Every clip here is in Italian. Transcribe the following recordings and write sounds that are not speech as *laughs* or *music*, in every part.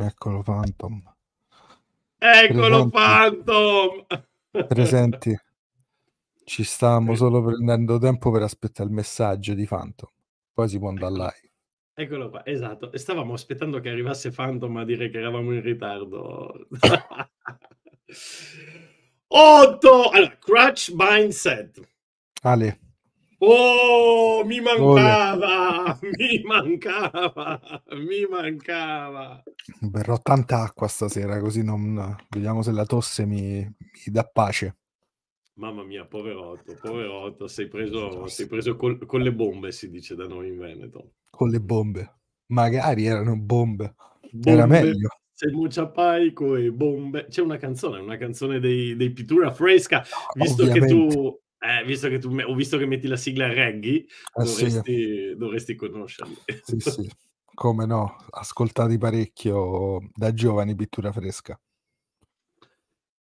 Eccolo Phantom. Eccolo Phantom! Presenti. Ci stiamo solo prendendo tempo per aspettare il messaggio di Phantom. Poi si può andare live. Eccolo qua, esatto. Stavamo aspettando che arrivasse Phantom a dire che eravamo in ritardo. 8! *laughs* Allora, Crutch Mindset. Ale. Oh, *laughs* mi mancava, mi mancava, mi mancava. Berrò tanta acqua stasera, così non... vediamo se la tosse mi, mi dà pace. Mamma mia, poverotto, poverotto, sei preso, sei preso col, con le bombe, si dice da noi in Veneto. Con le bombe. Magari erano bombe. bombe. Era meglio. C'è Muciapai con bombe. C'è una canzone, una canzone dei, dei Pittura Fresca, visto Ovviamente. che tu eh, visto che tu, ho visto che metti la sigla reggae, ah, dovresti, sì. dovresti conoscerli. Sì, sì, come no, ascoltati parecchio da giovani pittura fresca.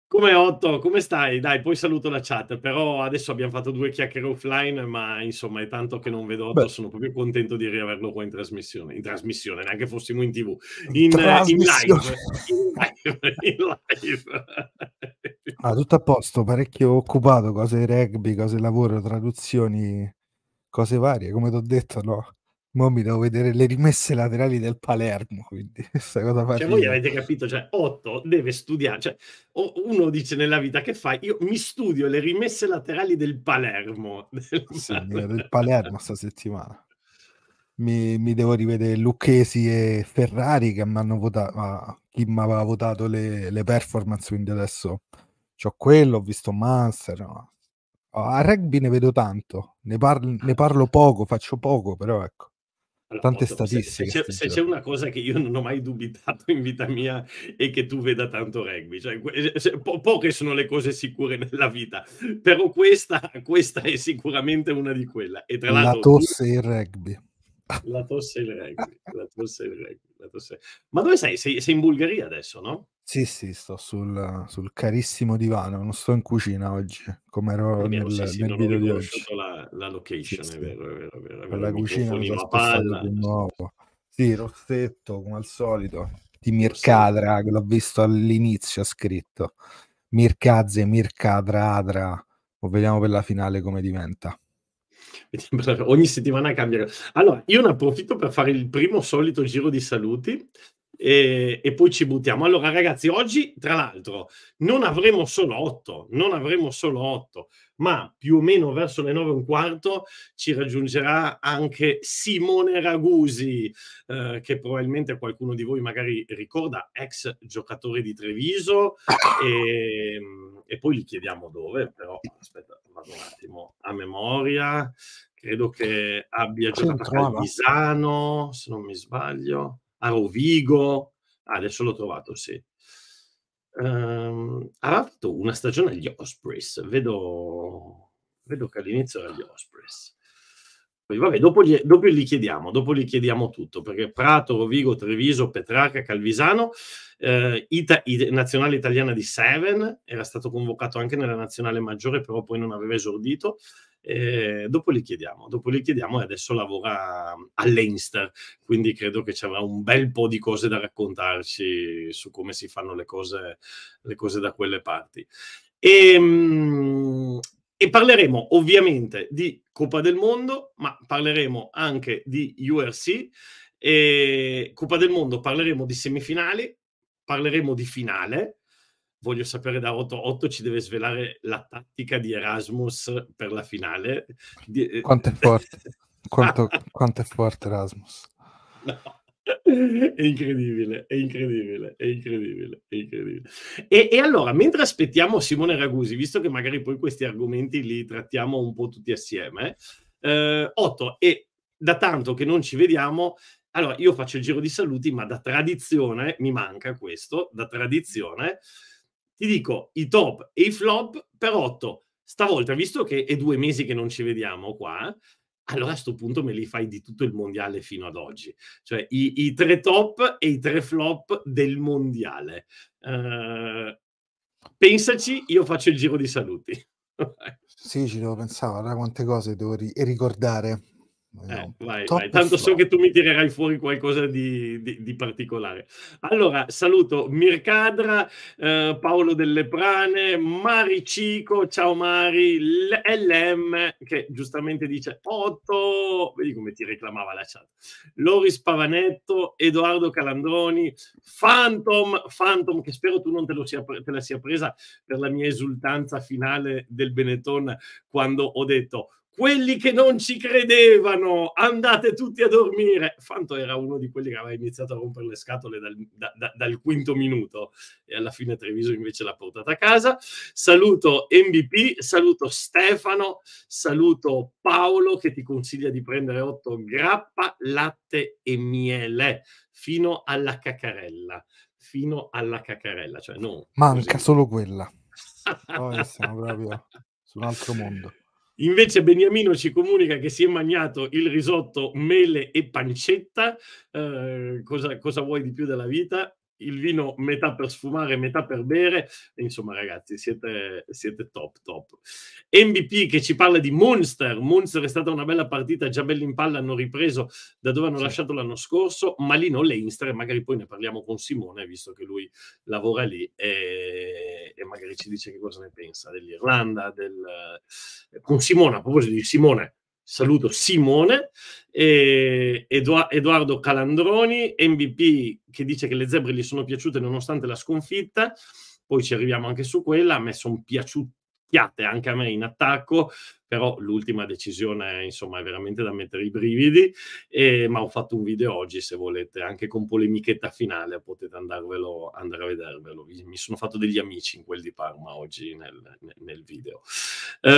Come Otto, come stai? Dai, poi saluto la chat, però adesso abbiamo fatto due chiacchiere offline, ma insomma è tanto che non vedo Otto, Beh. sono proprio contento di riaverlo qua in trasmissione, in trasmissione, neanche fossimo in tv, in, in eh, live. In live, *laughs* in live. ah, tutto a posto, parecchio occupato, cose rugby, cose lavoro, traduzioni, cose varie, come ti ho detto, no? Mo mi devo vedere le rimesse laterali del Palermo, quindi questa *laughs* cosa fa Cioè, voi avete capito, cioè, Otto deve studiare, cioè, uno dice nella vita che fai, io mi studio le rimesse laterali del Palermo. *laughs* Del sì, Palermo. del Palermo sta settimana. Mi, mi, devo rivedere Lucchesi e Ferrari che mi hanno votato, ah, chi mi aveva votato le, le, performance, quindi adesso ho quello, ho visto Manser, no? A rugby ne vedo tanto, ne, parlo, ne parlo poco, faccio poco, però ecco allora, Tante molto, statistiche. Se, se, se, c'è una cosa che io non ho mai dubitato in vita mia è che tu veda tanto rugby. Cioè, eh, se, po- poche sono le cose sicure nella vita, però questa, questa è sicuramente una di quelle. E tra la tosse e il rugby. La tosse e il rugby, la tosse e il rugby. La tosse... Ma dove sei? sei? sei? in Bulgaria adesso, no? Sì, sì, sto sul, sul carissimo divano, non sto in cucina oggi, come ero eh, nel, sì, sì, nel video di oggi. Ho La, la location, sì, è vero, è vero, è vero. È vero. La cucina la palla. Di nuovo. Sì, Rossetto, come al solito, di Mirkadra, che l'ho visto all'inizio, ha scritto. Mircazze, Mirkadra, Adra, o vediamo per la finale come diventa. *laughs* ogni settimana cambia. Allora, io ne approfitto per fare il primo solito giro di saluti e, e, poi ci buttiamo. Allora, ragazzi, oggi, tra l'altro, non avremo solo 8, non avremo solo 8, ma più o meno verso le 9 e un quarto ci raggiungerà anche Simone Ragusi, eh, che probabilmente qualcuno di voi magari ricorda, ex giocatore di Treviso, *coughs* e, ehm, e poi gli chiediamo dove, però aspetta vado un attimo a memoria, credo che abbia giocato a Pisano, se non mi sbaglio, a Rovigo, ah, adesso l'ho trovato, sì. Um, ha fatto una stagione agli Ospreys, vedo, vedo che all'inizio era agli Ospreys. Vabbè, dopo, gli, dopo gli chiediamo, dopo gli chiediamo tutto, perché Prato, Rovigo, Treviso, Petrarca, Calvisano, eh, Ita, I, nazionale italiana di Seven, era stato convocato anche nella nazionale maggiore, però poi non aveva esordito. Eh, dopo gli chiediamo, dopo li chiediamo e adesso lavora all'Einster, quindi credo che ci avrà un bel po' di cose da raccontarci su come si fanno le cose, le cose da quelle parti. E, ehm, e parleremo ovviamente di Coppa del Mondo, ma parleremo anche di URC. E Coppa del Mondo parleremo di semifinali, parleremo di finale. Voglio sapere da 8-8 ci deve svelare la tattica di Erasmus per la finale. Eh, quanto è forte, *laughs* quanto, quanto è forte Erasmus. No. È incredibile, è incredibile, è incredibile, è incredibile. E, e, allora, mentre aspettiamo Simone Ragusi, visto che magari poi questi argomenti li trattiamo un po' tutti assieme, eh, Otto, e da tanto che non ci vediamo, allora io faccio il giro di saluti, ma da tradizione, mi manca questo, da tradizione, ti dico i top e i flop per Otto. Stavolta, visto che è due mesi che non ci vediamo qua, allora a questo punto me li fai di tutto il mondiale fino ad oggi, cioè i, i tre top e i tre flop del mondiale. Eh, pensaci, io faccio il giro di saluti. *laughs* sì, ci devo pensare, guarda quante cose devo ri- ricordare. Eh, vai, vai. Tanto so che tu mi tirerai fuori qualcosa di, di, di particolare. Allora, saluto Mircadra, eh, Paolo Delle Prane, Mari Cico, ciao Mari, LM che giustamente dice Otto, vedi come ti reclamava la chat, Loris Pavanetto, Edoardo Calandroni, Phantom, Phantom che spero tu non te, sia, te la sia presa per la mia esultanza finale del Benetton quando ho detto quelli che non ci credevano, andate tutti a dormire. Fanto era uno di quelli che aveva iniziato a rompere le scatole dal, da, da, dal quinto minuto e alla fine Treviso invece l'ha portata a casa. Saluto MVP, saluto Stefano, saluto Paolo che ti consiglia di prendere otto grappa, latte e miele fino alla cacarella, fino alla cacarella, cioè no. Manca così. solo quella. *laughs* Poi siamo proprio su un altro mondo. Invece Beniamino ci comunica che si è mangiato il risotto, mele e pancetta. Eh, cosa, cosa vuoi di più della vita? il vino metà per sfumare, metà per bere. Insomma, ragazzi, siete, siete, top, top. MVP che ci parla di Munster. Munster è stata una bella partita, già belli in palla, hanno ripreso da dove hanno sì. lasciato l'anno scorso, ma lì non Leinster, magari poi ne parliamo con Simone, visto che lui lavora lì e, e magari ci dice che cosa ne pensa dell'Irlanda, del... con Simone, a proposito di Simone, saluto Simone, Edu- Edoardo Calandroni, MVP che dice che le zebre gli sono piaciute nonostante la sconfitta, poi ci arriviamo anche su quella, a me sono piaciute anche a me in attacco, però l'ultima decisione insomma è veramente da mettere i brividi e, ma ho fatto un video oggi se volete anche con polemichetta finale potete andarvelo, andare a vedervelo mi sono fatto degli amici in quel di Parma oggi nel, nel video um,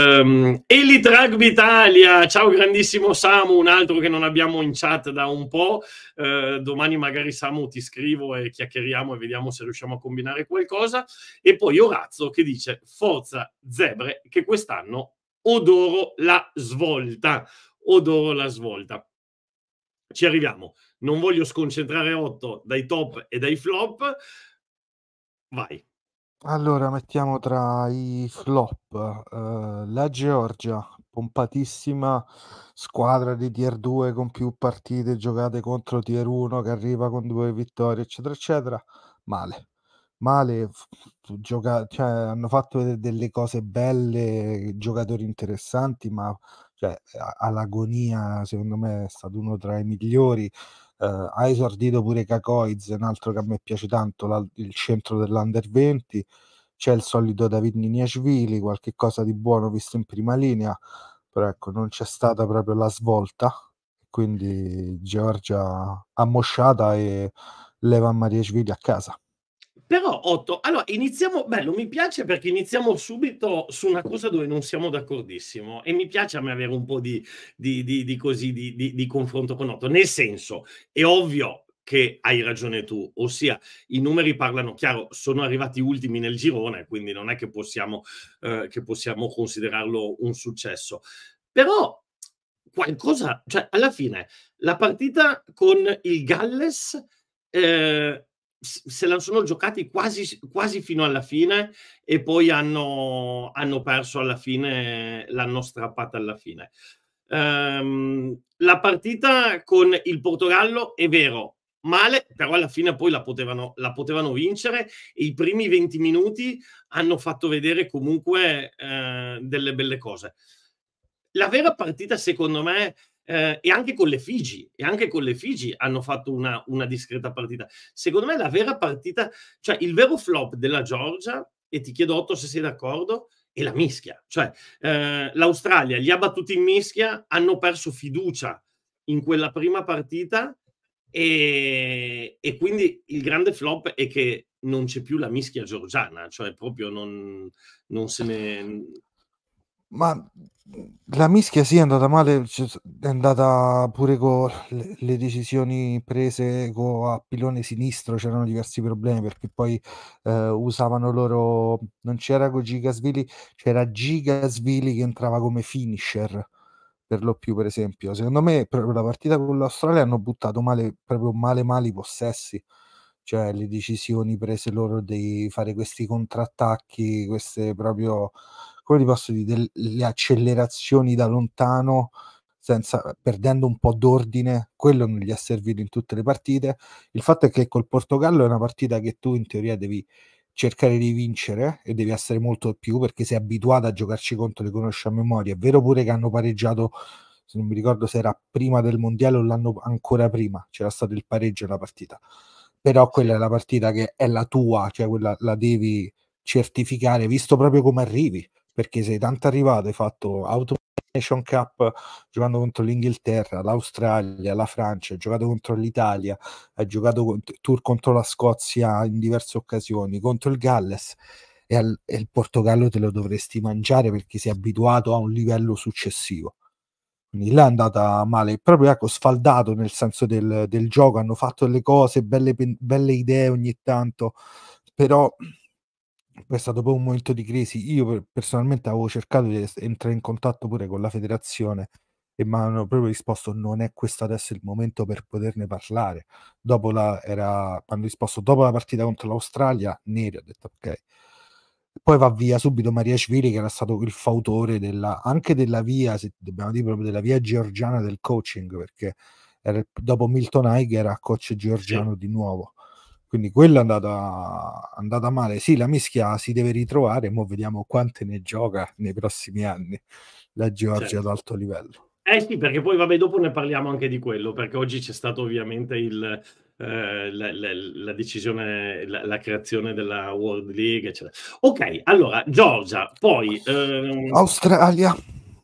ehm, Elite Rugby Italia ciao grandissimo Samu un altro che non abbiamo in chat da un po' uh, domani magari Samu ti scrivo e chiacchieriamo e vediamo se riusciamo a combinare qualcosa e poi Orazzo che dice forza zebre che quest'anno Odoro la svolta. Odoro la svolta. Ci arriviamo. Non voglio sconcentrare Otto dai top e dai flop. Vai. Allora, mettiamo tra i flop uh, la Georgia, pompatissima squadra di tier 2 con più partite giocate contro tier 1 che arriva con due vittorie, eccetera, eccetera. Male male, gioca- cioè, hanno fatto delle cose belle, giocatori interessanti, ma cioè, all'agonia secondo me è stato uno tra i migliori. Uh, eh, ha esordito pure Cacoiz, un altro che a me piace tanto, la, il centro dell'Under 20. C'è il solito David Niniashvili, qualche cosa di buono visto in prima linea, però ecco, non c'è stata proprio la svolta. Quindi Giorgia ha mosciata e leva Mariashvili a casa. Però Otto, allora iniziamo, bello, mi piace perché iniziamo subito su una cosa dove non siamo d'accordissimo e mi piace a me avere un po' di, di, di, di così, di confronto con Otto, nel senso, è ovvio che hai ragione tu, ossia i numeri parlano chiaro, sono arrivati ultimi nel girone, quindi non è che possiamo, eh, che possiamo considerarlo un successo. Però qualcosa, cioè alla fine la partita con il Galles... Eh, se la sono giocati quasi, quasi, fino alla fine e poi hanno, hanno perso alla fine, l'hanno strappata alla fine. Um, la partita con il Portogallo è vero, male, però alla fine poi la potevano, la potevano vincere e i primi 20 minuti hanno fatto vedere comunque eh, delle belle cose. La vera partita, secondo me, eh, e anche con le Figi, e anche con le Figi hanno fatto una, una discreta partita. Secondo me la vera partita, cioè il vero flop della Georgia, e ti chiedo Otto se sei d'accordo, è la mischia. Cioè eh, l'Australia li ha battuti in mischia, hanno perso fiducia in quella prima partita e, e, quindi il grande flop è che non c'è più la mischia georgiana, cioè proprio non, non se ne ma la mischia sì è andata male, è andata pure con le, decisioni prese a pilone sinistro, c'erano diversi problemi perché poi eh, usavano loro, non c'era con Gigasvili, c'era Gigasvili che entrava come finisher per lo più per esempio. Secondo me proprio la partita con l'Australia hanno buttato male, proprio male male i possessi, cioè le decisioni prese loro di fare questi contrattacchi, queste proprio quello ti posso dire, delle accelerazioni da lontano, senza, perdendo un po' d'ordine, quello non gli è servito in tutte le partite. Il fatto è che col Portogallo è una partita che tu in teoria devi cercare di vincere e devi essere molto più perché sei abituato a giocarci contro, le conosci a memoria. È vero pure che hanno pareggiato, se non mi ricordo se era prima del mondiale o l'anno ancora prima, c'era stato il pareggio nella partita. Però quella è la partita che è la tua, cioè quella la devi certificare, visto proprio come arrivi perché sei tanto arrivato, hai fatto Automation Cup giocando contro l'Inghilterra, l'Australia, la Francia, hai giocato contro l'Italia, hai giocato tour contro la Scozia in diverse occasioni, contro il Galles e, al, e il Portogallo te lo dovresti mangiare perché sei abituato a un livello successivo quindi là è andata male proprio ecco sfaldato nel senso del, del gioco hanno fatto delle cose belle, belle idee ogni tanto però poi è stato poi un momento di crisi. Io personalmente avevo cercato di entrare in contatto pure con la federazione e mi hanno proprio risposto non è questo adesso il momento per poterne parlare. Dopo la, era, hanno risposto dopo la partita contro l'Australia, neri, ha detto ok. Poi va via subito Maria Svili, che era stato il fautore della, anche della via, se dobbiamo dire proprio della via georgiana del coaching, perché era, dopo Milton Haig era coach georgiano sì. di nuovo quindi quella è andata, andata, male. Sì, la mischia si deve ritrovare, ma vediamo quante ne gioca nei prossimi anni la Georgia certo. ad alto livello. Eh sì, perché poi vabbè, dopo ne parliamo anche di quello, perché oggi c'è stato ovviamente il, eh, la, la, la, decisione, la, la, creazione della World League, eccetera. Ok, allora, Georgia, poi... Ehm... Australia,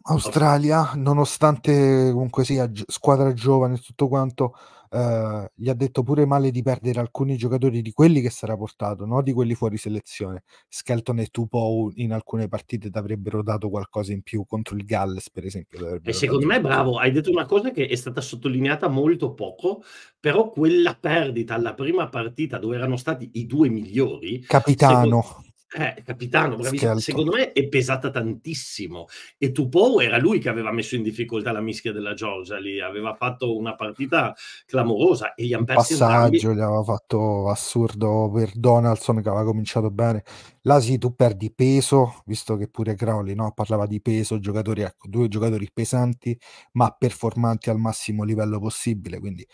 Australia, nonostante comunque sia squadra giovane e tutto quanto, Uhm, gli ha detto pure male di perdere alcuni giocatori di quelli che sarà portato, non di quelli fuori selezione. Skelton e Tupou in alcune partite ti avrebbero dato qualcosa in più contro il Galles, per esempio. E secondo me, bravo, hai detto una cosa che è stata sottolineata molto poco, però quella perdita alla prima partita dove erano stati i due migliori... Capitano. Secondo eh, capitano, Secondo me è pesata tantissimo. E Tupou era lui che aveva messo in difficoltà la mischia della Georgia lì, aveva fatto una partita clamorosa e gli hanno perso il passaggio, entrambi. gli aveva fatto assurdo per Donaldson che aveva cominciato bene. Là sì, tu perdi peso, visto che pure Crowley no, parlava di peso, giocatori, ecco, due giocatori pesanti ma performanti al massimo livello possibile, quindi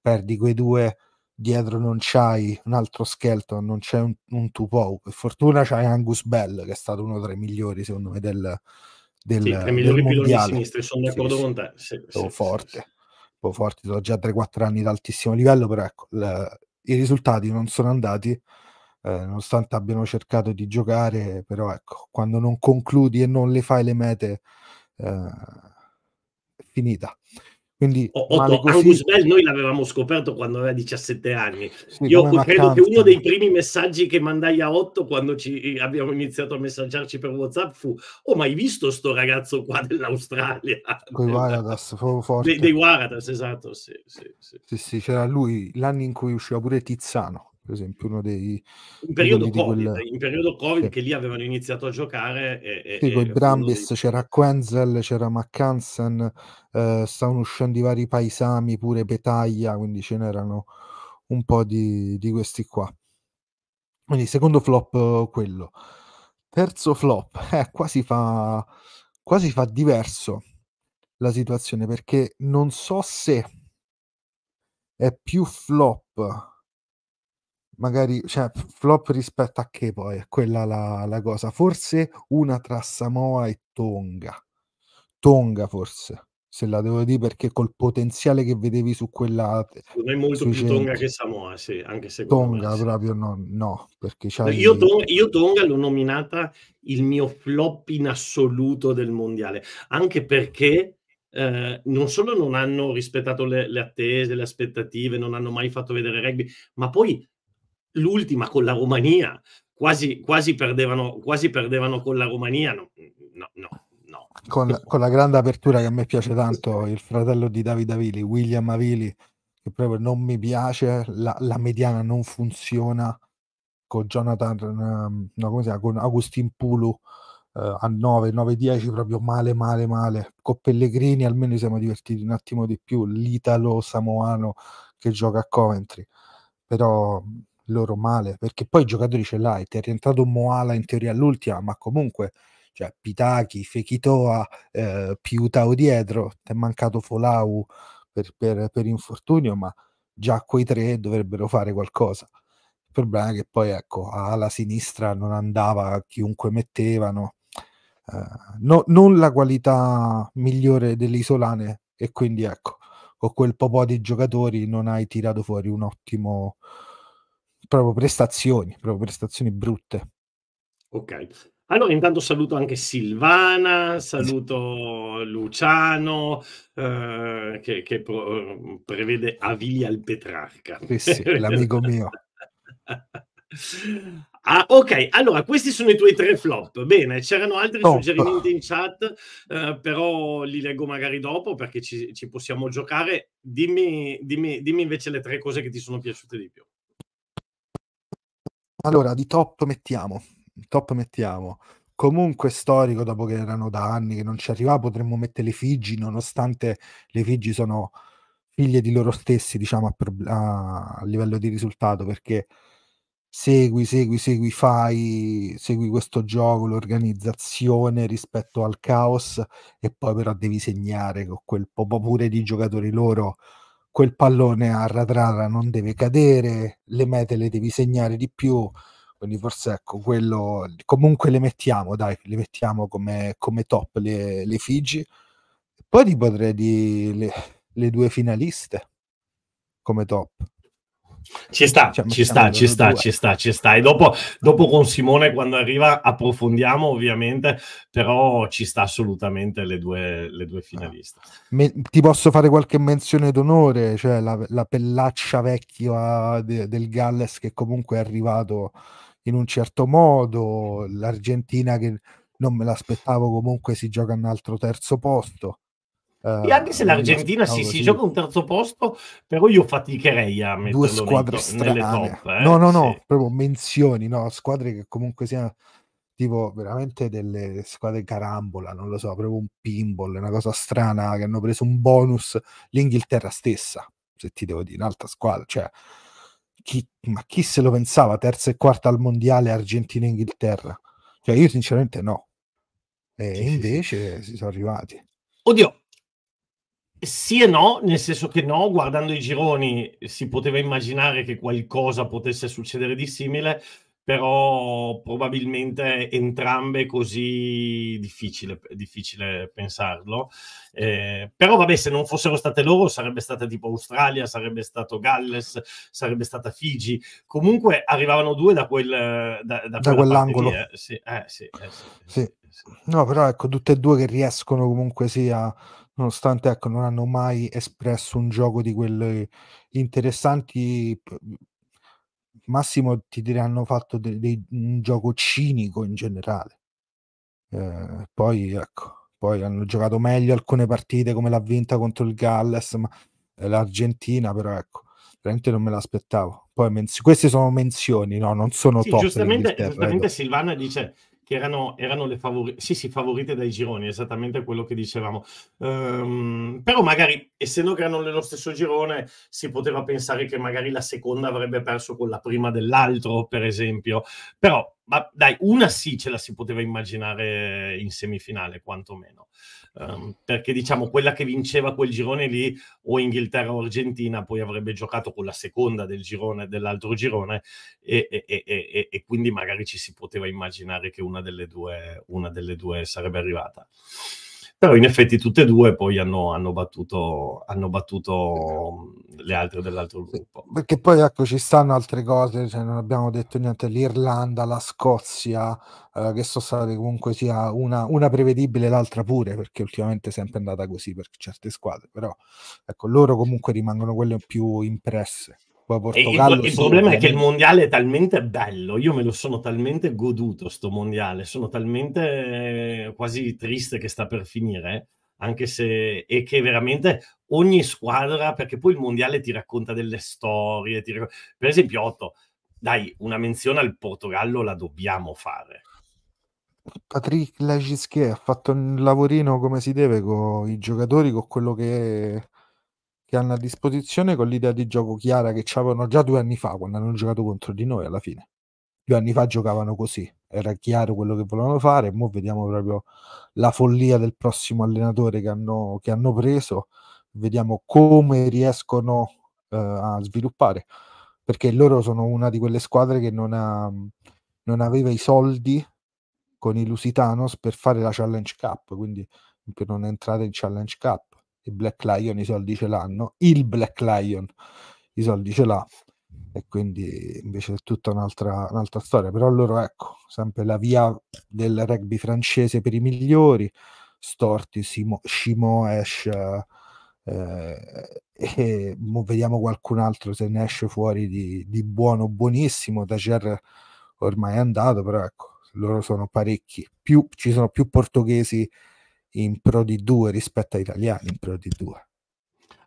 perdi quei due dietro non c'hai un altro Skelton, non c'è un, un Tupou. Per fortuna c'hai Angus Bell, che è stato uno tra i migliori, secondo me, del, del, sì, tra i migliori piloni di sono d'accordo sì, con te. Sì, sì, forte, un po' forte, sono già 3-4 anni d'altissimo livello, però ecco, la, i risultati non sono andati, eh, nonostante abbiano cercato di giocare, però ecco, quando non concludi e non le fai le mete, eh, è finita. Quindi, Otto, così... Angus Bell noi l'avevamo scoperto quando aveva 17 anni. Sì, Io credo che uno dei primi messaggi che mandai a Otto quando ci, abbiamo iniziato a messaggiarci per WhatsApp fu: Ho oh, mai visto sto ragazzo qua dell'Australia? Con i Waradas, proprio forte. De, dei, Waradas, esatto. Sì sì, sì sì, c'era lui l'anno in cui usciva pure Tizzano per esempio uno dei... In periodo Covid, quel... in periodo COVID sì. che lì avevano iniziato a giocare... E, sì, e, con Brambis dei... c'era Quenzel, c'era McCansen, eh, stavano uscendo i vari paesami, pure Petaglia, quindi ce n'erano un po' di, di questi qua. Quindi secondo flop quello. Terzo flop, eh, quasi fa, quasi fa diverso la situazione perché non so se è più flop magari cioè, flop rispetto a che poi è quella la, la, cosa forse una tra Samoa e Tonga Tonga forse se la devo dire perché col potenziale che vedevi su quella non è molto più centri. Tonga che Samoa sì, anche se Tonga me, sì. proprio no, no perché c'hai... Io, Tonga, io Tonga l'ho nominata il mio flop in assoluto del mondiale anche perché eh, non solo non hanno rispettato le, le, attese, le aspettative, non hanno mai fatto vedere rugby, ma poi l'ultima con la Romania, quasi, quasi, perdevano, quasi perdevano con la Romania, no, no, no. no. Con, con, la grande apertura che a me piace tanto, il fratello di Davide Avili, William Avili, che proprio non mi piace, la, la mediana non funziona con Jonathan, ehm, no, come si chiama, con Agustin Pulu eh, a 9, 9-10 proprio male, male, male. Con Pellegrini almeno ci siamo divertiti un attimo di più, l'italo samoano che gioca a Coventry, però loro male, perché poi i giocatori ce l'hai, ti è rientrato Moala in teoria all'ultima, ma comunque cioè Pitaki, Fekitoa, eh, Piutao dietro, ti è mancato Folau per, per, per, infortunio, ma già quei tre dovrebbero fare qualcosa. Il problema è che poi ecco, alla sinistra non andava chiunque mettevano, eh, no, non la qualità migliore delle isolane e quindi ecco, con quel po' di giocatori non hai tirato fuori un ottimo, proprio prestazioni, proprio prestazioni brutte. Ok. Allora, ah, intanto saluto anche Silvana, saluto Luciano, eh, che, che pro, mm, prevede Avilia al Petrarca. Sì, sì, l'amico mio. *laughs* Ah, ok, allora questi sono i tuoi tre flop. Bene, c'erano altri oh, suggerimenti in chat, eh, però li leggo magari dopo perché ci, ci possiamo giocare. Dimmi, dimmi, dimmi invece le tre cose che ti sono piaciute di più. Allora, di top mettiamo, top mettiamo. Comunque storico, dopo che erano da anni che non ci arrivava, potremmo mettere le Figi, nonostante le Figi sono figlie di loro stessi, diciamo, a, prob- a, livello di risultato, perché segui, segui, segui, fai, segui questo gioco, l'organizzazione rispetto al caos e poi però devi segnare con quel po' pure di giocatori loro quel pallone a Radrara non deve cadere, le mete le devi segnare di più, quindi forse ecco quello, comunque le mettiamo, dai, le mettiamo come, come top le, le Figi, poi ti potrei dire le, le due finaliste come top. Ci sta, diciamo, ci, sta, ci, sta ci sta, ci sta, E dopo, dopo, con Simone, quando arriva, approfondiamo ovviamente, però ci sta assolutamente le due, le due finaliste. Me, ti posso fare qualche menzione d'onore, cioè la, la pellaccia vecchia de, del Galles che comunque è arrivato in un certo modo, l'Argentina che non me l'aspettavo comunque si gioca un altro terzo posto eh, e anche se l'Argentina si, si, gioca un terzo posto, però io faticherei a mettere due squadre strane. Top, eh? No, no, no, sì. proprio menzioni, no, squadre che comunque siano tipo veramente delle squadre carambola, non lo so, proprio un pinball, una cosa strana che hanno preso un bonus l'Inghilterra stessa, se ti devo dire, un'altra squadra, cioè chi, ma chi se lo pensava terza e quarta al mondiale Argentina e Inghilterra? Cioè io sinceramente no. E invece si sono arrivati. Oddio, sì e no, nel senso che no, guardando i gironi si poteva immaginare che qualcosa potesse succedere di simile, però probabilmente entrambe così difficile, difficile pensarlo. Eh, però vabbè, se non fossero state loro sarebbe stata tipo Australia, sarebbe stato Galles, sarebbe stata Figi. Comunque arrivavano due da, quel, da, da, da quell'angolo. Lì, eh. Sì, eh, eh, eh sì, sì, sì, No, però ecco, tutte e due che riescono comunque sia... Sì nonostante ecco, non hanno mai espresso un gioco di quelle interessanti. Massimo ti direi hanno fatto de- de- un gioco cinico in generale. Eh, poi ecco, poi hanno giocato meglio alcune partite come l'ha vinta contro il Galles, ma eh, l'Argentina, però ecco, veramente non me l'aspettavo. Poi menz- queste sono menzioni, no? Non sono sì, top. Giustamente, eh, giustamente Silvana dice che erano, erano le favori- sì, sì, favorite dai gironi, esattamente quello che dicevamo. Um, però magari, essendo che erano nello stesso girone, si poteva pensare che magari la seconda avrebbe perso con la prima dell'altro, per esempio. Però, ma dai, una sì ce la si poteva immaginare in semifinale, quantomeno. Um, perché diciamo quella che vinceva quel girone lì o Inghilterra o Argentina poi avrebbe giocato con la seconda del girone dell'altro girone e, e, e, e quindi magari ci si poteva immaginare che una delle due, una delle due sarebbe arrivata però in effetti tutte e due poi hanno, hanno battuto, hanno battuto le altre dell'altro gruppo. Perché poi ecco ci stanno altre cose, cioè non abbiamo detto niente, l'Irlanda, la Scozia, eh, che sono state comunque sia una, una prevedibile, l'altra pure, perché ultimamente è sempre andata così per certe squadre, però ecco loro comunque rimangono quelle più impresse. Portogallo, il, il problema è che il mondiale è talmente bello, io me lo sono talmente goduto sto mondiale, sono talmente eh, quasi triste che sta per finire, anche se e che veramente ogni squadra, perché poi il mondiale ti racconta delle storie, ti racconta, per esempio Otto, dai, una menzione al Portogallo la dobbiamo fare. Patrick Lagischier ha fatto un lavorino come si deve con i giocatori, con quello che che hanno a disposizione con l'idea di gioco chiara che avevano già due anni fa quando hanno giocato contro di noi alla fine. Due anni fa giocavano così, era chiaro quello che volevano fare, e ora vediamo proprio la follia del prossimo allenatore che hanno, che hanno preso, vediamo come riescono eh, a sviluppare, perché loro sono una di quelle squadre che non, ha, non aveva i soldi con i Lusitanos per fare la Challenge Cup, quindi per non entrare in Challenge Cup i Black Lion i soldi ce l'hanno, il Black Lion i soldi ce l'ha e quindi invece è tutta un'altra, un'altra storia, però loro ecco, sempre la via del rugby francese per i migliori, Storti, Simo, Shimo, Ash, eh, e vediamo qualcun altro se ne esce fuori di, di buono, buonissimo, Tajer ormai è andato, però ecco, loro sono parecchi, più, ci sono più portoghesi in Pro di 2 rispetto agli italiani in Pro di 2.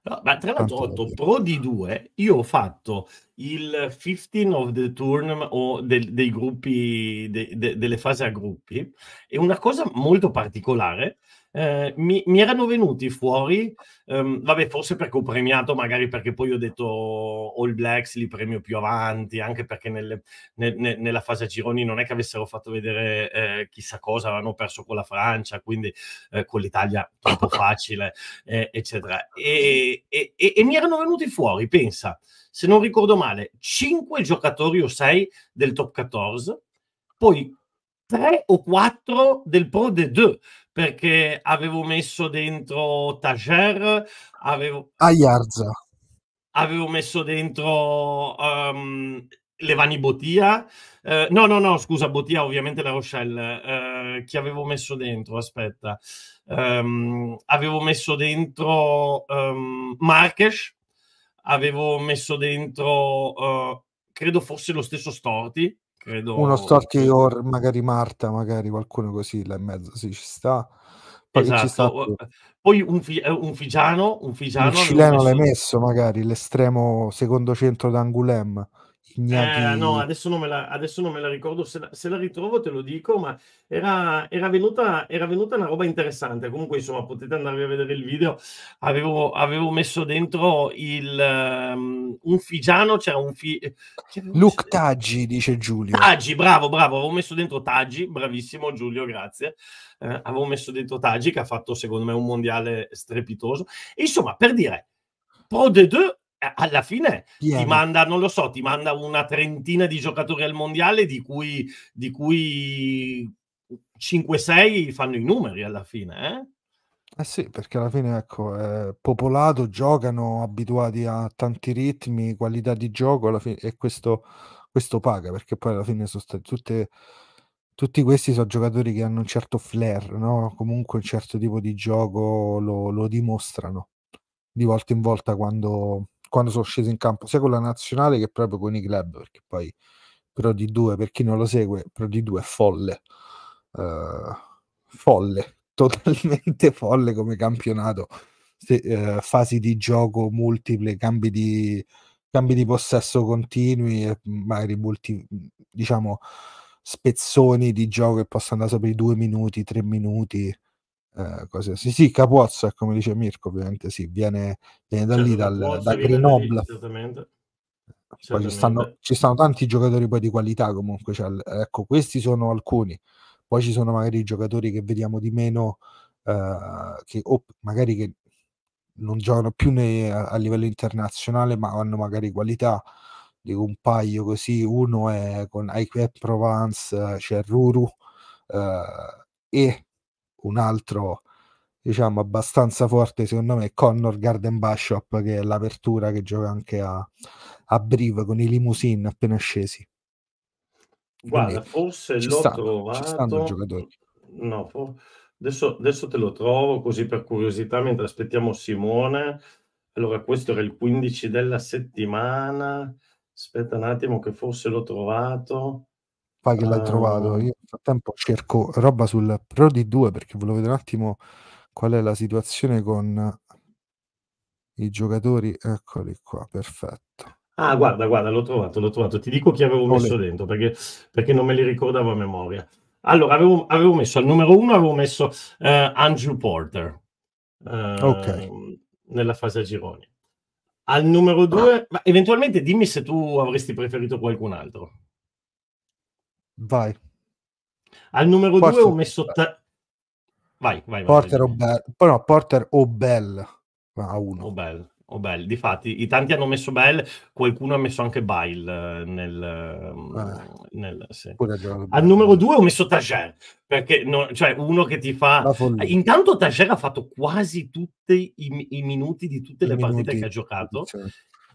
No, ma tra l'altro, Otto, Pro di 2, io ho fatto il 15 of the tournament o del, dei gruppi, de, de, delle fasi a gruppi, e una cosa molto particolare eh, mi, mi, erano venuti fuori, ehm, vabbè, forse perché ho premiato, magari perché poi ho detto All Blacks li premio più avanti, anche perché nelle, ne, ne, nella fase a gironi non è che avessero fatto vedere eh, chissà cosa, avevano perso con la Francia, quindi eh, con l'Italia troppo *laughs* facile, eccetera. E, e, e, e mi erano venuti fuori, pensa, se non ricordo male, 5 giocatori o 6 del top 14, poi 3 o 4 del Pro de 2 perché avevo messo dentro Tajer, avevo... Ayarza. Avevo messo dentro um, Levani Bottia. eh, no, no, no, scusa, Bottia, ovviamente la Rochelle, eh, che avevo messo dentro, aspetta, um, avevo messo dentro um, Marques, avevo messo dentro, uh, credo fosse lo stesso Storti, Credo... Uno Stork magari Marta, magari qualcuno così là in mezzo, sì, ci sta. Poi, esatto. ci sta uhm, Poi un, fi- eh, un figiano, un figiano... Il cileno l'hai messo magari, l'estremo secondo centro d'Angoulême. Gnaghi. Eh, no, adesso non, la, adesso non, me la, ricordo, se la, se la ritrovo te lo dico, ma era, era, venuta, era, venuta, una roba interessante. Comunque, insomma, potete andarvi a vedere il video. Avevo, avevo messo dentro il, um, un figiano, c'era un fi... Eh, Luke Taggi, dice Giulio. Taggi, bravo, bravo, avevo messo dentro Taggi, bravissimo Giulio, grazie. Eh, avevo messo dentro Taggi che ha fatto secondo me un mondiale strepitoso. E, insomma, per dire, Pro de 2 eh, alla fine Pieno. ti manda, non lo so, ti manda una trentina di giocatori al mondiale di cui, di cui 5-6 fanno i numeri alla fine. Eh? Eh sì, perché alla fine, ecco, eh, popolato, giocano, abituati a tanti ritmi, qualità di gioco, fine, e questo, questo, paga, perché poi alla fine sono state tutte, tutti questi sono giocatori che hanno un certo flair, no? comunque un certo tipo di gioco lo, lo dimostrano di volta in volta quando, quando sono sceso in campo sia con la nazionale che proprio con i club, perché poi Pro D2, per chi non lo segue, Pro D2 è folle, uh, folle, *laughs* totalmente folle come campionato, Se, ehm, uh, fasi di gioco multiple, cambi di, cambi di possesso continui, magari molti, diciamo, spezzoni di gioco che possono andare sopra i due minuti, tre minuti eh, sì, sì, Capuozza, come dice Mirko, ovviamente sì, viene, viene da certo, lì, dal, da Grenoble. Esattamente. Poi ci stanno, ci stanno, tanti giocatori poi di qualità comunque, cioè, ecco, questi sono alcuni, poi ci sono magari giocatori che vediamo di meno, eh, che o magari che non giocano più ne, a, a, livello internazionale, ma hanno magari qualità. Dico un paio così, uno è con Aike Provence, c'è cioè Ruru, eh, e un altro diciamo abbastanza forte secondo me Connor Garden Bishop che è l'apertura che gioca anche a, a Brive con i limousine appena scesi guarda Quindi, forse l'ho stanno, trovato no, for... adesso, adesso te lo trovo così per curiosità mentre aspettiamo Simone allora questo era il 15 della settimana aspetta un attimo che forse l'ho trovato poi che l'hai uh... trovato, ehm, io nel frattempo cerco roba sul Pro D2 perché volevo vedere un attimo qual è la situazione con i giocatori. Eccoli qua, perfetto. Ah, guarda, guarda, l'ho trovato, l'ho trovato. Ti dico chi avevo Olè. messo dentro perché, perché non me li ricordavo a memoria. Allora, avevo, avevo, messo al numero uno, avevo messo eh, Andrew Porter eh, okay. Ehm, nella fase a gironi. Al numero due, ah. ma eventualmente dimmi se tu avresti preferito qualcun altro. Vai. Al numero 2 ho messo... Ta- vai, vai, Porter, vai, vai. O, Bell. No, Porter o Bell a ah, uno. O Bell. O Bell. Difatti, i tanti hanno messo Bell, qualcuno ha messo anche Bile eh, nel... Ah, nel sì. Al numero 2 ho messo Tager, perché no, cioè uno che ti fa... Intanto Tager ha fatto quasi tutti i, i minuti di tutte I le minuti. partite che ha giocato. Certo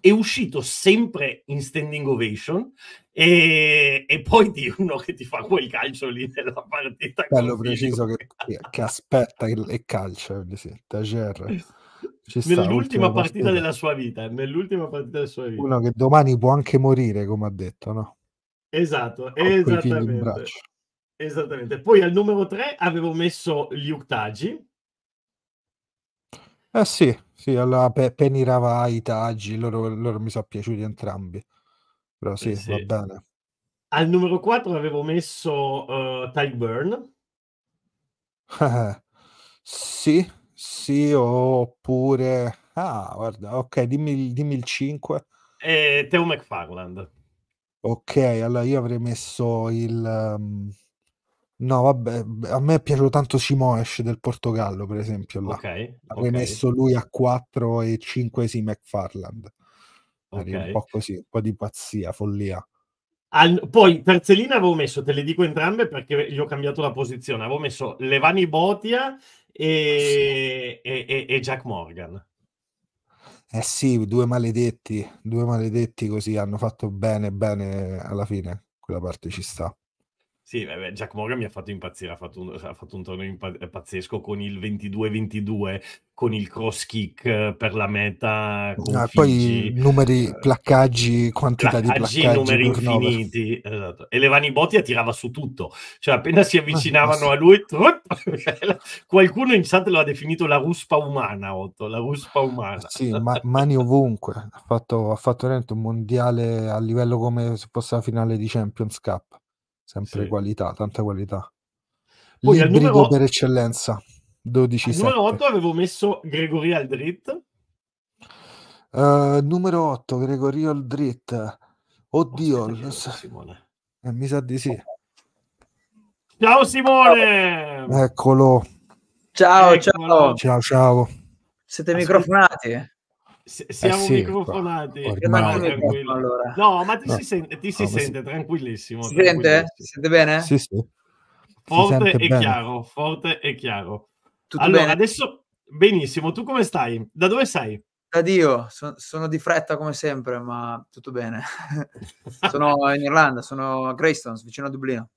è uscito sempre in standing ovation e, e poi di uno che ti fa quel calcio lì nella partita. Bello preciso *laughs* che, che, aspetta il calcio, sì, Tager. Ci nell'ultima partita, partita, della sua vita, nell'ultima partita della sua vita. Uno che domani può anche morire, come ha detto, no? Esatto, Con esattamente. Esattamente. Poi al numero 3 avevo messo gli Uctagi. Eh sì, sì, alla Pe- Penny Ravai, Taggi, loro, loro mi sono piaciuti entrambi. Però sì, eh sì. va bene. Al numero 4 avevo messo uh, eh, Tyburn. *laughs* sì, sì, oppure... Ah, guarda, ok, dimmi, dimmi il 5. Eh, Teo McFarland. Ok, allora io avrei messo il... Um... No, vabbè, a me è piaciuto tanto Simoes del Portogallo, per esempio. Là. Okay, Avrei okay. messo lui a 4 e 5 sì McFarland. Okay. Un po' così, un po' di pazzia, follia. Al, poi Perzelina avevo messo, te le dico entrambe perché gli ho cambiato la posizione, avevo messo Levani Botia e, ah, sì. e, e, e Jack Morgan. Eh sì, due maledetti, due maledetti così hanno fatto bene, bene alla fine, quella parte ci sta. Sì, beh, Jack Morgan mi ha fatto impazzire, ha fatto un, ha fatto un torneo impa- pazzesco con il 22-22, con il cross kick eh, per la meta. Ah, poi numeri, eh, placcaggi, quantità placcaggi, di placcaggi. numeri infiniti. Esatto. E Levani Botti attirava su tutto. Cioè appena si ah, avvicinavano ah, a lui, *laughs* qualcuno in chat lo ha definito la ruspa umana, Otto, la ruspa ah, umana. Sì, ma, mani ovunque. Ha fatto, ha fatto un mondiale a livello come se fosse la finale di Champions Cup. Sempre sì. qualità, tanta qualità. Poi al numero... per eccellenza, 12 numero 8 avevo messo Gregory Aldrit. Uh, numero 8, Gregory Aldrit. Oh, Oddio, oh, lo so. Simone. Eh, mi sa di sì. Ciao Simone! Eccolo. Ciao, Eccolo. ciao. Ciao, ciao. Siete Aspetta. microfonati? Eh siamo eh sì, microfonati. Ormai, allora. No, ma ti no. si sente, ti si no, sente si... tranquillissimo. Si sente? Si sente bene? Sì, sì. Forte e bene. chiaro, forte e chiaro. Tutto allora, bene? adesso benissimo. Tu come stai? Da dove sei? Da Dio, so- sono di fretta come sempre, ma tutto bene. *laughs* sono in Irlanda, sono a Greystones, vicino a Dublino.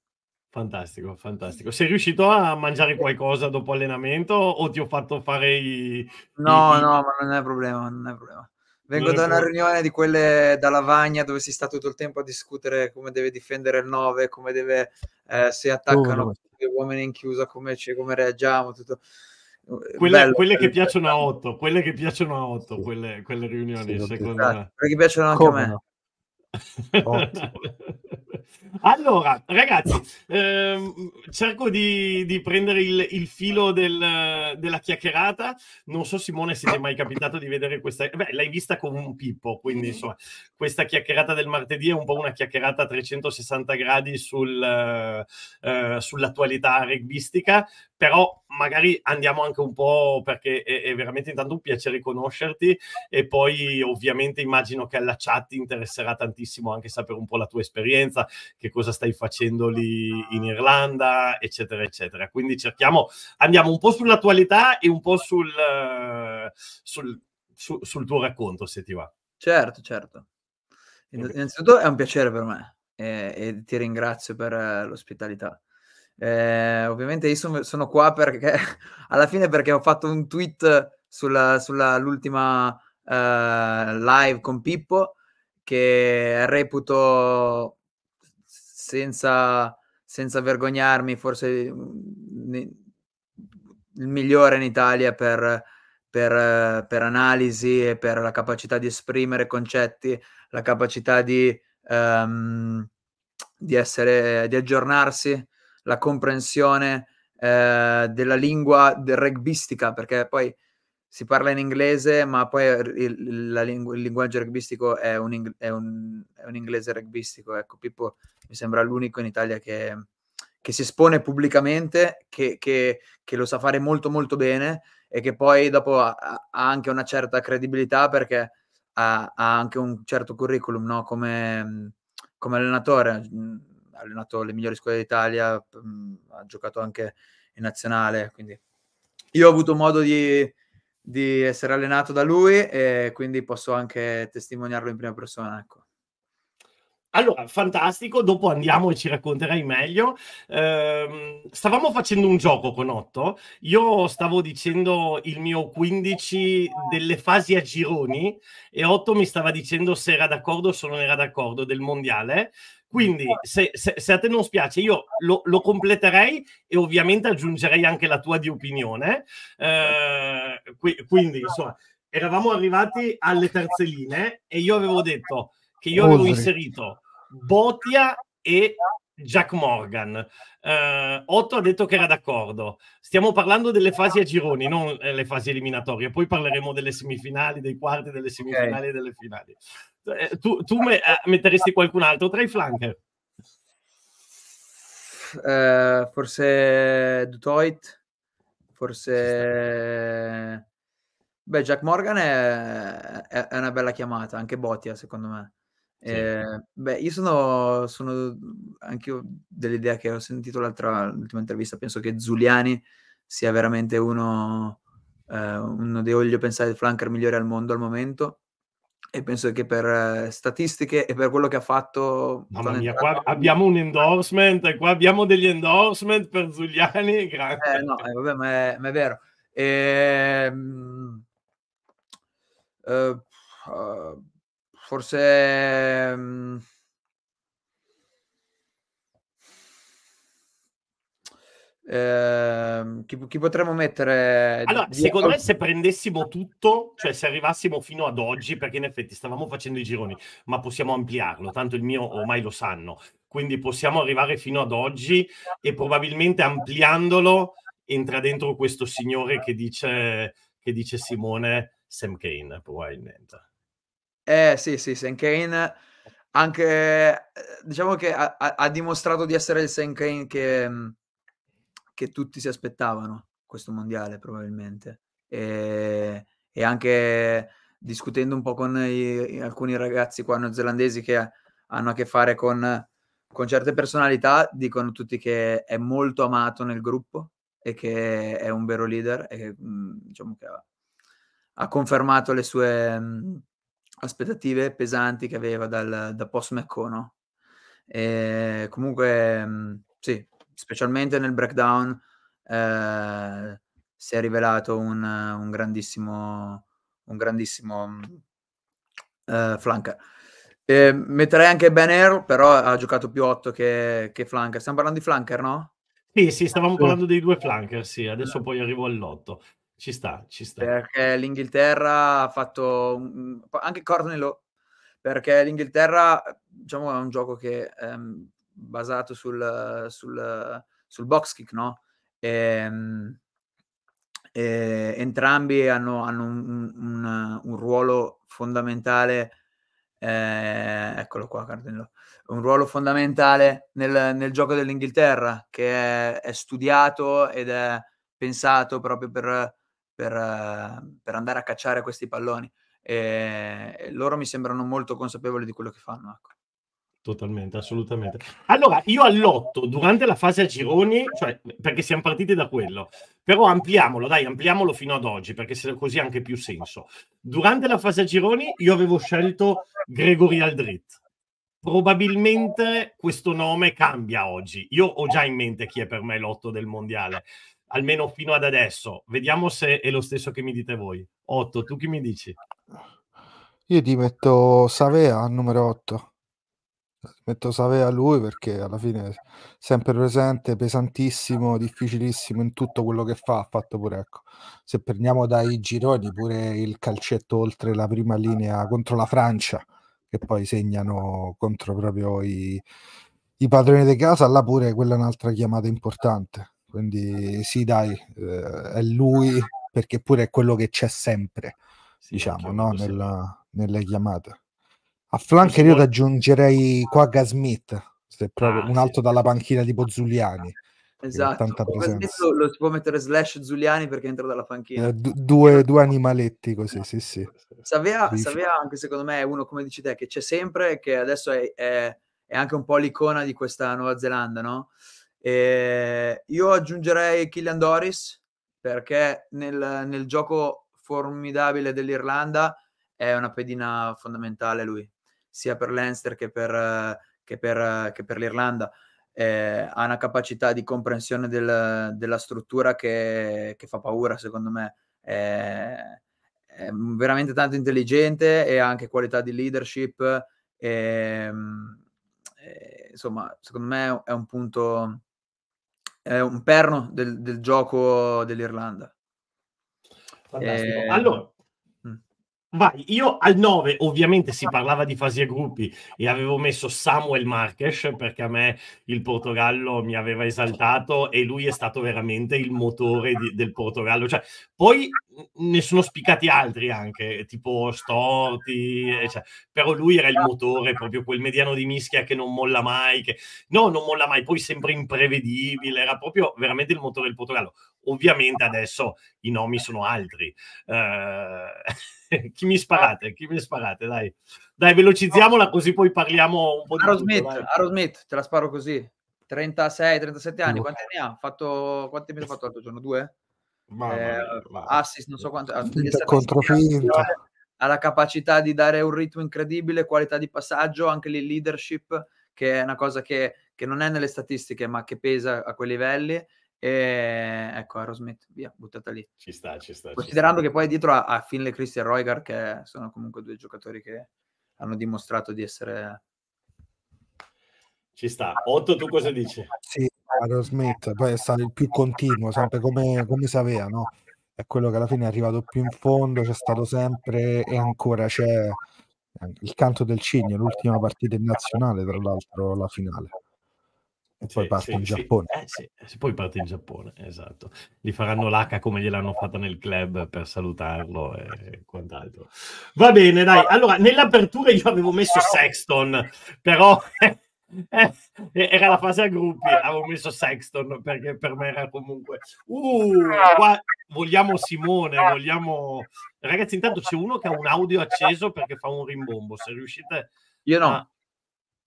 Fantastico, fantastico. Sei riuscito a mangiare qualcosa dopo allenamento o ti ho fatto fare i... No, i... no, ma non è problema, non è problema. Vengo da una riunione di quelle da lavagna dove si sta tutto il tempo a discutere come deve difendere il 9, come deve, eh, se attaccano oh, gli uomini in chiusa, come, cioè, come reagiamo, tutto. Eh, quelle, bello, quelle che piacciono a 8, quelle che piacciono a 8, sì. quelle, quelle, riunioni, sì, secondo esatto. me. Quelle che piacciono anche come a me. No? *laughs* Allora, ragazzi, ehm, cerco di, di prendere il, il filo del, della chiacchierata. Non so, Simone, se ti è mai capitato di vedere questa. Beh, l'hai vista con un Pippo, quindi insomma, questa chiacchierata del martedì è un po' una chiacchierata a 360 gradi sul, eh, sull'attualità rugbistica però magari andiamo anche un po' perché è, è, veramente intanto un piacere conoscerti e poi ovviamente immagino che alla chat interesserà tantissimo anche sapere un po' la tua esperienza, che cosa stai facendo lì in Irlanda, eccetera, eccetera. Quindi cerchiamo, andiamo un po' sull'attualità e un po' sul, eh, sul, sul, sul tuo racconto, se ti va. Certo, certo. Innanzitutto è un piacere per me e, eh, e ti ringrazio per eh, l'ospitalità. Eh, ovviamente io sono, qua perché *laughs* alla fine perché ho fatto un tweet sull'ultima uh, eh, live con Pippo che reputo senza, senza vergognarmi forse mm, il migliore in Italia per, per, per, analisi e per la capacità di esprimere concetti, la capacità di, um, di, essere, di aggiornarsi la comprensione eh, della lingua del rugbistica, perché poi si parla in inglese, ma poi il, la lingu- il linguaggio rugbistico è, ing- è, è un, inglese rugbistico. Ecco, Pippo mi sembra l'unico in Italia che, che si espone pubblicamente, che, che, che, lo sa fare molto molto bene e che poi dopo ha, ha anche una certa credibilità perché ha, ha anche un certo curriculum no? come, come allenatore ha allenato le migliori squadre d'Italia, mh, ha giocato anche in nazionale, quindi io ho avuto modo di, di essere allenato da lui e quindi posso anche testimoniarlo in prima persona. Ecco. Allora, fantastico, dopo andiamo e ci racconterai meglio. Eh, stavamo facendo un gioco con Otto, io stavo dicendo il mio 15 delle fasi a gironi e Otto mi stava dicendo se era d'accordo o se non era d'accordo del mondiale. Quindi, certo. se, se, se a te non spiace, io lo, lo, completerei e ovviamente aggiungerei anche la tua di opinione. Eh, qui, quindi, insomma, eravamo arrivati alle terze linee e io avevo detto che io avevo inserito Botia e Jack Morgan. Eh, Otto ha detto che era d'accordo. Stiamo parlando delle fasi a gironi, non eh, le fasi eliminatorie. Poi parleremo delle semifinali, dei quarti, delle semifinali e delle finali. Eh, tu, tu me, eh, metteresti qualcun altro tra i flanker? Eh, forse Dutoit, forse... Beh, Jack Morgan è, è una bella chiamata, anche Botia secondo me. Sì. Ehm, beh, io sono sono mhmm, anch'io dell'idea che ho sentito l'altra l'ultima intervista, penso che Zuliani sia veramente uno ehm, uno dei voglio pensare flanker migliori al mondo al momento e penso che per statistiche e per quello che ha fatto Mamma mia, qua abbiamo un endorsement, qua abbiamo degli endorsement per Zuliani, *laughs* eh, grande. Eh, no, eh, vabbè, ma è, ma è vero. Ehm, eh, ah, Forse... Mh, mm, ehm, chi, chi, potremmo mettere? Allora, secondo me, se prendessimo tutto, cioè se arrivassimo fino ad oggi, perché in effetti stavamo facendo i gironi, ma possiamo ampliarlo, tanto il mio ormai lo sanno. Quindi possiamo arrivare fino ad oggi e probabilmente ampliandolo entra dentro questo signore che dice, che dice Simone Sam Kane, probabilmente. Eh sì, sì, Sam Kane anche eh, diciamo che ha, ha, dimostrato di essere il Sam Kane che, mm, che tutti si aspettavano questo mondiale probabilmente e, e anche discutendo un po' con i, alcuni ragazzi qua neozelandesi che hanno a che fare con, con certe personalità dicono tutti che è molto amato nel gruppo e che è un vero leader e che, mm, diciamo che ha, ha confermato le sue mm, aspettative pesanti che aveva dal, da post McCono. E eh, comunque, mm, sì, specialmente nel breakdown eh, si è rivelato un, un grandissimo, un grandissimo mm, eh, flanker. E eh, metterei anche Ben Air, però ha giocato più 8 che, che flanker. Stiamo parlando di flanker, no? Sì, sì, stavamo esatto. parlando dei due flanker, sì, adesso esatto. poi arrivo all'8. Ci sta, ci sta. Perché l'Inghilterra ha fatto... Anche Courtney lo... Perché l'Inghilterra, diciamo, è un gioco che è ehm, basato sul, sul, sul box kick, no? E, ehm, e entrambi hanno, hanno un, un, un, ruolo fondamentale, eh, eccolo qua, Cardinello, un ruolo fondamentale nel, nel gioco dell'Inghilterra che è, è, studiato ed è pensato proprio per per, ehm, per andare a cacciare questi palloni. Ehm, e loro mi sembrano molto consapevoli di quello che fanno. Ecco. Totalmente, assolutamente. Ecco. Allora, io all'otto, durante la fase a gironi, cioè, perché siamo partiti da quello, però ampliamolo, dai, ampliamolo fino ad oggi, perché così ha anche più senso. Durante la fase a gironi io avevo scelto Gregory Aldrit. Probabilmente questo nome cambia oggi. Io ho già in mente chi è per me l'otto del mondiale almeno fino ad adesso. Vediamo se è lo stesso che mi dite voi. Otto, tu chi mi dici? Io ti metto Savea al numero 8. Metto Savea lui perché alla fine è sempre presente, pesantissimo, difficilissimo in tutto quello che fa. Ha fatto pure, ecco, se prendiamo dai gironi pure il calcetto oltre la prima linea contro la Francia, che poi segnano contro proprio i, i padroni di casa, là pure quella è un'altra chiamata importante quindi sì, dai, eh, è lui perché pure è quello che c'è sempre, sì, diciamo, no? Nella, nelle chiamate. A flanker io raggiungerei Quagga Smith, se ah, un altro sì. dalla panchina tipo Zuliani. Esatto, lo, lo si può mettere slash Zuliani perché entra dalla panchina. Eh, d- due, due, animaletti così, sì, sì. Savea, Savea, anche secondo me è uno, come dici te, che c'è sempre, e che adesso è, è, è anche un po' l'icona di questa Nuova Zelanda, no? E ehm, io aggiungerei Killian Doris perché nel, nel gioco formidabile dell'Irlanda è una pedina fondamentale lui, sia per Leinster che per, che per, che per l'Irlanda. Eh, ha una capacità di comprensione del, della struttura che, che, fa paura, secondo me. È, è, veramente tanto intelligente e ha anche qualità di leadership. E, ehm, e, eh, insomma, secondo me è un punto è un perno del, del gioco dell'Irlanda. Fantastico. Eh... Allora, mm. Vai, io al 9 ovviamente si parlava di fasi a gruppi e avevo messo Samuel Marques perché a me il Portogallo mi aveva esaltato e lui è stato veramente il motore di, del Portogallo. Cioè, poi ne sono spiccati altri anche, tipo Storti, eh, cioè, però lui era il motore, proprio quel mediano di mischia che non molla mai, che no, non molla mai, poi sempre imprevedibile, era proprio veramente il motore del Portogallo. Ovviamente adesso i nomi sono altri. Uh... *laughs* chi mi sparate? Chi mi sparate? Dai, dai velocizziamola così poi parliamo un po' di... Aerosmith, Aerosmith, te la sparo così. 36, 37 anni, quanti ne ha? Fatto, quanti mesi ha fatto l'altro giorno? Due? ma, eh, ma, assist, non so quanto. contro finta. Ha la capacità di dare un ritmo incredibile, qualità di passaggio, anche lì leadership, che è una cosa che, che non è nelle statistiche, ma che pesa a quei livelli. E ecco, Aerosmith, via, buttata lì. Ci sta, ci sta. Considerando ci sta. che poi dietro a, a Finley Christian Roigar, che sono comunque due giocatori che hanno dimostrato di essere... Ci sta. Otto, tu cosa dici? Sì, Aaron Smith poi è stato il più continuo, sempre come, come sapeva, no? È quello che alla fine è arrivato più in fondo, c'è stato sempre e ancora c'è eh, il canto del cigno, l'ultima partita in nazionale, tra l'altro la finale. E poi sì, parte sì, in Giappone. Eh, sì. Eh, sì. poi parte in Giappone, esatto. Gli faranno l'H come gliel'hanno fatta nel club per salutarlo e quant'altro. Va bene, dai. Allora, nell'apertura io avevo messo Sexton, però *laughs* eh, eh, era la fase a gruppi, avevo messo Sexton perché per me era comunque. Uh, ah. qua vogliamo Simone, vogliamo. Ragazzi, intanto c'è uno che ha un audio acceso perché fa un rimbombo. Se riuscite. Io no. A...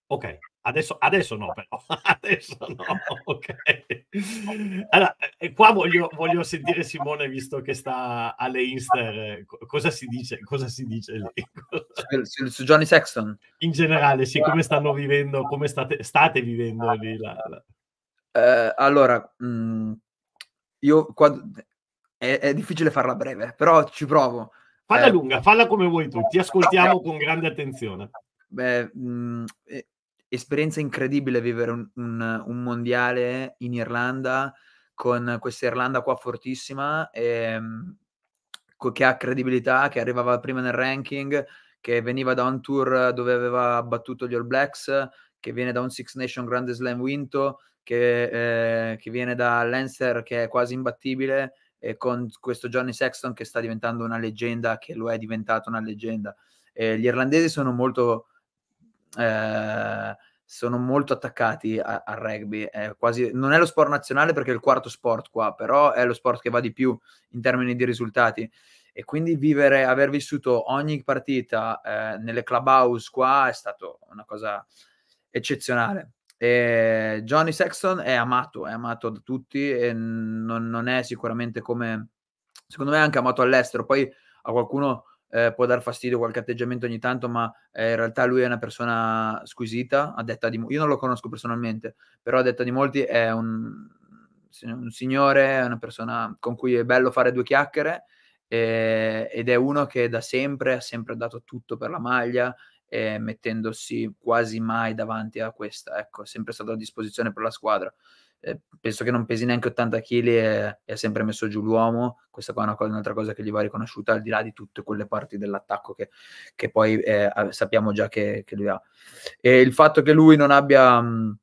Ok. Adesso, adesso, no, però. *laughs* Adesso no. *laughs* Ok. Allora, eh, qua voglio, voglio, sentire Simone, visto che sta alle Inster, eh, cosa si dice, cosa si dice lì? Su, su, Johnny Sexton? In generale, sì, come stanno vivendo, come state, state vivendo lì? La, la... Eh, allora, mh, mm, io qua... È, è difficile farla breve, però ci provo. Falla eh, lunga, falla come vuoi tu, ti ascoltiamo con grande attenzione. Beh, mh, mm, eh, esperienza incredibile vivere un, un, un mondiale in Irlanda con questa Irlanda qua fortissima e, ehm, che ha credibilità, che arrivava prima nel ranking, che veniva da un tour dove aveva battuto gli All Blacks, che viene da un Six Nation Grand Slam vinto, che, eh, che viene da Lancer che è quasi imbattibile e con questo Johnny Sexton che sta diventando una leggenda, che lo è diventato una leggenda. E gli irlandesi sono molto Ehm, sono molto attaccati al rugby. È quasi, non è lo sport nazionale perché è il quarto sport qua, però è lo sport che va di più in termini di risultati. E quindi vivere, aver vissuto ogni partita eh, nelle clubhouse qua è stato una cosa eccezionale. E ehm, Johnny Sexton è amato, è amato da tutti e non, non, è sicuramente come, secondo me, è anche amato all'estero. Poi a qualcuno eh, può dar fastidio qualche atteggiamento ogni tanto, ma eh, in realtà lui è una persona squisita, a detta di... Io non lo conosco personalmente, però a detta di molti è un, un signore, è una persona con cui è bello fare due chiacchiere eh, ed è uno che da sempre ha sempre dato tutto per la maglia, eh, mettendosi quasi mai davanti a questa, ecco, sempre stato a disposizione per la squadra. Ehm, penso che non pesi neanche 80 kg e, e, ha sempre messo giù l'uomo. Questa qua è una cosa, un'altra cosa che gli va riconosciuta al di là di tutte quelle parti dell'attacco che, che poi eh, sappiamo già che, che, lui ha. E il fatto che lui non abbia mh,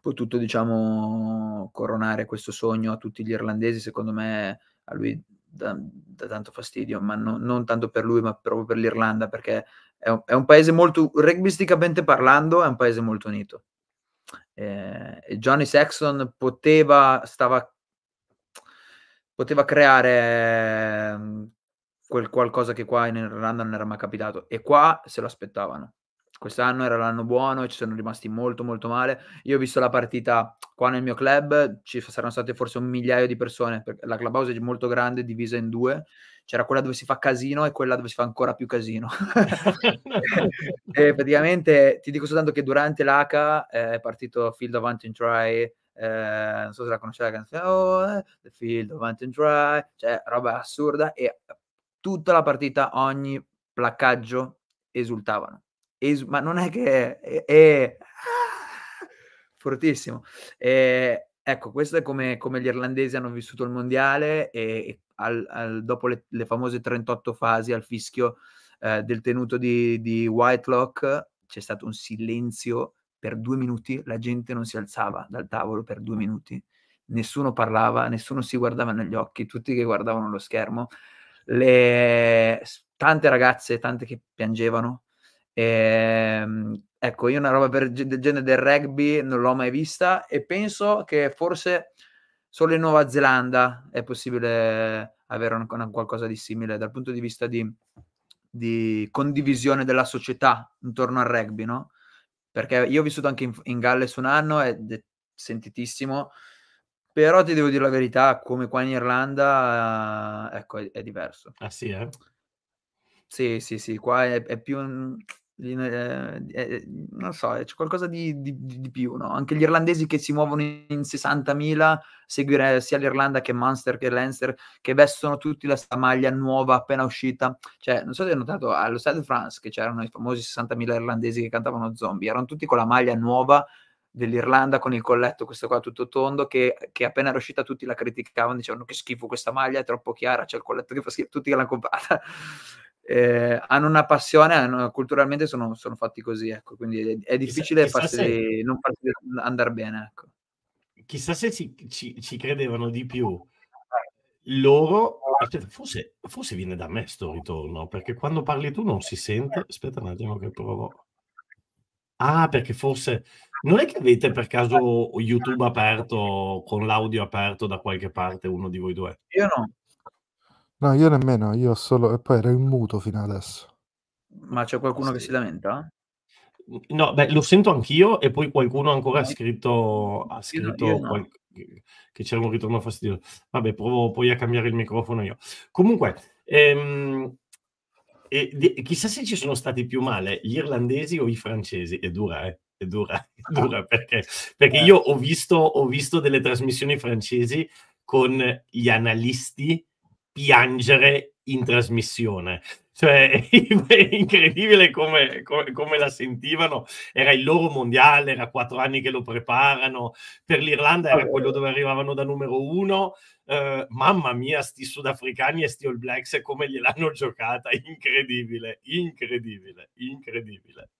potuto, diciamo, coronare questo sogno a tutti gli irlandesi, secondo me a lui dà, dà tanto fastidio, ma no, non tanto per lui, ma proprio per l'Irlanda, perché è un, è un paese molto, rugbysticamente parlando, è un paese molto unito. Eh, Johnny Sexton poteva, stava, poteva creare ehm, quel qualcosa che qua in Irlanda non era mai capitato e qua se lo aspettavano quest'anno era l'anno buono, e ci sono rimasti molto molto male. Io ho visto la partita qua nel mio club, ci saranno state forse un migliaio di persone, perché la clubhouse è molto grande, divisa in due. C'era quella dove si fa casino e quella dove si fa ancora più casino. *laughs* e praticamente ti dico soltanto che durante l'H eh, è partito Field of Hunt and Try, eh, non so se la conoscete la canzone, oh, eh, The Field of Hunt and Try, cioè roba assurda e tutta la partita, ogni placcaggio esultavano es, ma non è che è, è ah, fortissimo. E, ehm, ecco, questo è come, come, gli irlandesi hanno vissuto il mondiale e, al, al, dopo le, le, famose 38 fasi al fischio eh, del tenuto di, di Whitelock c'è stato un silenzio per due minuti, la gente non si alzava dal tavolo per due minuti, nessuno parlava, nessuno si guardava negli occhi, tutti che guardavano lo schermo, le... tante ragazze, tante che piangevano, e, ehm, ecco, io una roba per, del genere del rugby non l'ho mai vista e penso che forse solo in Nuova Zelanda è possibile avere una, una qualcosa di simile dal punto di vista di, di, condivisione della società intorno al rugby, no? Perché io ho vissuto anche in, in Galles un anno ed è sentitissimo, però ti devo dire la verità, come qua in Irlanda, ecco, è, è diverso. Ah sì, eh? Sì, sì, sì, qua è, è più... Un eh, eh, eh, non so, eh, c'è qualcosa di, di, di, più, no? Anche gli irlandesi che si muovono in 60.000, seguire sia l'Irlanda che Munster che Leinster, che vestono tutti la maglia nuova appena uscita. Cioè, non so se hai notato, allo Stade de France, che c'erano i famosi 60.000 irlandesi che cantavano zombie, erano tutti con la maglia nuova dell'Irlanda con il colletto, questo qua tutto tondo, che, che appena era uscita tutti la criticavano, dicevano che schifo questa maglia, è troppo chiara, c'è il colletto che fa schifo, tutti l'hanno comprata eh, hanno una passione, hanno, culturalmente sono, sono, fatti così, ecco, quindi è, è difficile chissà, farsi, se... non farsi andare bene. Ecco. Chissà se ci, ci, ci, credevano di più loro, aspetta, forse, forse, viene da me sto ritorno, perché quando parli tu non si sente, aspetta un attimo che provo. Ah, perché forse non è che avete per caso YouTube aperto con l'audio aperto da qualche parte uno di voi due? Io no, No, io nemmeno, io solo... E poi ero in muto fino adesso. Ma c'è qualcuno sì. che si lamenta? No, beh, lo sento anch'io e poi qualcuno ancora ha scritto, ha scritto io, qual... no. che c'era un ritorno fastidioso. Vabbè, provo poi a cambiare il microfono io. Comunque, ehm, e, di, chissà se ci sono stati più male gli irlandesi o i francesi. È dura, eh? È dura, *laughs* è ah. dura perché, perché eh. io ho visto, ho visto delle trasmissioni francesi con gli analisti piangere in trasmissione. Cioè, è *laughs* incredibile come, come, come, la sentivano. Era il loro mondiale, era quattro anni che lo preparano. Per l'Irlanda era quello dove arrivavano da numero uno. Uh, mamma mia, sti sudafricani e sti All Blacks come gliel'hanno giocata. Incredibile, incredibile, incredibile.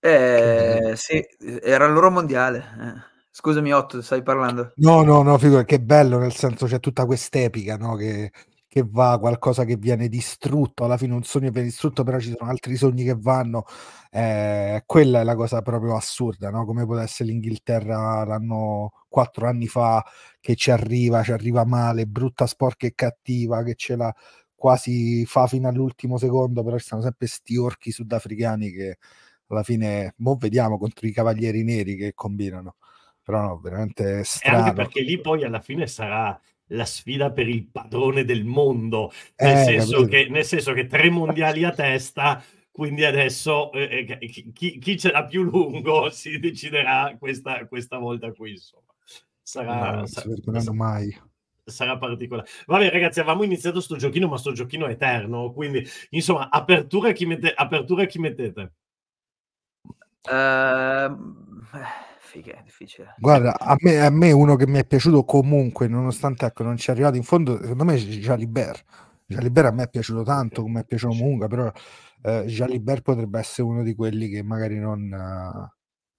Eh, sì, era il loro mondiale. Eh. Scusami, Otto, stai parlando? No, no, no, figura, che bello, nel senso c'è tutta quest'epica, no? Che, che va, qualcosa che viene distrutto, alla fine un sogno viene distrutto, però ci sono altri sogni che vanno. Eh, quella è la cosa proprio assurda, no? Come può essere l'Inghilterra l'anno quattro anni fa che ci arriva, ci arriva male, brutta, sporca e cattiva, che ce la quasi fa fino all'ultimo secondo, però ci sono sempre sti orchi sudafricani che alla fine, mo vediamo contro i cavalieri neri che combinano però no, veramente strano. E anche perché lì poi alla fine sarà la sfida per il padrone del mondo, nel, eh, senso, che, nel senso, che, tre mondiali a *laughs* testa, quindi adesso eh, eh chi, chi, ce l'ha più lungo *laughs* si deciderà questa, questa volta qui, insomma. Sarà, no, non si vergogneranno mai sarà particolare. Vabbè, ragazzi, avevamo iniziato sto giochino, ma sto giochino è eterno. Quindi, insomma, apertura chi, mette, apertura chi mettete? Uh, classifiche, è difficile. Guarda, a me, a me uno che mi è piaciuto comunque, nonostante ecco, non ci è arrivato in fondo, secondo me è Jalibert. Jalibert a me è piaciuto tanto, come è piaciuto Munga, però eh, Jalibert potrebbe essere uno di quelli che magari non... Eh,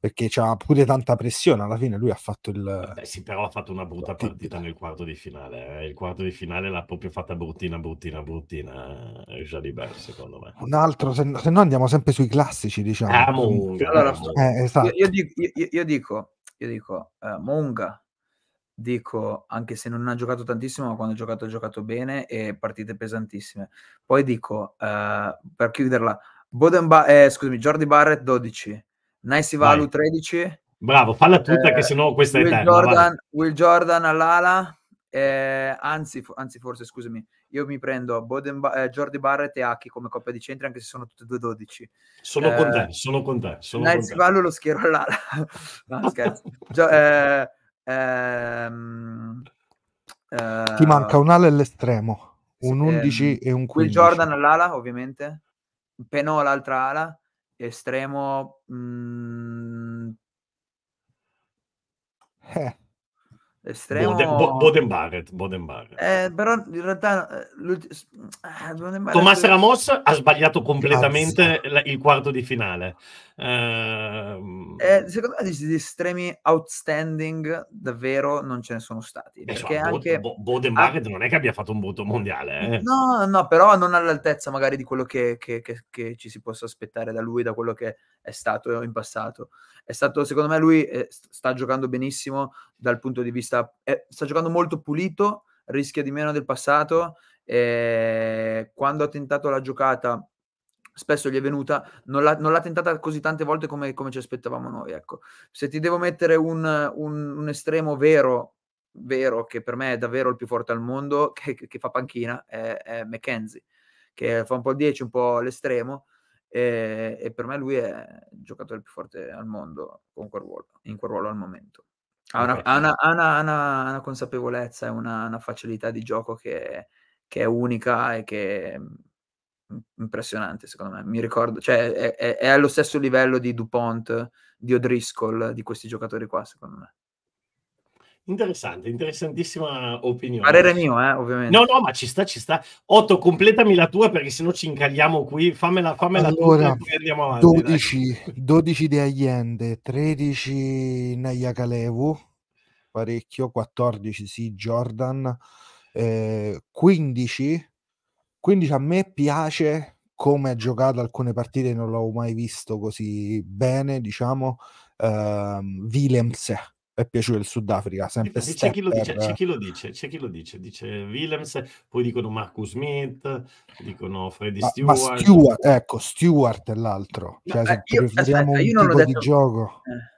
perché c'ha pure tanta pressione. Alla fine lui ha fatto il. Eh beh, sì, però ha fatto una brutta partita nel quarto di finale. Eh. Il quarto di finale l'ha proprio fatta bruttina, bruttina, bruttina. Eh, Jalibert, secondo me. Un altro, se, no, se no andiamo sempre sui classici, diciamo. Ah, Munga. Allora, eh, esatto. io, io, dico, io, io dico, dico uh, Monga. Dico, anche se non ha giocato tantissimo, ma quando ha giocato ha giocato bene e partite pesantissime. Poi dico, uh, per chiuderla, Boden ba- eh, scusami, Jordi Barrett 12, Nice Valu 13. Bravo, falla tutta eh, che sennò questa Will è eterna. Jordan, Will Jordan all'ala, eh, anzi, anzi, forse scusami, io mi prendo Boden, eh, Jordi Barrett e Aki come coppia di centri, anche se sono tutti e due 12. Sono eh, con te, sono con te. Sono Nice con te. lo schiero all'ala. *laughs* no, scherzo. Gio- eh, ehm, eh, Ti manca un ala all'estremo, un 11 ehm, e un 15. Will Jordan all'ala, ovviamente. Penò l'altra ala estremo... Mh... Mhmm eh. Estremo... Boden, Barrett, Boden Barrett. Eh, però in realtà eh, Tommaso ah, Ramos ha sbagliato completamente la, il quarto di finale Ehm... Eh, secondo me di estremi outstanding davvero non ce ne sono stati. perché insomma, anche... Bo- Bodenbach ah... non è che abbia fatto un voto mondiale. Eh. No, no, però non all'altezza magari di quello che, che, che, che, ci si possa aspettare da lui, da quello che è stato in passato. È stato, secondo me, lui eh, sta giocando benissimo dal punto di vista... Eh, sta giocando molto pulito, rischia di meno del passato. Eh, quando ha tentato la giocata spesso gli è venuta, non l'ha, non l'ha tentata così tante volte come, come, ci aspettavamo noi. Ecco. Se ti devo mettere un, un, un, estremo vero, vero, che per me è davvero il più forte al mondo, *laughs* che, che fa panchina, è, è McKenzie, che fa un po' il 10, un po' l'estremo, e, e, per me lui è il giocatore più forte al mondo con quel ruolo, in quel ruolo al momento. Ha una, ha una, ha una, ha una, una consapevolezza e una, facilità di gioco che, che è unica e che impressionante secondo me, mi ricordo, cioè è, è, è allo stesso livello di Dupont, di O'Driscoll, di questi giocatori qua secondo me. Interessante, interessantissima opinione. Parere mio, eh, ovviamente. No, no, ma ci sta, ci sta. Otto, completami la tua perché sennò ci incagliamo qui. Fammela, fammela allora, tua andiamo avanti. 12, dai. 12 di Allende, 13 Nayakalevu, parecchio, 14 sì, Jordan, eh, 15 quindi a me piace come ha giocato alcune partite, non l'avevo mai visto così bene, diciamo, ehm, Willems è piaciuto il Sudafrica, sempre c'è, c'è, chi lo dice, c'è chi lo dice, c'è chi lo dice, dice Willems, poi dicono Marcus Smith, dicono Freddy ma, Stewart. Ma Stewart, ecco, Stewart è l'altro, cioè, no, se eh, io, preferiamo aspetta, un io non tipo detto... di gioco... Eh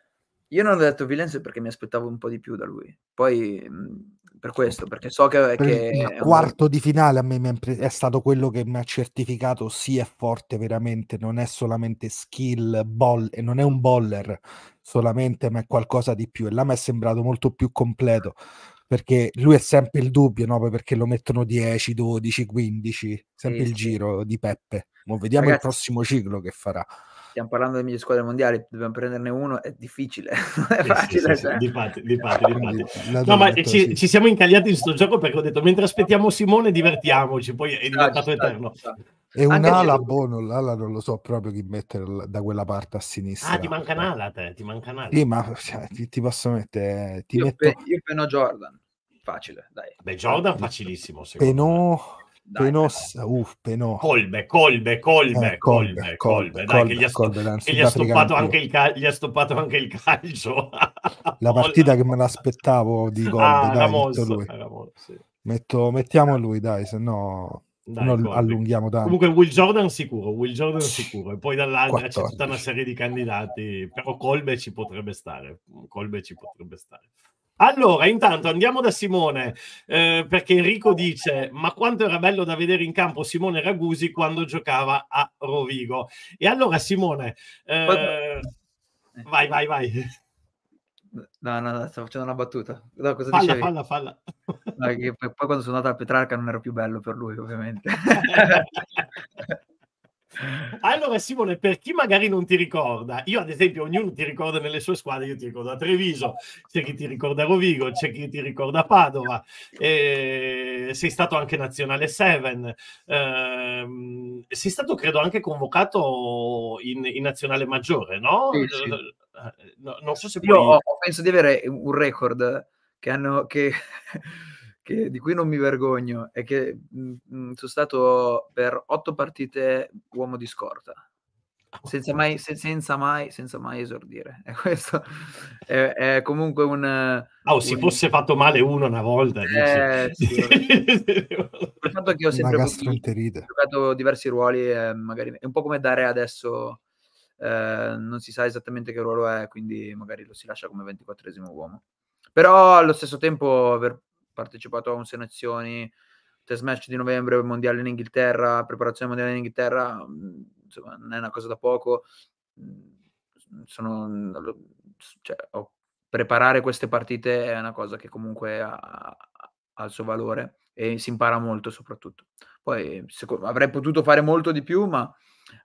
io non ho detto Villeneuve perché mi aspettavo un po' di più da lui. Poi mhmm, per questo, perché so che... che il quarto un... di finale a me è stato quello che mi ha certificato sì è forte veramente, non è solamente skill, ball, e non è un boller solamente, ma è qualcosa di più. E là mi è sembrato molto più completo, perché lui è sempre il dubbio, no? perché lo mettono 10, 12, 15, sempre sì, il sì. giro di Peppe. Ma vediamo Ragazzi... il prossimo ciclo che farà stiamo parlando delle migliori squadre mondiali, dobbiamo prenderne uno, è difficile. *laughs* è facile. No, ma ci, ci, siamo incagliati in questo gioco perché ho detto, mentre aspettiamo Simone divertiamoci, poi è esatto, diventato esatto, eterno. È esatto. un'ala, se... boh, non, l'ala non lo so proprio chi mettere da quella parte a sinistra. Ah, ti manca un'ala, te, ti manca un'ala. Sì, ma cioè, ti, ti, posso mettere... Ti io, metto... pe, io peno Jordan, facile, dai. Beh, Jordan facilissimo, secondo peno... me. Penossa, uff, Penossa. Colbe, Colbe, Colbe, eh, Colbe, Colbe, Colbe, Colbe, dai, Colbe, che gli ha, Colbe, gli ha, stoppato, anche il cal- gli ha stoppato anche il calcio. *laughs* la partita che me l'aspettavo di ah, Colbe, ah, dai, Ramos, metto lui. Eh, Ramos, sì. metto, mettiamo lui, dai, se no... non no, allunghiamo tanto. Comunque Will Jordan sicuro, Will Jordan sicuro. E poi dall'altra 14. c'è tutta una serie di candidati, però Colbe ci potrebbe stare. Colbe ci potrebbe stare. Allora, intanto andiamo da Simone, eh, perché Enrico dice: Ma quanto era bello da vedere in campo Simone Ragusi quando giocava a Rovigo. E allora, Simone, eh, eh, vai, vai, vai. No, no, stavo facendo una battuta. No, cosa falla, dicevi? falla, falla. No, poi quando sono andato a Petrarca non ero più bello per lui, ovviamente. *laughs* Allora, Simone, per chi magari non ti ricorda, io ad esempio, ognuno ti ricorda nelle sue squadre. Io ti ricordo a Treviso, c'è chi ti ricorda a Rovigo, c'è chi ti ricorda a Padova. Eh, sei stato anche nazionale 7, eh, sei stato credo anche convocato in, in nazionale maggiore, no? Sì, sì. Eh, no non so se io poi... penso di avere un record che hanno. Che che, di cui non mi vergogno è che mh, mhmm, mhmm, sono stato per otto partite uomo di scorta. Ah, senza mai, se, senza, mai, senza mai esordire. E *laughs* questo è, è comunque un... Oh, si fosse fatto male uno una volta. Eh, sì, il *laughs* fatto che ho sempre giocato diversi ruoli, eh, magari, è un po' come dare adesso... Eh, non si sa esattamente che ruolo è, quindi magari lo si lascia come 24esimo uomo. Però allo stesso tempo aver partecipato a un selezioni, test match di novembre, mondiale in Inghilterra, preparazione mondiale in Inghilterra, mm, insomma, non è una cosa da poco. Mm, sono, cioè, preparare queste partite è una cosa che comunque ha, ha il suo valore e si impara molto soprattutto. Poi secondo, avrei potuto fare molto di più, ma,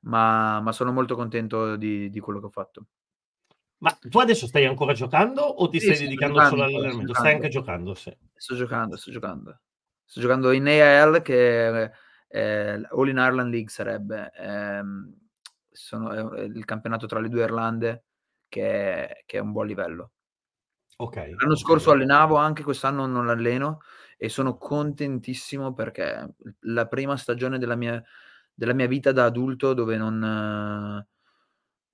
ma, ma sono molto contento di, di, quello che ho fatto. Ma tu adesso stai ancora giocando o ti sì, stai dedicando giocando, solo all'allenamento? Stai anche giocando, sì. Sto giocando, sto giocando. Sto giocando in AL che eh, All in Ireland League sarebbe. Ehm, sono, eh, il campionato tra le due Irlande che è, che è un buon livello. Okay, L'anno scorso allenavo, anche quest'anno non l'alleno e sono contentissimo perché la prima stagione della mia, della mia vita da adulto dove non,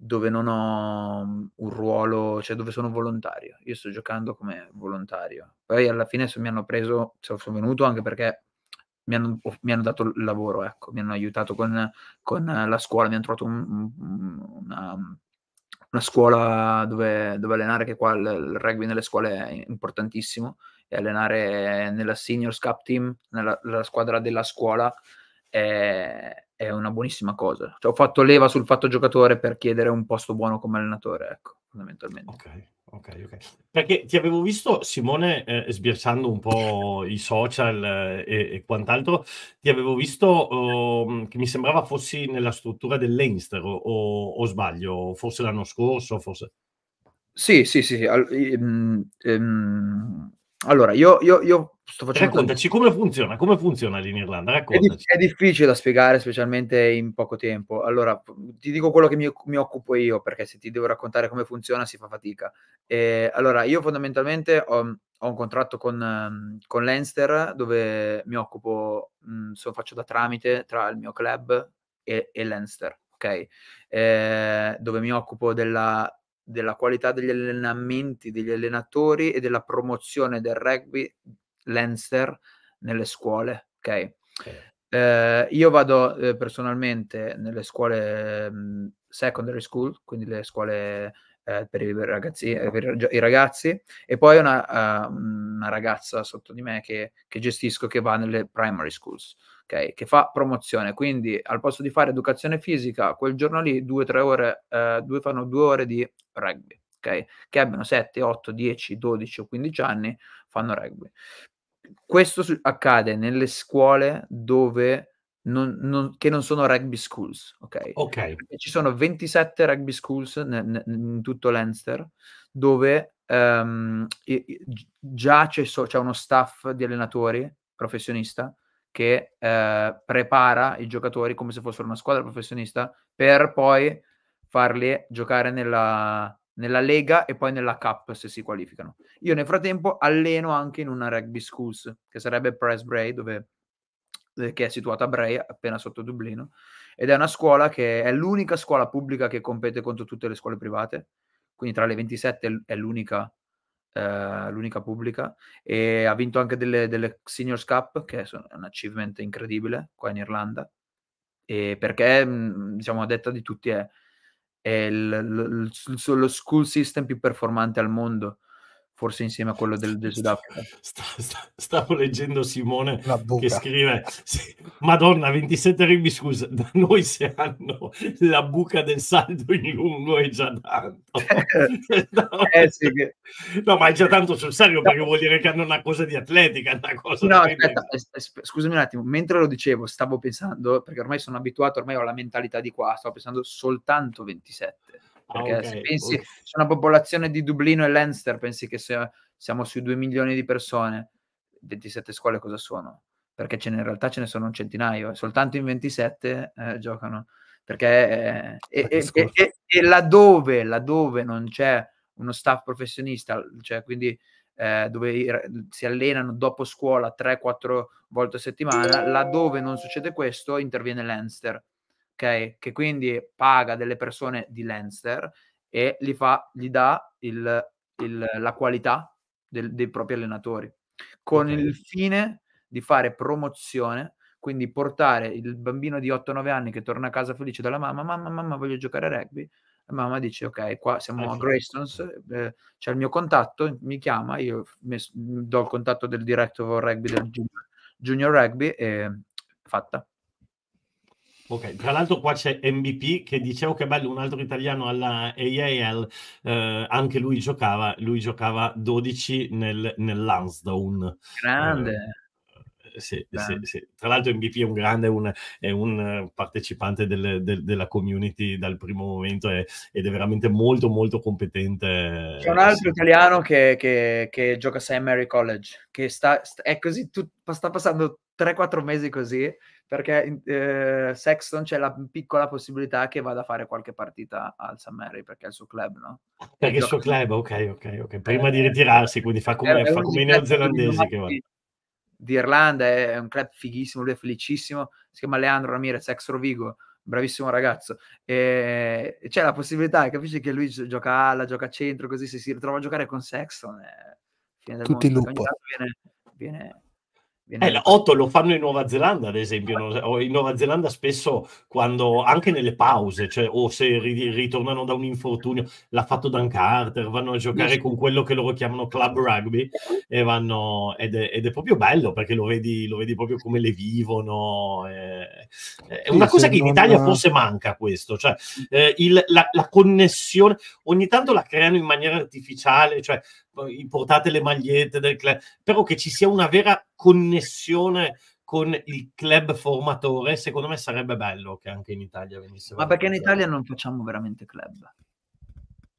dove non ho mm, un ruolo, cioè dove sono volontario. Io sto giocando come volontario. Poi alla fine mi hanno preso, cioè, sono venuto anche perché mi hanno, mi hanno, dato il lavoro, ecco, mi hanno aiutato con, con la scuola, mi hanno trovato un, una, una, scuola dove, dove, allenare, che qua il, il rugby nelle scuole è importantissimo, e allenare nella seniors cup team, nella, nella squadra della scuola, è, è una buonissima cosa. Cioè, ho fatto leva sul fatto giocatore per chiedere un posto buono come allenatore, ecco, fondamentalmente. Ok. Ok, ok. Perché ti avevo visto, Simone, eh, sbirciando un po' i social eh, e, e, quant'altro, ti avevo visto oh, che mi sembrava fossi nella struttura dell'Einster, o, o, sbaglio, forse l'anno scorso, forse... Sì, sì, sì. All- mm, ehm, ehm allora, io, io, io sto facendo... Raccontaci come funziona, come funziona lì in Irlanda, raccontaci. È, di- è, difficile da spiegare, specialmente in poco tempo. Allora, ti dico quello che mi, mi occupo io, perché se ti devo raccontare come funziona si fa fatica. Eh, allora, io fondamentalmente ho, ho un contratto con, ehm, con Leinster, dove mi occupo, mh, mm, so, faccio da tramite tra il mio club e, e Leinster, ok? Eh, dove mi occupo della della qualità degli allenamenti degli allenatori e della promozione del rugby Lancer nelle scuole. Ok. okay. Eh, io vado eh, personalmente nelle scuole mh, mm, secondary school, quindi le scuole eh, per, i ragazzi, eh, per, i ragazzi, e poi una, uh, una ragazza sotto di me che, che, gestisco che va nelle primary schools, okay? che fa promozione, quindi al posto di fare educazione fisica, quel giorno lì due, tre ore, uh, due, fanno due ore di rugby. Okay? Che abbiano 7, 8, 10, 12 o 15 anni fanno rugby. Questo accade nelle scuole dove non, non, che non sono rugby schools, ok? okay. Ci sono 27 rugby schools ne, ne, in tutto Leinster dove um, e, e, già c'è, so, c'è, uno staff di allenatori professionista che eh, prepara i giocatori come se fossero una squadra professionista per poi farli giocare nella, nella Lega e poi nella Cup se si qualificano. Io nel frattempo alleno anche in una rugby schools che sarebbe Presbury dove che è situata a Bray, appena sotto Dublino, ed è una scuola che è l'unica scuola pubblica che compete contro tutte le scuole private, quindi tra le 27 è l'unica, eh, l'unica pubblica, e ha vinto anche delle, delle Seniors Cup, che è un achievement incredibile qua in Irlanda, e perché, mm, diciamo, a detta di tutti è, è il, lo, lo school system più performante al mondo, forse insieme a quello del, del Sudafrica. stavo leggendo Simone che scrive, sì, Madonna, 27 scusa, da noi se hanno la buca del saldo in lungo è già tanto. no, *laughs* eh, sì, che... no, ma è già tanto sul serio no. perché vuol dire che hanno una cosa di atletica, una cosa... No, aspetta, aspetta, scusami un attimo, mentre lo dicevo stavo pensando, perché ormai sono abituato, ormai ho la mentalità di qua, stavo pensando soltanto 27 Ah, Perché okay. se pensi, okay. una popolazione di Dublino e Leinster, pensi che se siamo sui 2 milioni di persone, 27 scuole cosa sono? Perché ce ne, in realtà ce ne sono un centinaio, eh, soltanto in 27 eh, giocano. Perché eh, e, e, e, laddove, laddove non c'è uno staff professionista, cioè quindi eh, dove si allenano dopo scuola 3-4 volte a settimana, laddove non succede questo interviene Leinster ok? Che quindi paga delle persone di Leinster e gli, fa, gli dà il, il, la qualità del, dei propri allenatori, con okay. il fine di fare promozione, quindi portare il bambino di 8-9 anni che torna a casa felice dalla mamma, mamma, mamma, voglio giocare a rugby. La mamma dice, ok, qua siamo a certo. Grayston's, eh, c'è il mio contatto, mi chiama, io mi, do il contatto del diretto rugby del junior, junior rugby e fatta. Ok, tra l'altro qua c'è MVP che dicevo che bello, un altro italiano alla AAL, eh, anche lui giocava, lui giocava 12 nel, Lansdowne. Grande. Eh, sì, Sì, sì. Tra l'altro MVP è un grande, un, è un partecipante del, del, della community dal primo momento è, ed è veramente molto molto competente. C'è un altro italiano che, che, che, gioca a St. Mary College, che sta, sta, così, tut, sta passando 3-4 mesi così, perché eh, Sexton c'è la piccola possibilità che vada a fare qualche partita al San Mary perché è il suo club, no? Perché il suo club, ok, ok, ok. Prima eh, di ritirarsi, quindi fa come, eh, fa come i neozelandesi che vanno. D'Irlanda è un club fighissimo, lui è felicissimo, si chiama Leandro Ramirez, ex Rovigo, bravissimo ragazzo. E c'è la possibilità, capisci che lui gioca alla, gioca a centro, così se si ritrova a giocare con Sexton, è eh, fine del Tutti mondo. Lupo. Viene, viene eh, 8 lo fanno in Nuova Zelanda, ad esempio, no? in Nuova Zelanda spesso quando anche nelle pause, cioè, o se ri ritornano da un infortunio, l'ha fatto Dan Carter, vanno a giocare con quello che loro chiamano club rugby vanno, ed, è, ed, è, proprio bello perché lo vedi, lo vedi proprio come le vivono. Eh, è, è una cosa che in Italia forse manca questo, cioè eh, il, la, la, connessione, ogni tanto la creano in maniera artificiale, cioè portate le magliette del club, però che ci sia una vera connessione con il club formatore, secondo me sarebbe bello che anche in Italia venisse. Ma perché in Italia non facciamo veramente club?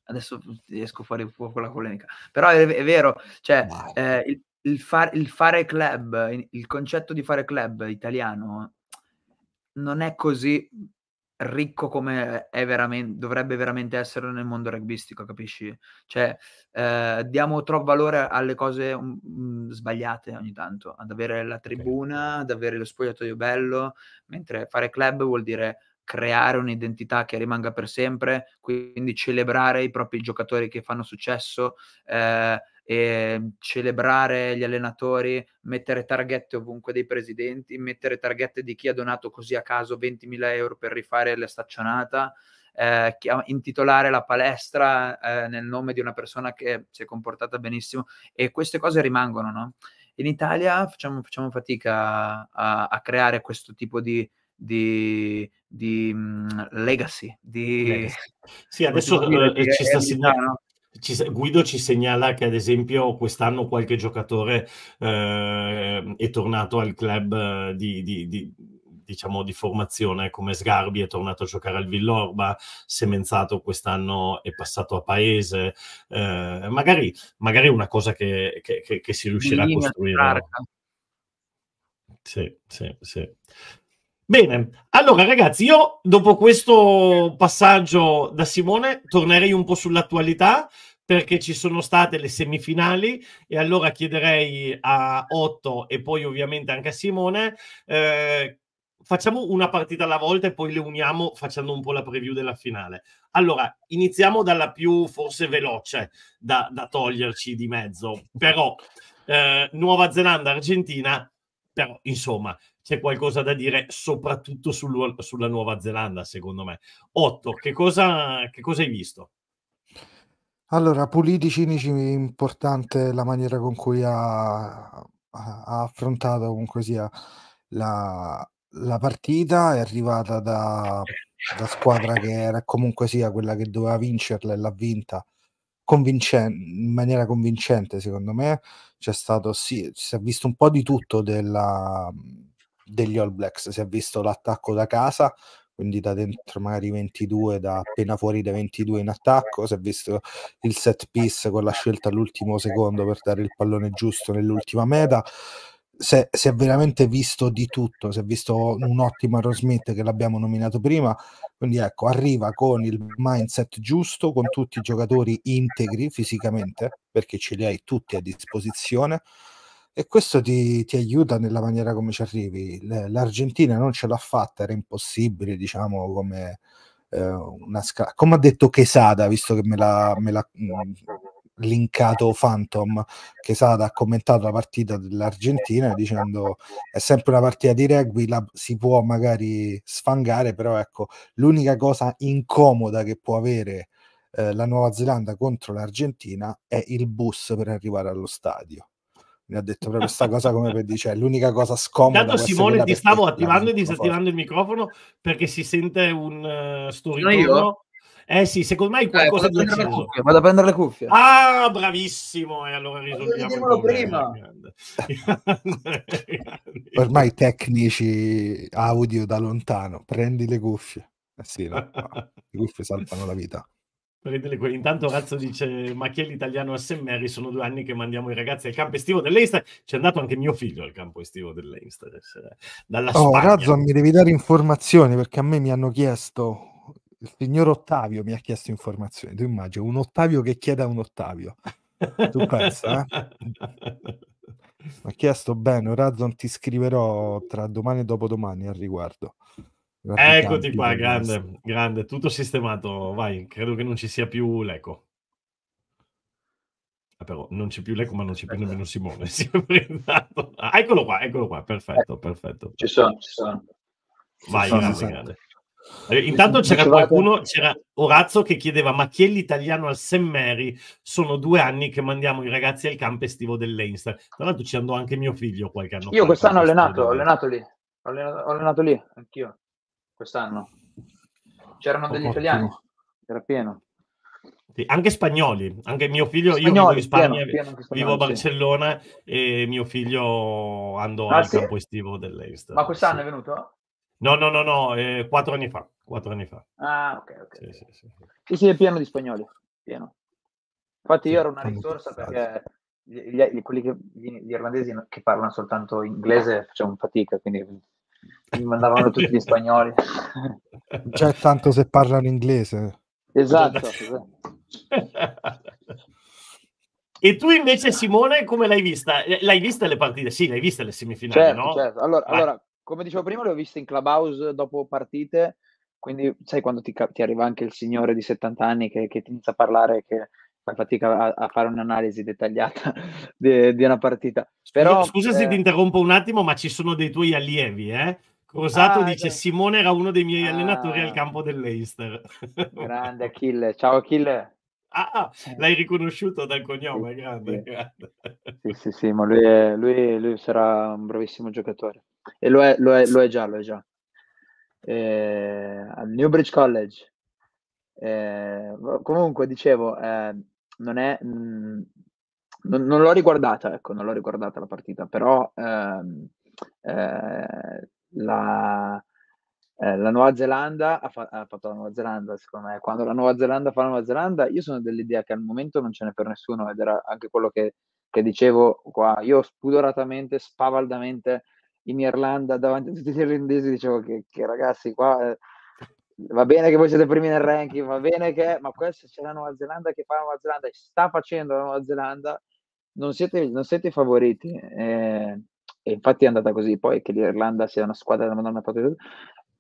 Adesso esco fuori un po' con la polemica, però è, è vero, cioè wow. eh, il, il, far, il fare club, il concetto di fare club italiano non è così ricco come veramente, dovrebbe veramente essere nel mondo rugbyistico, capisci? Cioè, eh, diamo troppo valore alle cose mh, mm, mm, sbagliate ogni tanto, ad avere la tribuna, ad avere lo spogliatoio bello, mentre fare club vuol dire creare un'identità che rimanga per sempre, quindi celebrare i propri giocatori che fanno successo, eh, e ehm, celebrare gli allenatori, mettere targhette ovunque dei presidenti, mettere targhette di chi ha donato così a caso 20.000 euro per rifare la staccionata, eh, intitolare la palestra eh, nel nome di una persona che si è comportata benissimo e queste cose rimangono, no? In Italia facciamo, facciamo fatica a, a, creare questo tipo di, di, di mm, legacy, di, legacy. Sì, adesso eh, ci sta segnalando. Ci, Guido ci segnala che ad esempio quest'anno qualche giocatore eh, è tornato al club eh, di, di, di diciamo di formazione come Sgarbi è tornato a giocare al Villorba, Semenzato quest'anno è passato a Paese, eh, magari, magari una cosa che, che, che, che si riuscirà a costruire. Sì, sì, sì. Bene, allora ragazzi, io dopo questo passaggio da Simone tornerei un po' sull'attualità perché ci sono state le semifinali e allora chiederei a Otto e poi ovviamente anche a Simone, eh, facciamo una partita alla volta e poi le uniamo facendo un po' la preview della finale. Allora, iniziamo dalla più forse veloce da, da toglierci di mezzo, però eh, Nuova Zelanda-Argentina, però insomma c'è qualcosa da dire soprattutto sul, sulla Nuova Zelanda, secondo me. Otto, che cosa, che cosa hai visto? Allora, Puliti Cinici, importante la maniera con cui ha, ha affrontato comunque sia la, la, partita, è arrivata da, da, squadra che era comunque sia quella che doveva vincerla e l'ha vinta in maniera convincente, secondo me. C'è stato, sì, si è visto un po' di tutto della, degli All Blacks, si è visto l'attacco da casa, quindi da dentro magari 22, da appena fuori da 22 in attacco, si è visto il set piece con la scelta all'ultimo secondo per dare il pallone giusto nell'ultima meta, si è, si è, veramente visto di tutto, si è visto un ottimo Aerosmith che l'abbiamo nominato prima, quindi ecco, arriva con il mindset giusto, con tutti i giocatori integri fisicamente, perché ce li hai tutti a disposizione, e questo ti, ti, aiuta nella maniera come ci arrivi. L'Argentina non ce l'ha fatta, era impossibile, diciamo, come eh, una scala. Come ha detto Quesada, visto che me l'ha, me l'ha mm, linkato Phantom, Quesada ha commentato la partita dell'Argentina dicendo è sempre una partita di rugby, la, si può magari sfangare, però ecco, l'unica cosa incomoda che può avere eh, la Nuova Zelanda contro l'Argentina è il bus per arrivare allo stadio mi ha detto proprio questa cosa come per dire, è cioè, l'unica cosa scomoda. Intanto Simone ti stavo attivando e eh, disattivando il microfono perché si sente un uh, eh, storico. Eh sì, secondo me è eh, qualcosa eh, vado di acceso. Vado a prendere le cuffie. Ah, bravissimo! E allora risolviamo prima. *laughs* Ormai tecnici audio da lontano, prendi le cuffie. Eh sì, no, no. le cuffie salvano la vita. Intanto Razzo dice: Ma chi è l'italiano a St. Mary? Sono due anni che mandiamo i ragazzi al campo estivo dell'Einstein. C'è andato anche mio figlio al campo estivo dell'Einstein. Eh, dalla oh, Razzo, mi devi dare informazioni perché a me mi hanno chiesto. Il signor Ottavio mi ha chiesto informazioni. Tu immagini un Ottavio che chiede a un Ottavio. Tu pensa, eh? *laughs* Mi ha chiesto bene, Razzo, ti scriverò tra domani e dopodomani al riguardo. Eccoti qua, grande, grande, tutto sistemato. Vai, credo che non ci sia più l'eco. Ah, però non c'è più l'eco, ma non c'è più nemmeno esatto. Simone. *laughs* Ah, eccolo qua, eccolo qua, perfetto, eh, perfetto. Ci sono, ci sono. Vai, ci sono, grande, grande. Allora, intanto c'era qualcuno, c'era Orazzo che chiedeva ma chi è l'italiano al Semmeri? Sono due anni che mandiamo i ragazzi al campo estivo dell'Einster. Tra l'altro ci andò anche mio figlio qualche anno Io fa. Io quest'anno ho allenato, ho allenato lì, ho allenato, ho allenato lì, anch'io quest'anno. C'erano degli Ottimo. italiani, era pieno. Sì, anche spagnoli, anche mio figlio, spagnoli, io vivo in Spagna, pieno, pieno vivo a Barcellona sì. e mio figlio andò ah, al sì? campo estivo dell'Est. Ma quest'anno è venuto? No, no, no, no, eh, quattro anni fa. Quattro anni fa. Ah, ok, ok. Sì, sì, sì. sì, sì è pieno di spagnoli, pieno. Infatti io ero una risorsa perché gli, gli, gli, che, gli, irlandesi che parlano soltanto inglese facevano fatica, quindi mi mandavano tutti gli spagnoli. Già è tanto se parlano inglese. Esatto. e tu invece Simone come l'hai vista? L'hai vista le partite? Sì, l'hai vista le semifinali, certo, no? Certo. Allora, allora, come dicevo prima, le ho viste in clubhouse dopo partite, quindi sai quando ti, ti arriva anche il signore di 70 anni che, che ti inizia a parlare che fai fatica a, a fare un'analisi dettagliata *laughs* di, di una partita. Però, scusa, eh... se ti interrompo un attimo, ma ci sono dei tuoi allievi, eh? Rosato ah, dice: Simone era uno dei miei ah, allenatori al ah. campo dell'Eister. *laughs* Grande Achille, ciao Achille. Ah, ah eh. l'hai riconosciuto dal cognome, sì, grande, sì. grande. Sì, sì, sì, ma lui, è, lui, lui, sarà un bravissimo giocatore. E lo è, lo è, lo è già, lo è già. Eh, al Newbridge College. Eh, comunque, dicevo, eh, non è... Mh, mm, non, non, l'ho riguardata, ecco, non l'ho riguardata la partita, però ehm, eh, la, eh, la, Nuova Zelanda ha, fa- ha, fatto la Nuova Zelanda, secondo me. Quando la Nuova Zelanda fa la Nuova Zelanda, io sono dell'idea che al momento non ce n'è per nessuno, ed era anche quello che, che dicevo qua. Io spudoratamente, spavaldamente in Irlanda davanti a tutti gli irlandesi dicevo che, che ragazzi qua eh, va bene che voi siete primi nel ranking, va bene che, ma questa c'è la Nuova Zelanda che fa la Nuova Zelanda e sta facendo la Nuova Zelanda, non siete, non siete favoriti. Eh, e infatti è andata così, poi che l'Irlanda sia una squadra della Madonna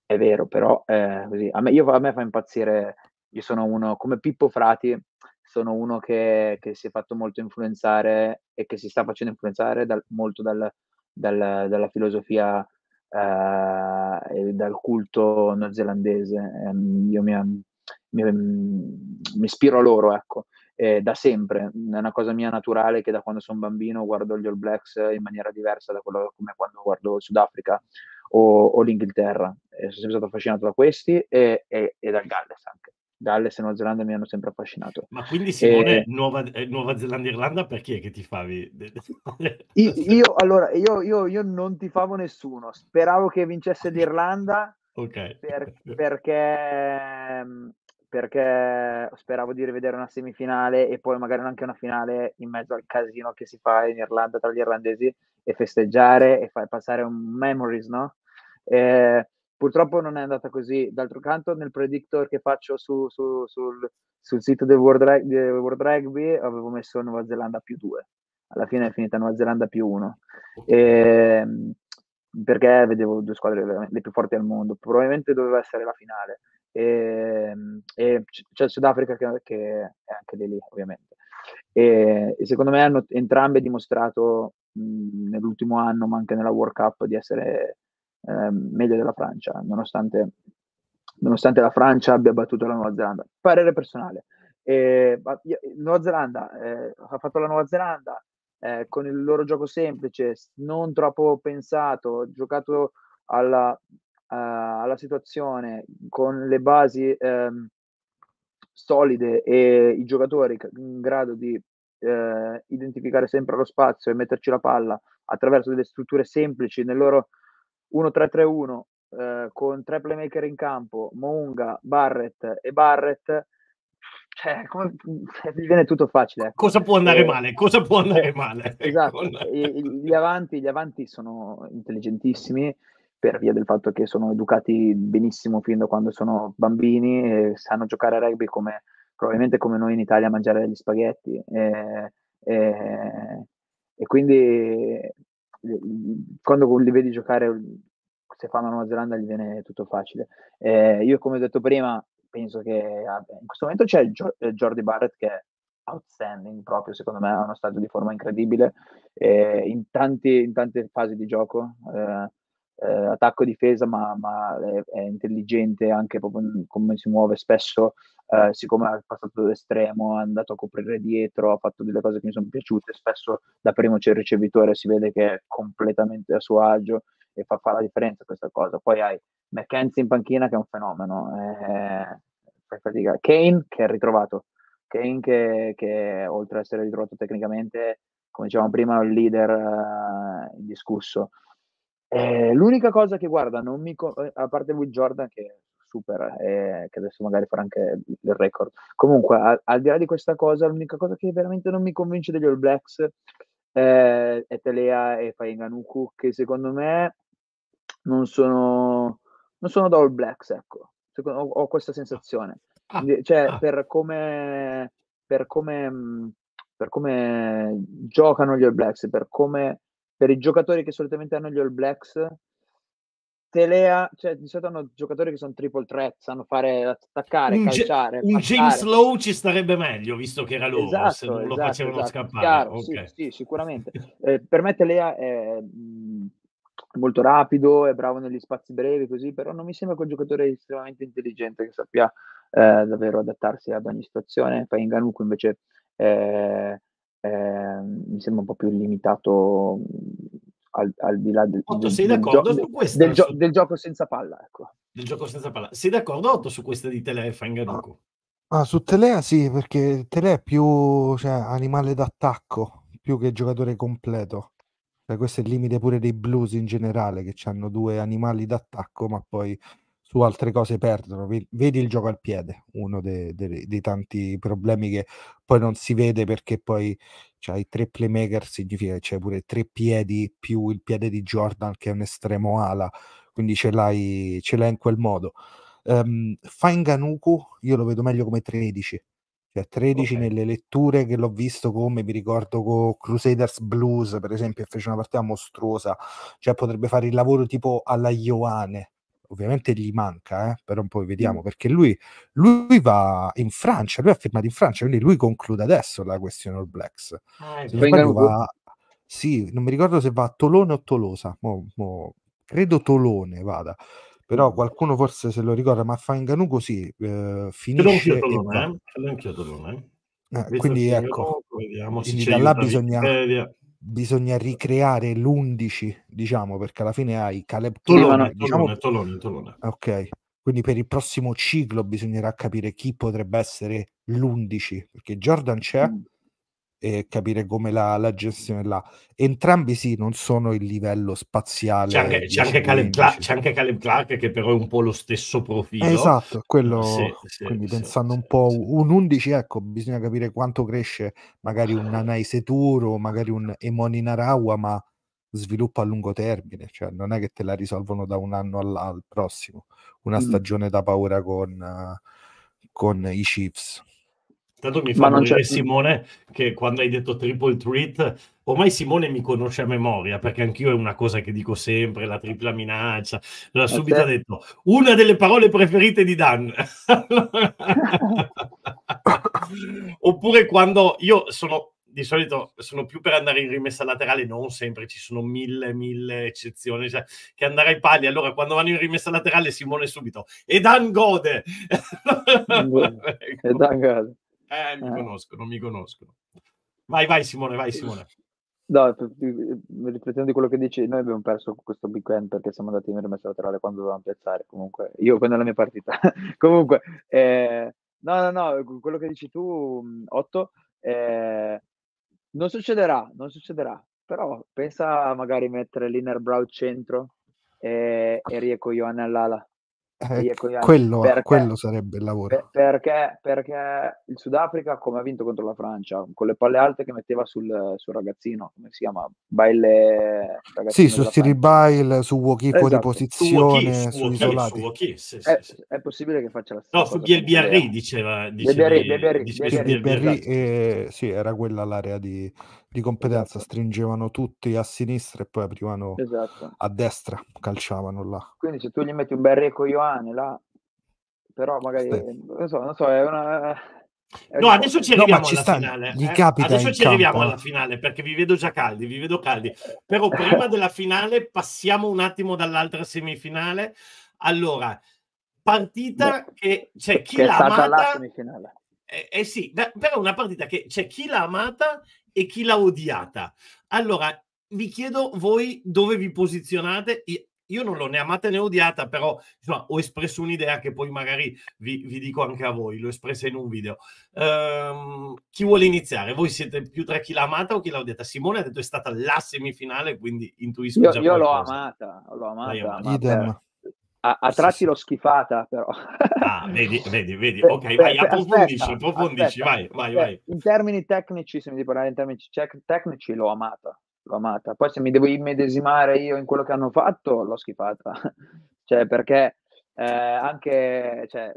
è vero, però eh, così. A me, io, a me fa impazzire, io sono uno, come Pippo Frati, sono uno che, che si è fatto molto influenzare e che si sta facendo influenzare dal, molto dal, dal, dalla filosofia eh, dal culto neozelandese. Eh, io mi, mi, ehm, mi, ispiro a loro, ecco, eh, da sempre. È una cosa mia naturale che da quando sono bambino guardo gli All Blacks in maniera diversa da quello come quando guardo il Sudafrica o, o l'Inghilterra. sono sempre stato affascinato da questi e, e, e dal Galles anche. Galles e Nuova Zelanda mi hanno sempre affascinato. Ma quindi Simone, e... Eh, Nuova, eh, Nuova Zelanda e Irlanda per chi è che ti favi? *laughs* io, io, allora, io, io, io non tifavo nessuno, speravo che vincesse l'Irlanda okay. per, perché, mm, perché speravo di rivedere una semifinale e poi magari anche una finale in mezzo al casino che si fa in Irlanda tra gli irlandesi e festeggiare e far passare un memories, no? Eh, Purtroppo non è andata così. D'altro canto, nel predictor che faccio su, su, sul, sul, sito del World, Rug- del World, Rugby avevo messo Nuova Zelanda più 2. Alla fine è finita Nuova Zelanda più 1. Ehm, perché vedevo due squadre le più forti al mondo. Probabilmente doveva essere la finale. Ehm, e, e c'è il Sudafrica che, che, è anche lì, ovviamente. E, ehm, e secondo me hanno entrambe dimostrato mh, mhmm, nell'ultimo anno, ma anche nella World Cup, di essere eh, meglio della Francia, nonostante, nonostante, la Francia abbia battuto la Nuova Zelanda. Parere personale. Eh, Nuova Zelanda eh, ha fatto la Nuova Zelanda eh, con il loro gioco semplice, non troppo pensato, giocato alla, alla situazione con le basi ehm, solide e i giocatori in grado di eh, identificare sempre lo spazio e metterci la palla attraverso delle strutture semplici nel loro 1-3-3-1 eh, con tre playmaker in campo, Monga, Barrett e Barrett, cioè, come, vi cioè, viene tutto facile. Ecco. Cosa può andare eh, male? Cosa può andare male? *laughs* Esatto, ecco. gli, avanti, gli avanti sono intelligentissimi per via del fatto che sono educati benissimo fin da quando sono bambini e sanno giocare a rugby come probabilmente come noi in Italia a mangiare degli spaghetti. E, eh, e, eh, e quindi quando li vedi giocare, se fanno la Nuova Zelanda gli viene tutto facile. Eh, io, come ho detto prima, penso che in questo momento c'è eh, Jordi Barrett che è outstanding proprio, secondo me ha uno stato di forma incredibile eh, in, tanti, in, tante fasi di gioco. Eh, eh, attacco e difesa, ma, ma è, è, intelligente anche proprio come si muove spesso, eh, siccome ha passato l'estremo, è andato a coprire dietro, ha fatto delle cose che mi sono piaciute, spesso da primo c'è il ricevitore, si vede che è completamente a suo agio e fa, fa la differenza questa cosa. Poi hai McKenzie in panchina che è un fenomeno, eh, fatica. Kane che è ritrovato, Kane che, che oltre ad essere ritrovato tecnicamente, come dicevamo prima, è un leader eh, indiscusso. Eh, l'unica cosa che guarda, co- eh, a parte Will Jordan che è super, eh, che adesso magari farà anche il record. Comunque, a- al di là di questa cosa, l'unica cosa che veramente non mi convince degli All Blacks eh, è Telea e Fainganuku, che secondo me non sono, non sono da All Blacks, ecco. Secondo, ho, ho, questa sensazione. Ah, cioè, ah. per come, per come, per come giocano gli All Blacks, per come per i giocatori che solitamente hanno gli All Blacks, Telea, cioè di solito hanno giocatori che sono triple threat, sanno fare attaccare, un calciare. un passare. James Lowe ci starebbe meglio, visto che era loro, esatto, se non lo esatto, facevano esatto. scappare. Chiaro, okay. sì, sì, sicuramente. eh, per me Telea è mm, molto rapido, è bravo negli spazi brevi, così, però non mi sembra quel giocatore estremamente intelligente che sappia eh, davvero adattarsi ad ogni situazione. Fai Painganuco invece... Eh, eh, mi sembra un po' più limitato mhmm, al, al di là del, Otto, del, sei d'accordo del, su questa, del, su... del gioco senza palla. Ecco. Del gioco senza palla. Sei d'accordo Otto su questa di Telea e Fangaduco? Ah, ah, su Telea sì, perché Telea è più cioè, animale d'attacco, più che giocatore completo. Cioè, questo è il limite pure dei blues in generale, che hanno due animali d'attacco, ma poi su altre cose perdono. Vedi il gioco al piede, uno dei, dei, dei tanti problemi che poi non si vede perché poi c'hai tre playmaker, significa che c'è pure tre piedi più il piede di Jordan che è un estremo ala, quindi ce l'hai, ce l'hai in quel modo. Um, ehm, Ganuku io lo vedo meglio come 13, cioè 13 okay. nelle letture che l'ho visto come mi ricordo con Crusaders Blues per esempio fece una partita mostruosa cioè potrebbe fare il lavoro tipo alla Ioane ovviamente gli manca, eh, però poi vediamo, perché lui, lui, va in Francia, lui ha firmato in Francia, quindi lui conclude adesso la questione All Blacks. Ah, ecco. se va, sì, non mi ricordo se va a Tolone o Tolosa, mo, mo, credo Tolone vada, però qualcuno forse se lo ricorda, ma fa in Ganù così, eh, finisce... Tolone, eh? Tolone. Eh, quindi ecco, quindi da là bisogna... Italia bisogna ricreare l'11, diciamo, perché alla fine hai Caleb Tolone, diciamo... Tolone, Tolone, Ok, quindi per il prossimo ciclo bisognerà capire chi potrebbe essere l'11, perché Jordan c'è, mm e capire come la, la gestione là. Entrambi sì, non sono il livello spaziale. C'è anche, c'è anche, Caleb, Clark, c'è anche Caleb Clark, che però è un po' lo stesso profilo. Eh, esatto, quello, *laughs* sì, sì, quindi sì, pensando un po' un 11, ecco, bisogna capire quanto cresce magari un Anai Seturo, magari un Emoni Narawa, ma sviluppo a lungo termine, cioè non è che te la risolvono da un anno all- al prossimo, una mm. stagione da paura con, con i Chiefs. Tanto mi fa dire Simone che quando hai detto triple treat, ormai Simone mi conosce a memoria perché anch'io è una cosa che dico sempre, la tripla minaccia. Allora okay. Eh, subito certo. detto una delle parole preferite di Dan. *laughs* Oppure quando io sono di solito sono più per andare in rimessa laterale, non sempre, ci sono mille, mille eccezioni, cioè, che andare ai pali. Allora, quando vanno in rimessa laterale, Simone subito, e Dan gode! ecco. *laughs* E Dan gode. Eh, mi eh. conoscono, mi conoscono. Vai, vai Simone, vai Simone. No, eh, riflettendo di quello che dici, noi abbiamo perso questo weekend perché siamo andati in rimessa laterale quando dovevamo piazzare, comunque, io quando è la mia partita. *laughs* comunque, eh, no, no, no, quello che dici tu, Otto, eh, non succederà, non succederà, però pensa a magari mettere Liner Brow centro eh, e, e Rieco Ioanna all'ala. Eh, quello, perché, quello, sarebbe il lavoro. perché, perché, il Sudafrica, come ha vinto contro la Francia, con le palle alte che metteva sul, sul ragazzino, come si chiama? Baile. Sì, su Siri Baile, su Wokiko esatto. di posizione, su, Woki, su, Woki, isolati. Su Woki, sì, sì, è, sì. è, possibile che faccia la stessa no, cosa. su Bielbiarri diceva. Bielbiarri, eh, sì, era quella l'area di, di competenza, stringevano tutti a sinistra e poi aprivano esatto. a destra, calciavano là. Quindi se tu gli metti un bel Reco Ioane là, però magari, eh, non so, non so, è una... Eh, no, adesso ci arriviamo no, ci alla sta, finale. Eh? Adesso ci arriviamo campo. alla finale perché vi vedo già caldi, vi vedo caldi. Però prima della finale passiamo un attimo dall'altra semifinale. Allora, partita Beh, che c'è cioè, chi l'ha amata. Eh, eh, sì, da, però una partita che c'è cioè, chi l'ha amata e chi l'ha odiata. Allora, vi chiedo voi dove vi posizionate. Io non l'ho né amata né odiata, però insomma, ho espresso un'idea che poi magari vi, vi, dico anche a voi, l'ho espressa in un video. Ehm, chi vuole iniziare? Voi siete più tra chi l'ha amata o chi l'ha odiata? Simone ha detto è stata la semifinale, quindi intuisco io, già Io l'ho amata, l'ho amata. Dai, amata. A, a tratti l'ho schifata, però. Ah, *laughs* vedi, vedi, vedi. Ok, vai, approfondisci, aspetta, approfondisci, aspetta. vai, vai, vai. In termini tecnici, se mi devi parlare in termini tecnici, l'ho amata, l'ho amata. Poi se mi devo immedesimare io in quello che hanno fatto, l'ho schifata. *laughs* cioè, perché eh, anche, cioè,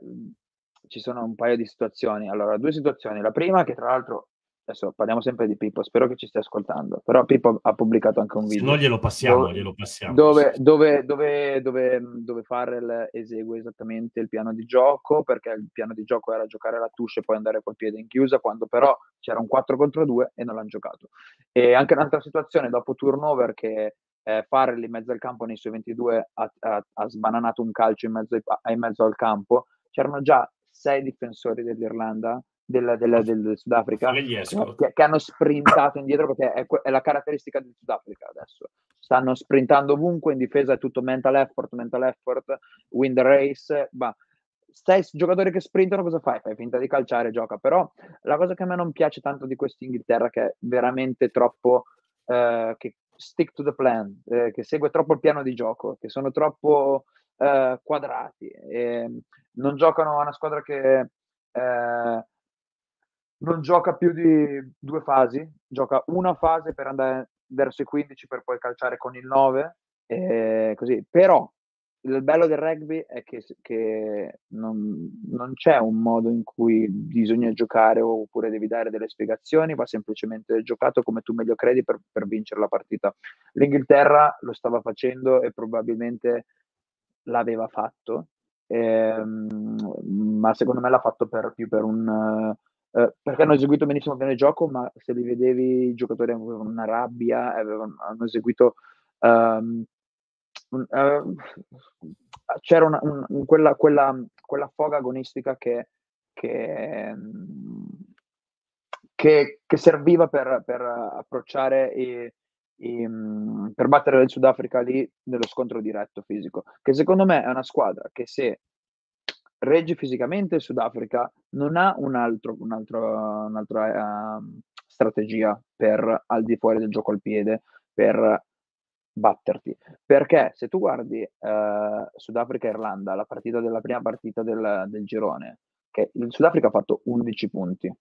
ci sono un paio di situazioni. Allora, due situazioni. La prima, che tra l'altro adesso parliamo sempre di Pippo, spero che ci stia ascoltando, però Pippo ha pubblicato anche un video. Se no glielo passiamo, dove, glielo passiamo. Dove, dove, dove, dove, mm, dove Farrell esegue esattamente il piano di gioco, perché il piano di gioco era giocare la touche e poi andare col piede in chiusa, quando però c'era un 4 contro 2 e non l'hanno giocato. E anche un'altra situazione, dopo turnover, che eh, Farrell in mezzo al campo nei suoi 22 ha, ha, ha sbananato un calcio in mezzo, in mezzo al campo, c'erano già sei difensori dell'Irlanda del, del, ah, del Sudafrica che, che, hanno sprintato indietro perché è, è, la caratteristica del Sudafrica adesso stanno sprintando ovunque in difesa è tutto mental effort mental effort win the race ma sei giocatori che sprintano cosa fai? fai finta di calciare gioca però la cosa che a me non piace tanto di questa Inghilterra che è veramente troppo eh, che stick to the plan eh, che segue troppo il piano di gioco che sono troppo eh, quadrati ehm, non giocano a una squadra che eh, non gioca più di due fasi, gioca una fase per andare verso i 15 per poi calciare con il 9, e così. però il bello del rugby è che, che non, non, c'è un modo in cui bisogna giocare oppure devi dare delle spiegazioni, va semplicemente giocato come tu meglio credi per, per vincere la partita. L'Inghilterra lo stava facendo e probabilmente l'aveva fatto, ehm, ma secondo me l'ha fatto per, più per un... Uh, eh, perché hanno eseguito benissimo il piano di gioco, ma se li vedevi i giocatori avevano una rabbia, avevano, hanno eseguito... Um, un, uh, c'era una, un, quella, quella, quella, foga agonistica che, che, che, che serviva per, per approcciare i, i, per battere il Sudafrica lì nello scontro diretto fisico, che secondo me è una squadra che se regge fisicamente il Sudafrica, non ha un altro, un altro, un'altra uh, ehm, strategia per al di fuori del gioco al piede, per batterti. Perché se tu guardi uh, eh, Sudafrica-Irlanda, la partita della prima partita del, del girone, che il Sudafrica ha fatto 11 punti,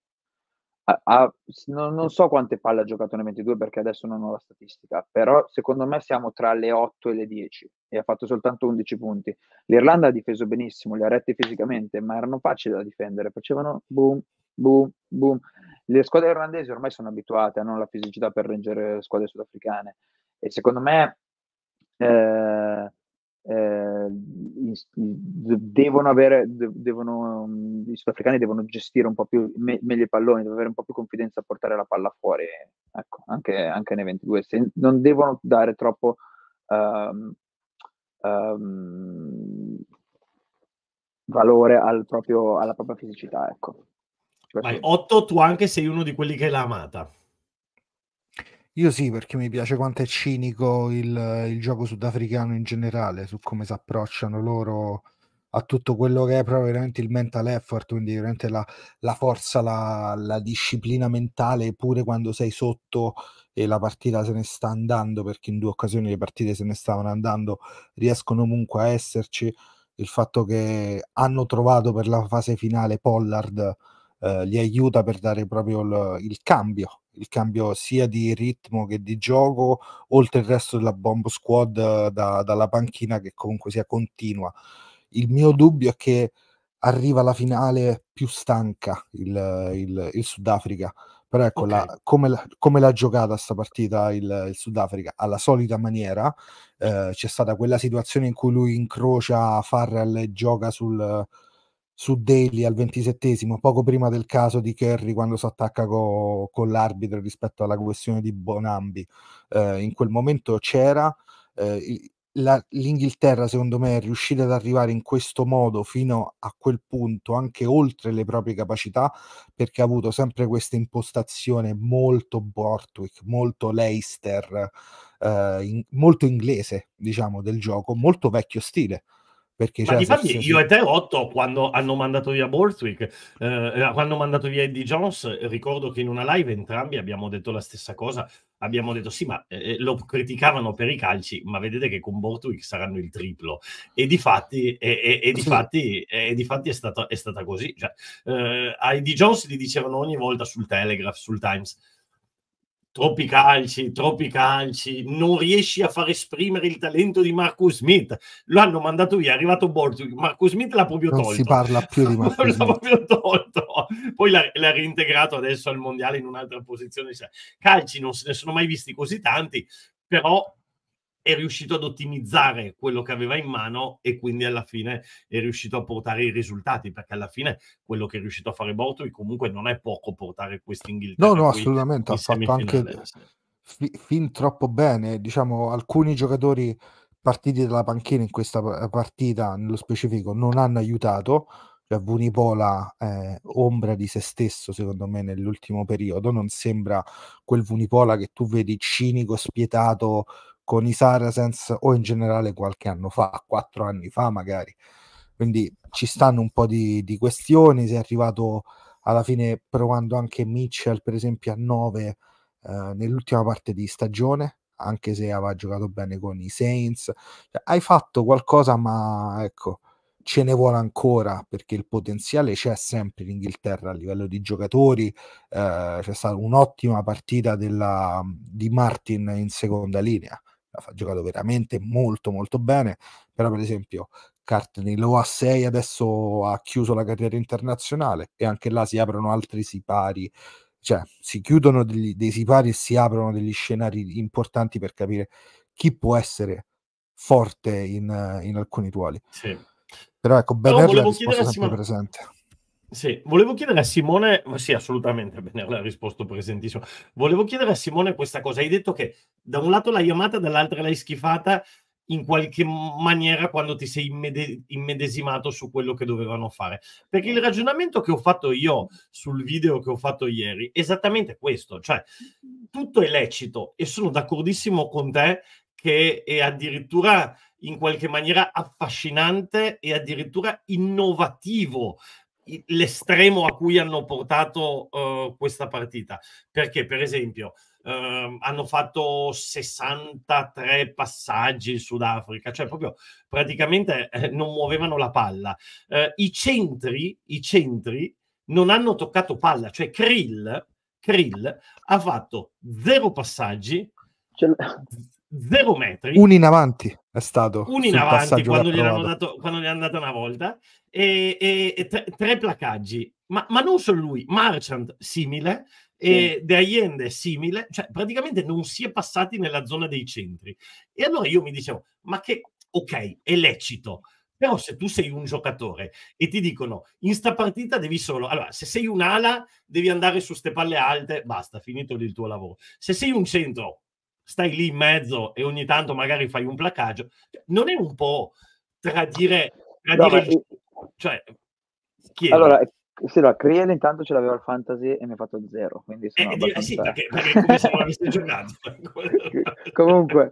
ha, ha, non, non, so quante palle ha giocato nel 22 perché adesso non ho la statistica, però secondo me siamo tra le 8 e le 10 e ha fatto soltanto 11 punti. L'Irlanda ha difeso benissimo, li ha retti fisicamente, ma erano facili da difendere, facevano boom, boom, boom. Le squadre irlandesi ormai sono abituate, hanno la fisicità per reggere le squadre sudafricane e secondo me... Eh, eh, devono avere, devono, mm, i sudafricani devono gestire un po' più me, meglio i palloni, devono avere un po' più confidenza a portare la palla fuori, ecco, anche, anche nei 22, Se non devono dare troppo... Um, um, valore al proprio, alla propria fisicità, ecco. Vai, 8 tu anche sei uno di quelli che l'ha amata. Io sì, perché mi piace quanto è cinico il, il gioco sudafricano in generale, su come si approcciano loro a tutto quello che è proprio veramente il mental effort, quindi veramente la, la forza, la, la, disciplina mentale, pure quando sei sotto e la partita se ne sta andando, perché in due occasioni le partite se ne stavano andando, riescono comunque a esserci. Il fatto che hanno trovato per la fase finale Pollard eh, li aiuta per dare proprio il, il cambio il cambio sia di ritmo che di gioco, oltre il resto della bomb squad eh, da, dalla panchina che comunque sia continua. Il mio dubbio è che arriva alla finale più stanca il, il, il Sudafrica. Però ecco, okay. la, come, la, come, l'ha giocata sta partita il, il Sudafrica? Alla solita maniera, eh, c'è stata quella situazione in cui lui incrocia Farrell e gioca sul, su Daly al ventisettesimo, poco prima del caso di Kerry quando si attacca co- con l'arbitro rispetto alla questione di Bonambi. Eh, in quel momento c'era. Eh, la, L'Inghilterra, secondo me, è riuscita ad arrivare in questo modo fino a quel punto, anche oltre le proprie capacità, perché ha avuto sempre questa impostazione molto Bortwick, molto Leicester, eh, in, molto inglese, diciamo, del gioco, molto vecchio stile. Perché Ma infatti se... io e te, Otto, quando hanno mandato via Borthwick, eh, eh, quando hanno mandato via Eddie Jones, ricordo che in una live entrambi abbiamo detto la stessa cosa. Abbiamo detto sì, ma eh, eh lo criticavano per i calci, ma vedete che con Borthwick saranno il triplo. E di fatti, e, e, e di fatti, e di fatti è, stata, è stata così. Cioè, eh, a Eddie Jones gli dicevano ogni volta sul Telegraph, sul Times, troppi calci, troppi calci, non riesci a far esprimere il talento di Marcus Smith. Lo hanno mandato via, è arrivato Borgi, Marcus Smith l'ha proprio non tolto. Non si parla più di *laughs* Marcus Smith. l'ha proprio tolto. Poi l'ha, l'ha, reintegrato adesso al Mondiale in un'altra posizione. Cioè, calci non se ne sono mai visti così tanti, però è riuscito ad ottimizzare quello che aveva in mano e quindi alla fine è riuscito a portare i risultati perché alla fine quello che è riuscito a fare Bortoli comunque non è poco portare questi Inghilterra no no assolutamente ha fatto anche f- eh, fin troppo bene diciamo alcuni giocatori partiti dalla panchina in questa partita nello specifico non hanno aiutato cioè Vunipola eh, ombra di se stesso secondo me nell'ultimo periodo non sembra quel Vunipola che tu vedi cinico spietato con i Saracens o in generale qualche anno fa, quattro anni fa magari. Quindi ci stanno un po' di, di questioni, si è arrivato alla fine provando anche Mitchell per esempio a 9 eh, nell'ultima parte di stagione, anche se aveva giocato bene con i Saints. Cioè, hai fatto qualcosa, ma ecco, ce ne vuole ancora perché il potenziale c'è sempre in Inghilterra a livello di giocatori. Eh, c'è stata un'ottima partita della, di Martin in seconda linea ha giocato veramente molto molto bene, però per esempio Cartney lo ha 6, adesso ha chiuso la carriera internazionale e anche là si aprono altri sipari, cioè si chiudono degli, dei sipari e si aprono degli scenari importanti per capire chi può essere forte in, in alcuni ruoli. Sì. Però ecco, Beverly è sempre presente sì, volevo chiedere a Simone, sì assolutamente, Benella ha risposto presentissimo, volevo chiedere a Simone questa cosa, hai detto che da un lato l'hai amata, dall'altro l'hai schifata in qualche maniera quando ti sei immede- immedesimato su quello che dovevano fare, perché il ragionamento che ho fatto io sul video che ho fatto ieri è esattamente questo, cioè tutto è lecito e sono d'accordissimo con te che è addirittura in qualche maniera affascinante e addirittura innovativo l'estremo a cui hanno portato uh, questa partita. Perché, per esempio, uh, hanno fatto 63 passaggi in Sudafrica, cioè proprio praticamente eh, non muovevano la palla. Uh, i, centri, I centri non hanno toccato palla, cioè Krill, Krill ha fatto zero passaggi zero metri. Un in avanti è stato. Un in avanti quando gli, dato, quando gli, è andata una volta. E, e, e tre, tre, placaggi. Ma, ma, non solo lui, Marchant simile, e De Allende simile, cioè praticamente non si è passati nella zona dei centri. E allora io mi dicevo, ma che, ok, è lecito, però se tu sei un giocatore e ti dicono in sta partita devi solo, allora se sei un'ala devi andare su ste palle alte, basta, finito lì il tuo lavoro. Se sei un centro, stai lì in mezzo e ogni tanto magari fai un placaggio, cioè, non è un po' tradire, tradire no, il... cioè, chiedo. allora eh, sì, allora, Criel intanto ce l'aveva il fantasy e mi ha fatto zero, quindi sono eh, abbastanza... Sì, perché, perché come siamo la *laughs* comunque,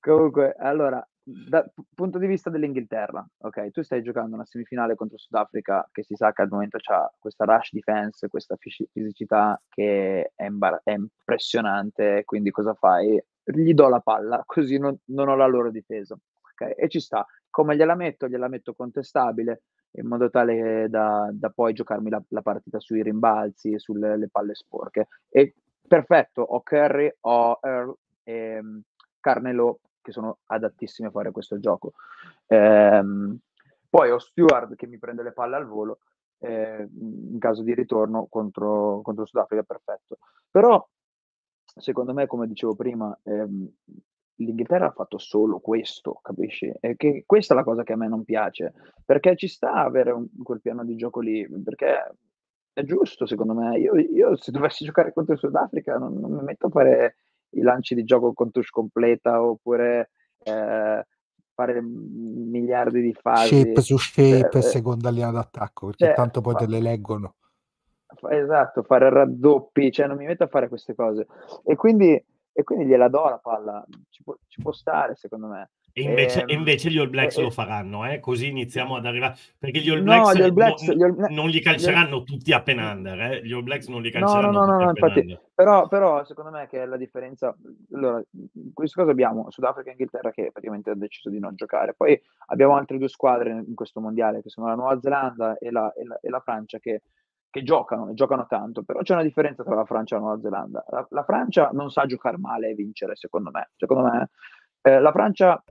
comunque, allora, dal punto di vista dell'Inghilterra, ok, tu stai giocando una semifinale contro Sudafrica che si sa che al momento ha questa rush defense, questa fisicità che è, imbar- è impressionante, quindi cosa fai? gli do la palla, così non, non ho la loro difesa. Okay? E ci sta. Come gliela metto? Gliela metto contestabile in modo tale da, da poi giocarmi la, la, partita sui rimbalzi e sulle palle sporche. E perfetto, ho Curry, ho Earl e mm, Carnelo che sono adattissimi a fare questo gioco. Ehm, poi ho Stewart che mi prende le palle al volo eh, in caso di ritorno contro, contro Sudafrica, perfetto. Però secondo me, come dicevo prima, ehm, l'Inghilterra ha fatto solo questo, capisci? E che questa è la cosa che a me non piace, perché ci sta avere un- quel piano di gioco lì, perché è giusto secondo me. Io, io se dovessi giocare contro il Sudafrica non, non mi metto a fare i lanci di gioco con touch completa oppure eh, fare miliardi di fasi. Shape su shape e eh, eh, seconda linea d'attacco, perché cioè, tanto poi te le leggono esatto, fare raddoppi, cioè non mi metto a fare queste cose. E quindi, e quindi gliela do la palla, ci può, ci può stare secondo me. E invece, eh, invece, gli All Blacks eh, lo faranno, eh? così iniziamo ad arrivare. Perché gli All Blacks, no, gli All Blacks non, gli All... non, li calceranno tutti a penander, eh? gli All Blacks non li calceranno no, no, no, no infatti, però, però, secondo me che la differenza. Allora, in questo caso abbiamo Sudafrica e Inghilterra che praticamente hanno deciso di non giocare, poi abbiamo altre due squadre in questo mondiale che sono la Nuova Zelanda e la, e la, e la Francia che che giocano e giocano tanto, però c'è una differenza tra la Francia e la Nuova Zelanda. La, la Francia non sa giocare male e vincere, secondo me. Secondo me eh, la Francia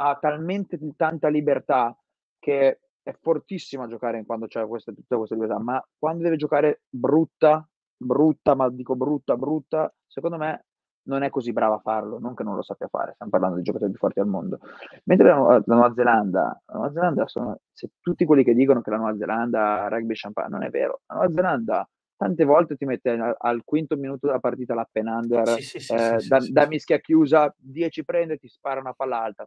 ha talmente tanta libertà che è fortissima a giocare quando c'è questa, tutta questa libertà, ma quando deve giocare brutta, brutta, ma dico brutta, brutta, secondo me non è così brava a farlo, non che non lo sappia fare, stiamo parlando dei giocatori più forti al mondo. Mentre la, Nuova, la Nuova Zelanda, la Nuova Zelanda sono, se tutti quelli che dicono che la Nuova Zelanda rugby champagne, non è vero. La Nuova Zelanda tante volte ti mette al, al quinto minuto della partita l'appen under, sì, sì, eh, sì, da, da, mischia chiusa, 10 prende e ti spara una palla alta.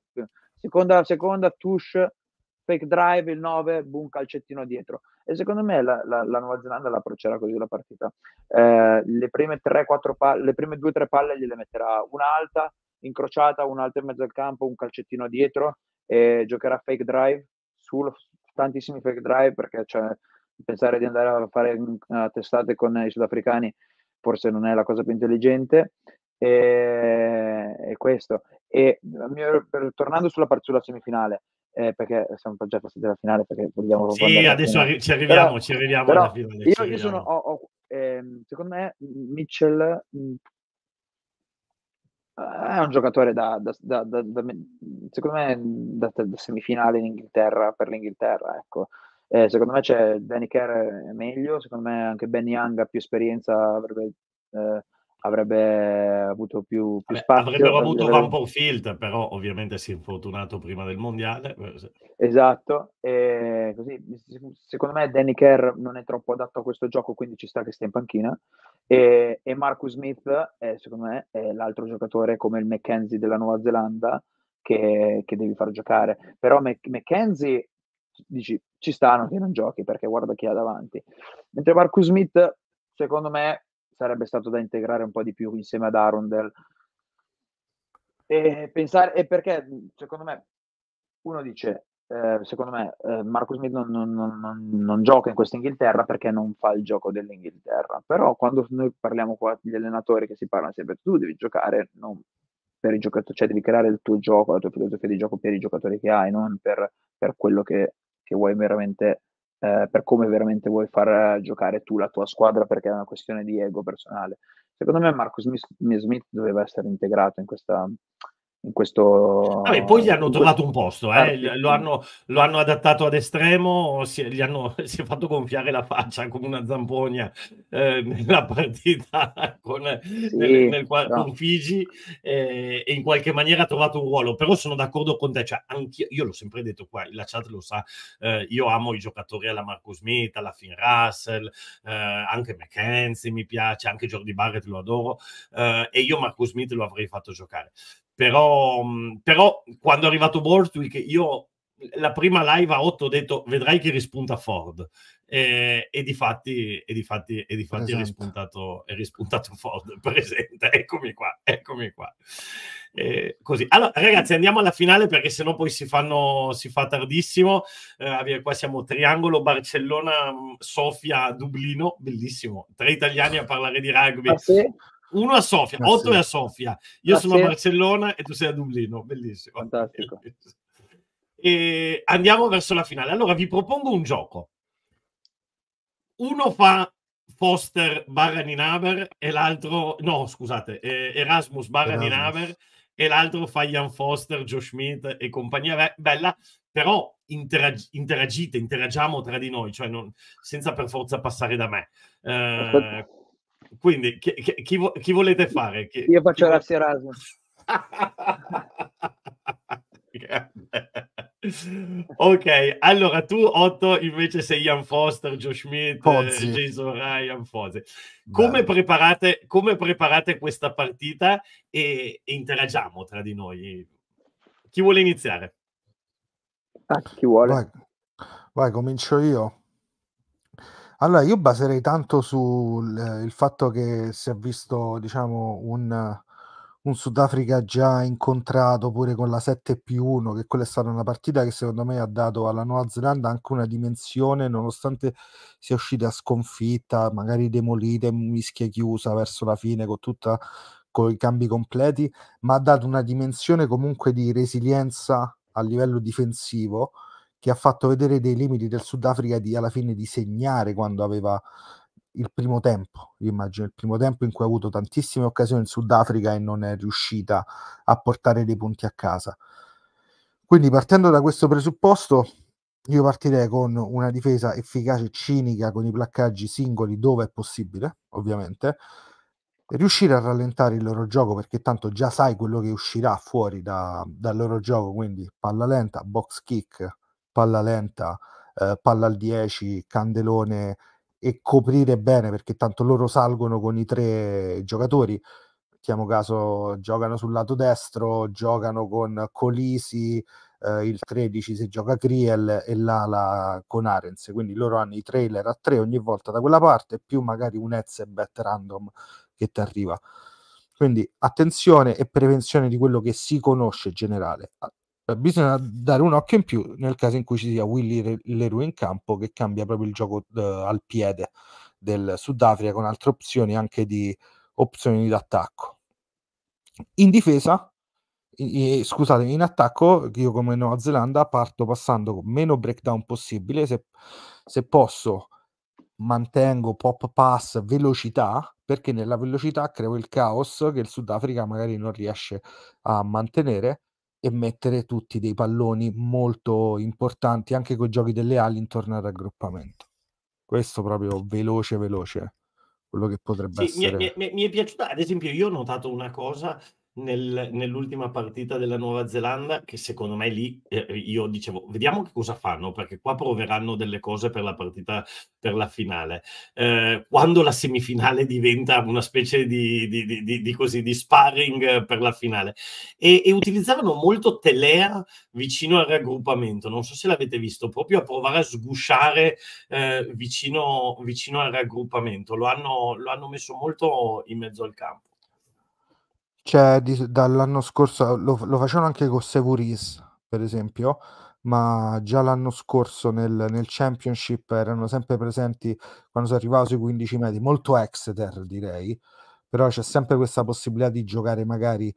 Seconda, seconda touche fake drive, il 9, boom, calcettino dietro. E secondo me la, la, la Nuova Zelanda la approccerà così la partita. Eh, le prime 3-4 palle, le prime 2-3 palle gliele metterà una alta, incrociata, un'altra in mezzo al campo, un calcettino dietro e giocherà fake drive su tantissimi fake drive perché cioè, pensare di andare a fare uh, testate con i sudafricani forse non è la cosa più intelligente e, e questo e mio, per, tornando sulla, part- sulla semifinale eh, perché siamo già passati alla finale perché vogliamo sì adesso arri- ci arriviamo però, ci arriviamo alla finale io, arriviamo. io sono ho, ho, ehm, secondo me Mitchell mh, mm, è un giocatore da, da, da, da secondo me da, semifinale in Inghilterra per l'Inghilterra ecco eh, secondo me c'è Danny Kerr è eh, meglio secondo me anche Benny Young ha più esperienza avrebbe eh, avrebbe avuto più, più Beh, spazio. Avrebbero avuto avrebbe... Vamporfield, però ovviamente si è infortunato prima del mondiale. Esatto, e così, secondo me Danny Kerr non è troppo adatto a questo gioco, quindi ci sta che stia in panchina. E, e Marcus Smith, è, secondo me, è l'altro giocatore come il McKenzie della Nuova Zelanda che, che devi far giocare. Però Mac- McKenzie, dici, ci stanno che non giochi perché guarda chi ha davanti. Mentre Marcus Smith, secondo me, sarebbe stato da integrare un po' di più insieme ad Arundel. E pensare, e perché secondo me uno dice, eh, secondo me eh, Marco Smith non, non, non, non, gioca in questa Inghilterra perché non fa il gioco dell'Inghilterra, però quando noi parliamo qua degli allenatori che si parlano sempre, tu devi giocare per i giocatori, cioè devi creare il tuo gioco, la tua filosofia di gioco per i giocatori che hai, non per, per quello che, che vuoi veramente eh, per come veramente vuoi far eh, giocare tu la tua squadra perché è una questione di ego personale. Secondo me Marcus Smith, doveva essere integrato in questa, in questo... Vabbè, poi gli hanno trovato un posto, eh? lo, hanno, lo, hanno, adattato ad estremo, si, è, gli hanno, *laughs* si è fatto gonfiare la faccia come una zampogna eh, nella partita *laughs* con, sì, nel, nel, no. Figi eh, e in qualche maniera ha trovato un ruolo, però sono d'accordo con te, cioè, io l'ho sempre detto qua, la chat lo sa, eh, io amo i giocatori alla Marco Smith, alla Finn Russell, eh, anche McKenzie mi piace, anche Jordi Barrett lo adoro eh, e io Marco Smith lo avrei fatto giocare. Però, mm, però quando è arrivato Borthwick, io la prima live a 8 ho detto vedrai che rispunta Ford eh, e, di fatti, e di fatti, e di fatti è, rispuntato, è rispuntato Ford *laughs* presente eccomi qua eccomi qua eh, così allora ragazzi andiamo alla finale perché sennò poi si fanno si fa tardissimo eh, qua siamo triangolo Barcellona mm, Sofia Dublino bellissimo tre italiani a parlare di rugby ah, sì? Uno a Sofia, ah, otto sì. è a Sofia. Io ah, sono sì. a Barcellona e tu sei a Dublino. Bellissimo. Fantastico. *laughs* E andiamo verso la finale. Allora vi propongo un gioco. Uno fa Foster barra Ninaber e l'altro, no scusate, eh, Erasmus barra Erasmus. Ninaber e l'altro fa Ian Foster, Joe Schmidt e compagnia be- bella, però interag- interagite, interagiamo tra di noi, cioè non, senza per forza passare da me. Eh, quindi chi, chi, chi, volete fare? Io faccio la Erasmo. *laughs* ok, allora tu Otto invece sei Ian Foster, Joe Schmidt, Pozzi. Jason Ryan, Fozzi. Come preparate, come preparate, questa partita e, interagiamo tra di noi? Chi vuole iniziare? Ah, chi vuole? Vai, vai comincio io. Allora, io baserei tanto sul eh, fatto che si è visto, diciamo, un, un Sudafrica già incontrato pure con la 7 più 1, che quella è stata una partita che secondo me ha dato alla Nuova Zelanda anche una dimensione, nonostante sia uscita sconfitta, magari demolita, mischia chiusa verso la fine con tutta con i cambi completi, ma ha dato una dimensione comunque di resilienza a livello difensivo che ha fatto vedere dei limiti del Sudafrica di alla fine di segnare quando aveva il primo tempo, immagino il primo tempo in cui ha avuto tantissime occasioni in Sudafrica e non è riuscita a portare dei punti a casa. Quindi partendo da questo presupposto, io partirei con una difesa efficace e cinica con i placcaggi singoli dove è possibile, ovviamente, riuscire a rallentare il loro gioco perché tanto già sai quello che uscirà fuori da, dal loro gioco, quindi palla lenta, box kick, palla lenta, eh, palla al 10, candelone e coprire bene perché tanto loro salgono con i tre giocatori. Mettiamo caso, giocano sul lato destro, giocano con Colisi, eh, il 13 se gioca Kriel e l'ala con Arens. Quindi loro hanno i trailer a tre ogni volta da quella parte, più magari un Etzebet random che ti arriva. Quindi attenzione e prevenzione di quello che si conosce in generale. Eh, bisogna dare un occhio in più nel caso in cui ci sia Willy Leroux in campo che cambia proprio il gioco uh, al piede del Sudafrica con altre opzioni anche di opzioni d'attacco in difesa scusate in attacco io come Nuova Zelanda parto passando con meno breakdown possibile se, se posso mantengo pop pass velocità perché nella velocità creo il caos che il Sudafrica magari non riesce a mantenere e mettere tutti dei palloni molto importanti anche con i giochi delle ali intorno al raggruppamento. Questo proprio veloce, veloce, quello che potrebbe sì, essere. Mi è, mi, è, mi è piaciuta, ad esempio, io ho notato una cosa nel, nell'ultima partita della Nuova Zelanda, che secondo me lì eh, io dicevo, vediamo che cosa fanno, perché qua proveranno delle cose per la partita, per la finale. Eh, quando la semifinale diventa una specie di, di, di, di così, di sparring per la finale. E, e utilizzavano molto Teler vicino al raggruppamento, non so se l'avete visto, proprio a provare a sgusciare eh, vicino, vicino al raggruppamento. Lo hanno, lo hanno messo molto in mezzo al campo. Cioè, di- dall'anno scorso lo lo facevano anche con Severis, per esempio, ma già l'anno scorso nel nel Championship erano sempre presenti, quando si arrivava sui 15 metri, molto Exeter direi, però c'è sempre questa possibilità di giocare magari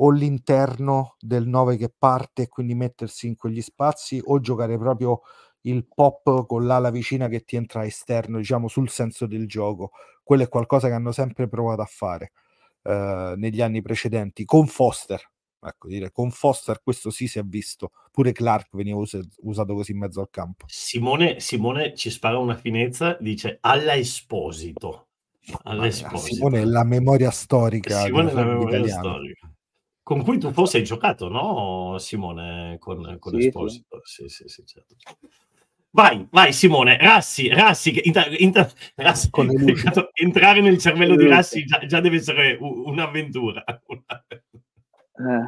o l'interno del 9 che parte e quindi mettersi in quegli spazi, o giocare proprio il pop con l'ala vicina che ti entra esterno, diciamo sul senso del gioco. Quello è qualcosa che hanno sempre provato a fare. Uhm, negli anni precedenti, con Foster. Ecco, dire, con Foster questo sì si è visto, pure Clark veniva us- usato così in mezzo al campo. Simone, Simone ci spara una finezza, dice alla Esposito. Alla Simone è la memoria storica. Simone è la memoria italiano. storica. Con cui tu forse hai giocato, no Simone? Con, con sì, Esposito. Sì, sì, sì, certo. Vai, vai Simone, Rassi, Rassi, inter, inter, Rassi *laughs* entrare nel cervello di Rassi già, già deve essere un'avventura. Eh,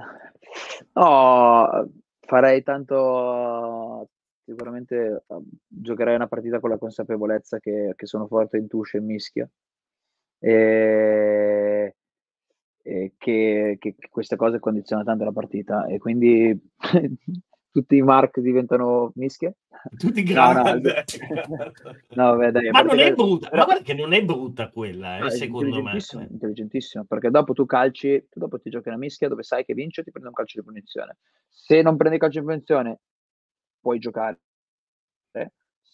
no, farei tanto, sicuramente ehm, giocherei una partita con la consapevolezza che, che sono forte in Tuscia e Mischia e, e che, che, queste cose condizionano tanto la partita e quindi *laughs* tutti i Mark diventano mischie. Tutti grande. No, no. no *laughs* beh, dai, ma non è brutta, però... ma guarda che non è brutta quella, eh, no, secondo me. Intelligentissima, eh. perché dopo tu calci, tu dopo ti giochi una mischia dove sai che vince ti prende un calcio di punizione. Se non prendi calcio di punizione, puoi giocare.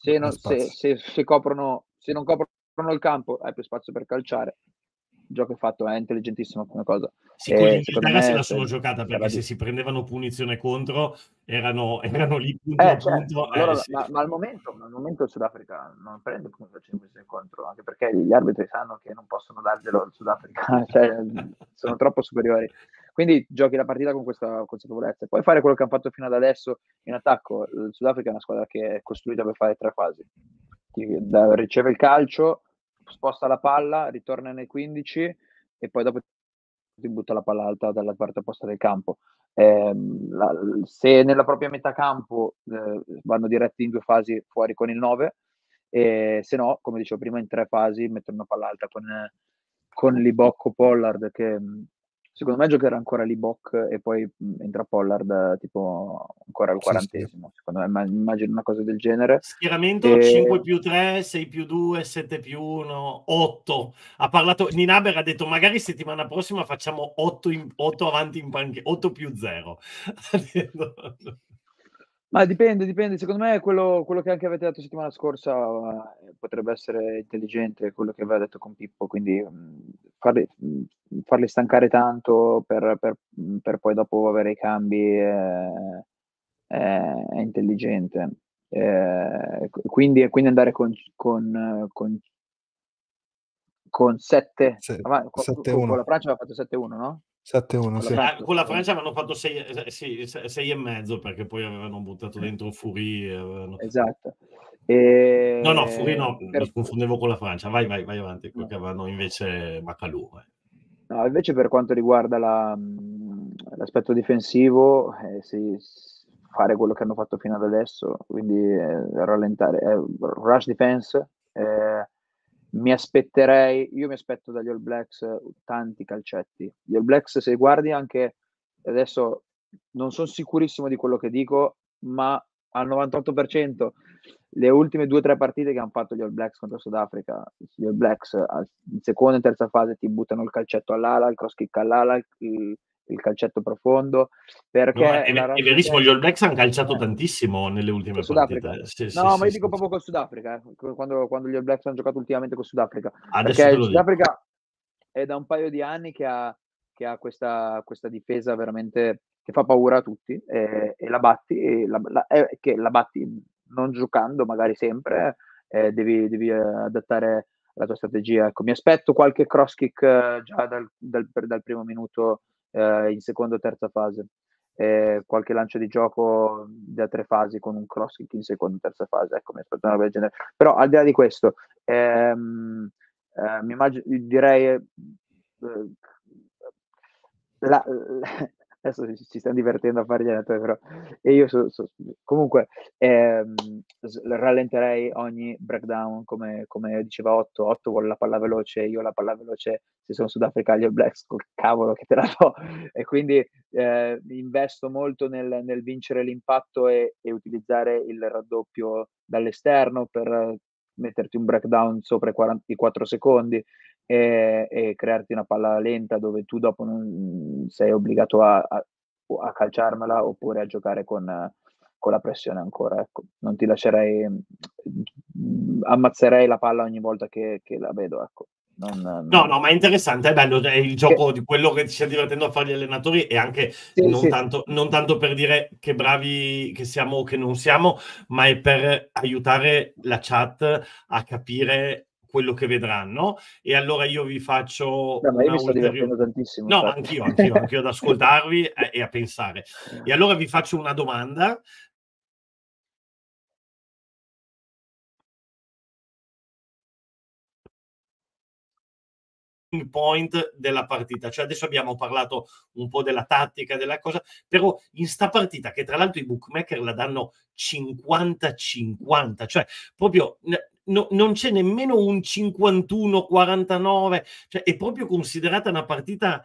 Se non, se, se, se, coprono, se non coprono il campo, hai più spazio per calciare gioco è fatto, è intelligentissimo come cosa. Sì, e, l'Italia me, se la sono giocata perché se si prendevano punizione contro erano, eh, erano lì punto eh, a certo. punto. Certo. Eh, sì. ma, ma, al momento, al momento il Sudafrica non prende punizione contro, anche perché gli arbitri sanno che non possono darglielo al Sudafrica, *laughs* cioè, sono troppo superiori quindi giochi la partita con questa consapevolezza. Puoi fare quello che hanno fatto fino ad adesso in attacco. Il Sudafrica è una squadra che è costruita per fare tre fasi: Ti, da, riceve il calcio, sposta la palla, ritorna nei 15 e poi dopo ti butta la palla alta dalla parte opposta del campo. Eh, la, se nella propria metà campo eh, vanno diretti in due fasi fuori con il 9, e se no, come dicevo prima, in tre fasi mettono una palla alta con, con Libocco Pollard che mm, Secondo me giocherà ancora Libok e poi entra Pollard tipo ancora al sì, quarantesimo. Sì. Secondo me ma, immagino una cosa del genere. Schieramento e... 5 più 3, 6 più 2, 7 più 1, 8. Ha parlato Ninaber ha detto magari settimana prossima facciamo 8, in, 8 avanti in panchina, 8 più 0. *laughs* Ma dipende, dipende. Secondo me quello, quello che anche avete detto settimana scorsa eh, potrebbe essere intelligente, quello che aveva detto con Pippo, quindi mh, mm, farli, mh, mm, farli, stancare tanto per, per, mh, mm, per, poi dopo avere i cambi eh, eh, è intelligente. Eh, quindi, quindi, andare con, con, con, con 7, sì, avanti, con, con la Francia aveva fatto 7-1, no? 7-1, sì. Con la Francia avevano fatto 6, 6, 6 e mezzo perché poi avevano buttato dentro Fury. Avevano... Esatto. E... No, no, Fury no, per... mi confondevo con la Francia. Vai, vai, vai avanti, no. perché avevano invece Macalù. No, invece per quanto riguarda la, l'aspetto difensivo, eh, sì, fare quello che hanno fatto fino ad adesso, quindi eh, rallentare, eh, rush defense, eh, mi aspetterei, io mi aspetto dagli All Blacks eh, tanti calcetti. Gli All Blacks, se guardi anche adesso, non sono sicurissimo di quello che dico, ma al 98% le ultime due o tre partite che hanno fatto gli All Blacks contro Sudafrica, gli All Blacks in seconda e terza fase ti buttano il calcetto all'ala, il cross kick all'ala, il, il calcetto profondo. Perché no, è, è, verissimo, gli All Blacks hanno eh. calciato eh, tantissimo nelle ultime partite. Eh. Sì, no, sì, ma io sì, dico proprio con Sudafrica, eh, quando, quando, gli All Blacks hanno giocato ultimamente con Sudafrica. Adesso perché il Sudafrica è da un paio di anni che ha, che ha questa, questa, difesa veramente che fa paura a tutti eh, e la batti, e la, la, che la batti non giocando magari sempre, eh, devi, devi adattare la tua strategia. Ecco, mi aspetto qualche cross kick già dal, dal, dal primo minuto eh, in seconda o terza fase, eh, qualche lancio di gioco da tre fasi con un cross kick in seconda o terza fase, ecco, mi aspetto una roba del genere. Però al di là di questo, ehm, eh, mi immagino, direi... Eh, la, adesso ci, ci stiamo divertendo a fare gli allenatori, però e io so, so, comunque ehm, rallenterei ogni breakdown, come, come diceva Otto, Otto vuole la palla veloce, io la palla veloce, se sono Sudafrica gli Blacks, col cavolo che te la do, e quindi eh, investo molto nel, nel vincere l'impatto e, e utilizzare il raddoppio dall'esterno per metterti un breakdown sopra i 44 secondi e, e crearti una palla lenta dove tu dopo non mm, sei obbligato a, a, a calciarmela oppure a giocare con, con la pressione ancora. Ecco. Non ti lascerei, mm, mm, ammazzerei la palla ogni volta che, che la vedo. Ecco. Non, no, no, ma è interessante, è bello è il gioco che... di quello che ci sta divertendo a fare gli allenatori e anche sì, non, sì. Tanto, non, Tanto, per dire che bravi che siamo o che non siamo, ma è per aiutare la chat a capire quello che vedranno e allora io vi faccio no, ma io mi sto ulteriore... tantissimo no infatti. anch'io, anch'io, anch'io ad *laughs* ascoltarvi e, e a pensare e allora vi faccio una domanda point della partita. Cioè adesso abbiamo parlato un po' della tattica, della cosa, però in sta partita che tra l'altro i bookmaker la danno 50-50, cioè proprio no, non c'è nemmeno un 51-49, cioè è proprio considerata una partita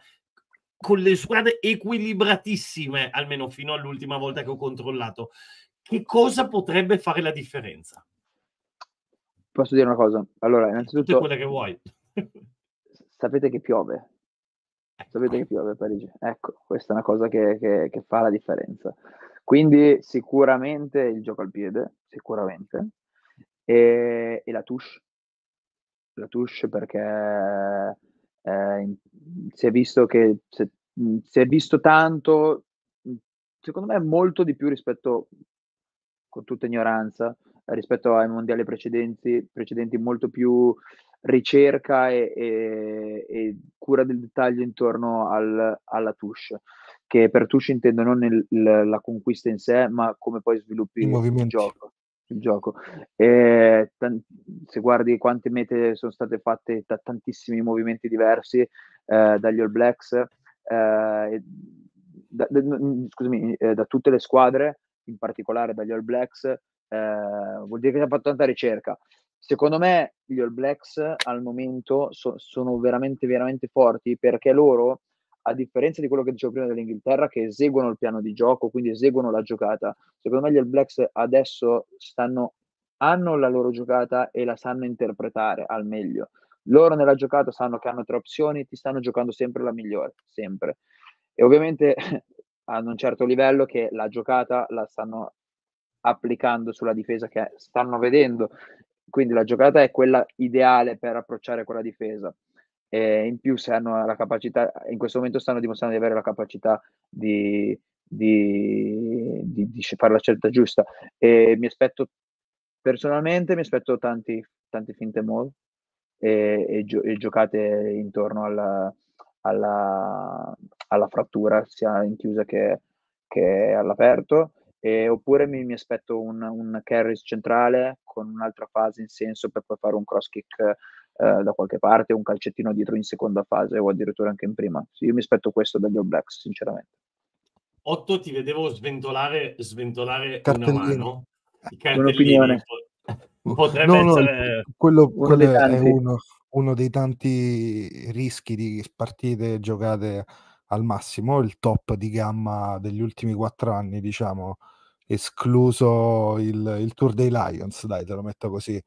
con le squadre equilibratissime, almeno fino all'ultima volta che ho controllato. Che cosa potrebbe fare la differenza? Posso dire una cosa? Allora, innanzitutto... Tutte quelle che vuoi. sapete che piove. Ecco. Sapete che piove a Parigi. Ecco, questa è una cosa che, che, che fa la differenza. Quindi sicuramente il gioco al piede, sicuramente e, e la touche. La touche perché eh, si è visto che se, mm, si è visto tanto, mm, secondo me molto di più rispetto, con tutta ignoranza, rispetto ai mondiali precedenti, precedenti molto più ricerca e, e, e, cura del dettaglio intorno al, alla touche, che per touche intendo non il, la conquista in sé, ma come poi sviluppi il, il gioco il gioco. E, ehm, t- se guardi quante mete sono state fatte da tantissimi movimenti diversi eh, dagli All Blacks, eh, da, da, scusami, eh, da tutte le squadre, in particolare dagli All Blacks, eh, vuol dire che si è fatto tanta ricerca. Secondo me gli All Blacks al momento so- sono veramente, veramente forti perché loro a differenza di quello che dicevo prima dell'Inghilterra, che eseguono il piano di gioco, quindi eseguono la giocata. Secondo me gli All Blacks adesso stanno, hanno la loro giocata e la sanno interpretare al meglio. Loro nella giocata sanno che hanno tre opzioni, ti stanno giocando sempre la migliore, sempre. E ovviamente *laughs* hanno un certo livello che la giocata la stanno applicando sulla difesa che stanno vedendo. Quindi la giocata è quella ideale per approcciare quella difesa eh, in più se hanno la capacità, in questo momento stanno dimostrando di avere la capacità di, di, di, di fare la scelta giusta e mi aspetto personalmente mi aspetto tanti, tanti finte mall e, e, gio- e giocate intorno alla, alla, alla, frattura sia in chiusa che, che all'aperto e, oppure mi, mi aspetto un, un carry centrale con un'altra fase in senso per poi fare un cross kick eh, da qualche parte, un calcettino dietro in seconda fase o addirittura anche in prima. Sì, io mi aspetto questo dagli All Blacks, sinceramente. Otto, ti vedevo sventolare, sventolare Cartellino. una mano. I Potrebbe no, essere... No, quello, uno è uno, uno dei tanti rischi di partite giocate al massimo, il top di gamma degli ultimi quattro anni, diciamo, escluso il, il, Tour dei Lions, dai, te lo metto così,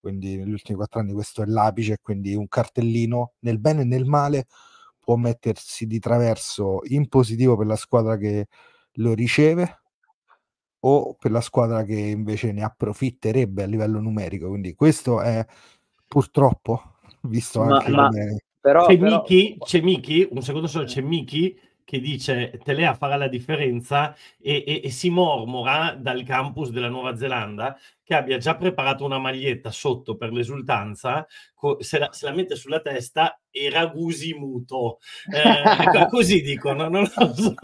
quindi negli ultimi quattro anni questo è l'apice, quindi un cartellino nel bene e nel male può mettersi di traverso in positivo per la squadra che lo riceve o per la squadra che invece ne approfitterebbe a livello numerico, quindi questo è purtroppo visto ma, anche ma, come... Però, c'è, però... Miki, c'è Miki, un secondo solo, c'è Miki che dice Telea farà la differenza e, e, e si mormora dal campus della Nuova Zelanda che abbia già preparato una maglietta sotto per l'esultanza, co- se, la, se, la, mette sulla testa e ragusi muto. Eh, ecco, così dicono, non lo so.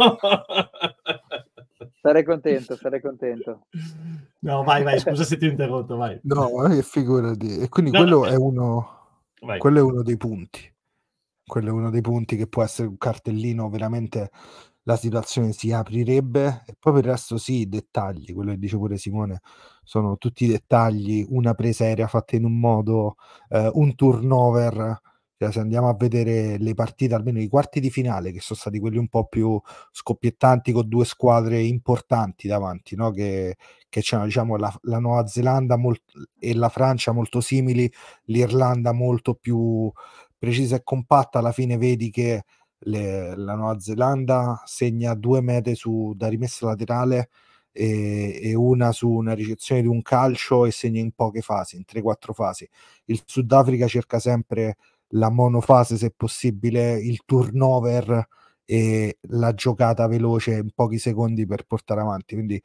Sarei contento, sarei contento. No, vai, vai, scusa se ti ho interrotto, vai. No, figurati. E quindi no, quello, no, eh. è uno, quello è uno dei punti. Quello è uno dei punti che può essere un cartellino veramente la situazione si aprirebbe e poi per il resto sì, dettagli, quello che dice pure Simone, sono tutti i dettagli, una presa aerea fatta in un modo, eh, un turnover, cioè, se andiamo a vedere le partite, almeno i quarti di finale, che sono stati quelli un po' più scoppiettanti con due squadre importanti davanti, no? che, che c'erano diciamo, la, la Nuova Zelanda molt- e la Francia molto simili, l'Irlanda molto più precisa e compatta, alla fine vedi che le, la Nuova Zelanda segna due mete su, da rimessa laterale e, e, una su una ricezione di un calcio e segna in poche fasi, in 3-4 fasi. Il Sudafrica cerca sempre la monofase, se possibile, il turnover e la giocata veloce in pochi secondi per portare avanti. Quindi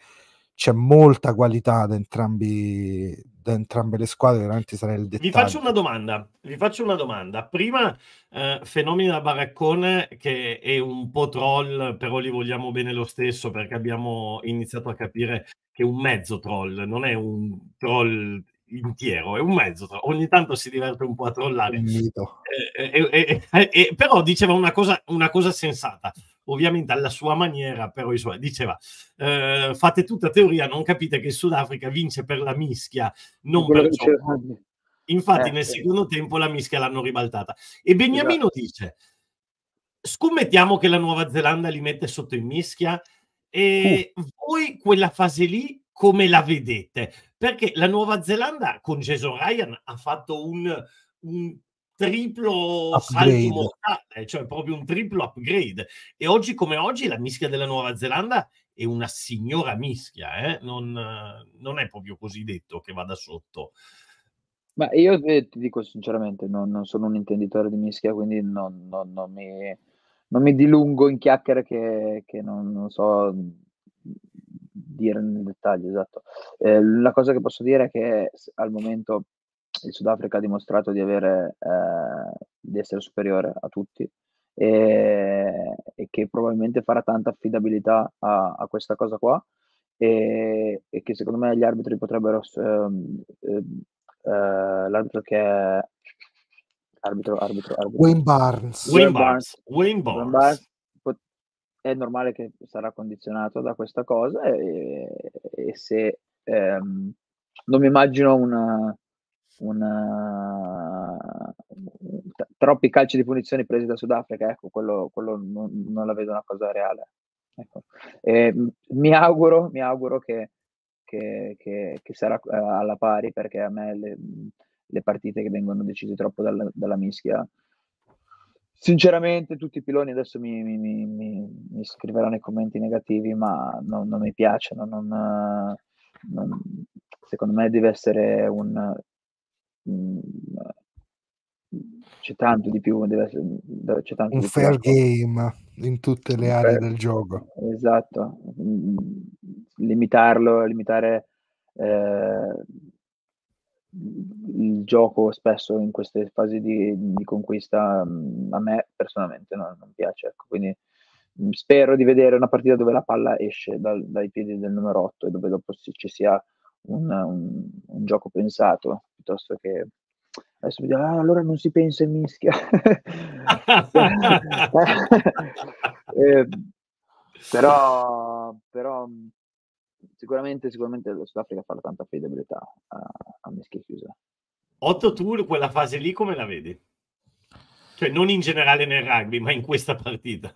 c'è molta qualità da, entrambi, da entrambe le squadre, veramente sarei il dettaglio. Vi faccio una domanda, vi faccio una domanda. Prima, eh, da Baraccone, che è un po' troll, però li vogliamo bene lo stesso, perché abbiamo iniziato a capire che è un mezzo troll, non è un troll intiero, è un mezzo, ogni tanto si diverte un po' a trollare. Eh eh, eh, eh, eh, però diceva una cosa, una cosa sensata ovviamente alla sua maniera, però i diceva, eh, fate tutta teoria, non capite che il Sudafrica vince per la mischia, non per gioco. Infatti eh, nel sì. secondo tempo la mischia l'hanno ribaltata. E Beniamino esatto. dice, scommettiamo che la Nuova Zelanda li mette sotto in mischia e uh. voi quella fase lì come la vedete? Perché la Nuova Zelanda con Jason Ryan ha fatto un, un triplo upgrade. salto mortale, cioè proprio un triplo upgrade. E oggi come oggi la mischia della Nuova Zelanda è una signora mischia, eh? non, non, è proprio così detto che vada sotto. Ma io ti dico sinceramente, non, non sono un intenditore di mischia, quindi non, non mi, mi, dilungo in chiacchiere che, che non so dire nel dettaglio, esatto. Eh, la cosa che posso dire è che al momento il Sudafrica ha dimostrato di, avere, eh, di essere superiore a tutti e, e, che probabilmente farà tanta affidabilità a, a questa cosa qua e, e, che secondo me gli arbitri potrebbero ehm, ehm, eh, l'arbitro che è arbitro, arbitro, arbitro. Wayne Barnes Wayne Barnes, Wayne Barnes. Wayne Barnes è normale che sarà condizionato da questa cosa e, e se ehm, non mi immagino una, una, eh, troppi calci di punizione presi da Sudafrica, ecco, quello, quello non, non, la vedo una cosa reale. Ecco. E, mi auguro, mi auguro che, che, che, che, sarà eh, alla pari perché a me le, le partite che vengono decise troppo dalla, dalla, mischia. Sinceramente, tutti i piloni adesso mi, mi, mi, mi scriveranno i commenti negativi, ma non, non mi piacciono. Non, non, secondo me deve essere un c'è tanto di più, essere, tanto un fair più. game in tutte le aree fair. del gioco. Esatto, limitarlo, limitare eh, il gioco spesso in queste fasi di, di conquista a me personalmente no, non piace, ecco. quindi spero di vedere una partita dove la palla esce dal, dai piedi del numero 8 e dove dopo ci sia un, un, un gioco pensato piuttosto che adesso mi dico, ah, allora non si pensa in mischia. *laughs* eh, però, però sicuramente, sicuramente lo Sudafrica farà tanta affidabilità a, a mischia chiusa. 8 tu quella fase lì come la vedi? Cioè non in generale nel rugby, ma in questa partita.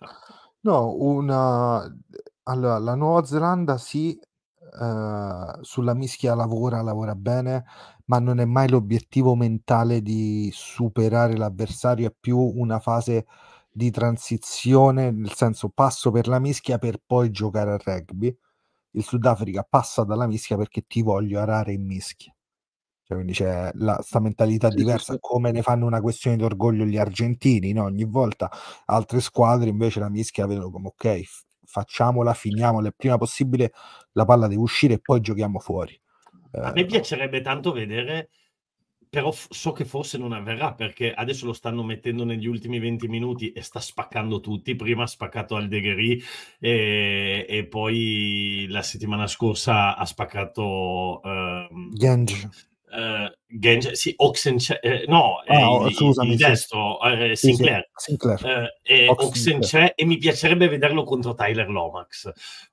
No, una... Allora, la Nuova Zelanda sì, Uhm, sulla mischia lavora, lavora bene, ma non è mai l'obiettivo mentale di superare l'avversario, è più una fase di transizione, nel senso passo per la mischia per poi giocare al rugby. Il Sudafrica passa dalla mischia perché ti voglio arare in mischia. Cioè, quindi c'è questa sta mentalità diversa, come ne fanno una questione d'orgoglio gli argentini, no? ogni volta altre squadre invece la mischia vedono come ok, facciamola, finiamola il prima possibile, la palla deve uscire e poi giochiamo fuori. Eh, A me piacerebbe tanto vedere, però so che forse non avverrà perché adesso lo stanno mettendo negli ultimi 20 minuti e sta spaccando tutti. Prima ha spaccato Aldegheri e, e poi la settimana scorsa ha spaccato... Eh, Genge eh, Genge, sì, Oxen, eh, no, ah, oh, eh, scusami, il, destro, eh, Sinclair, sì, sì. Sinclair. Eh, Oxen c'è e mi piacerebbe vederlo contro Tyler Lomax,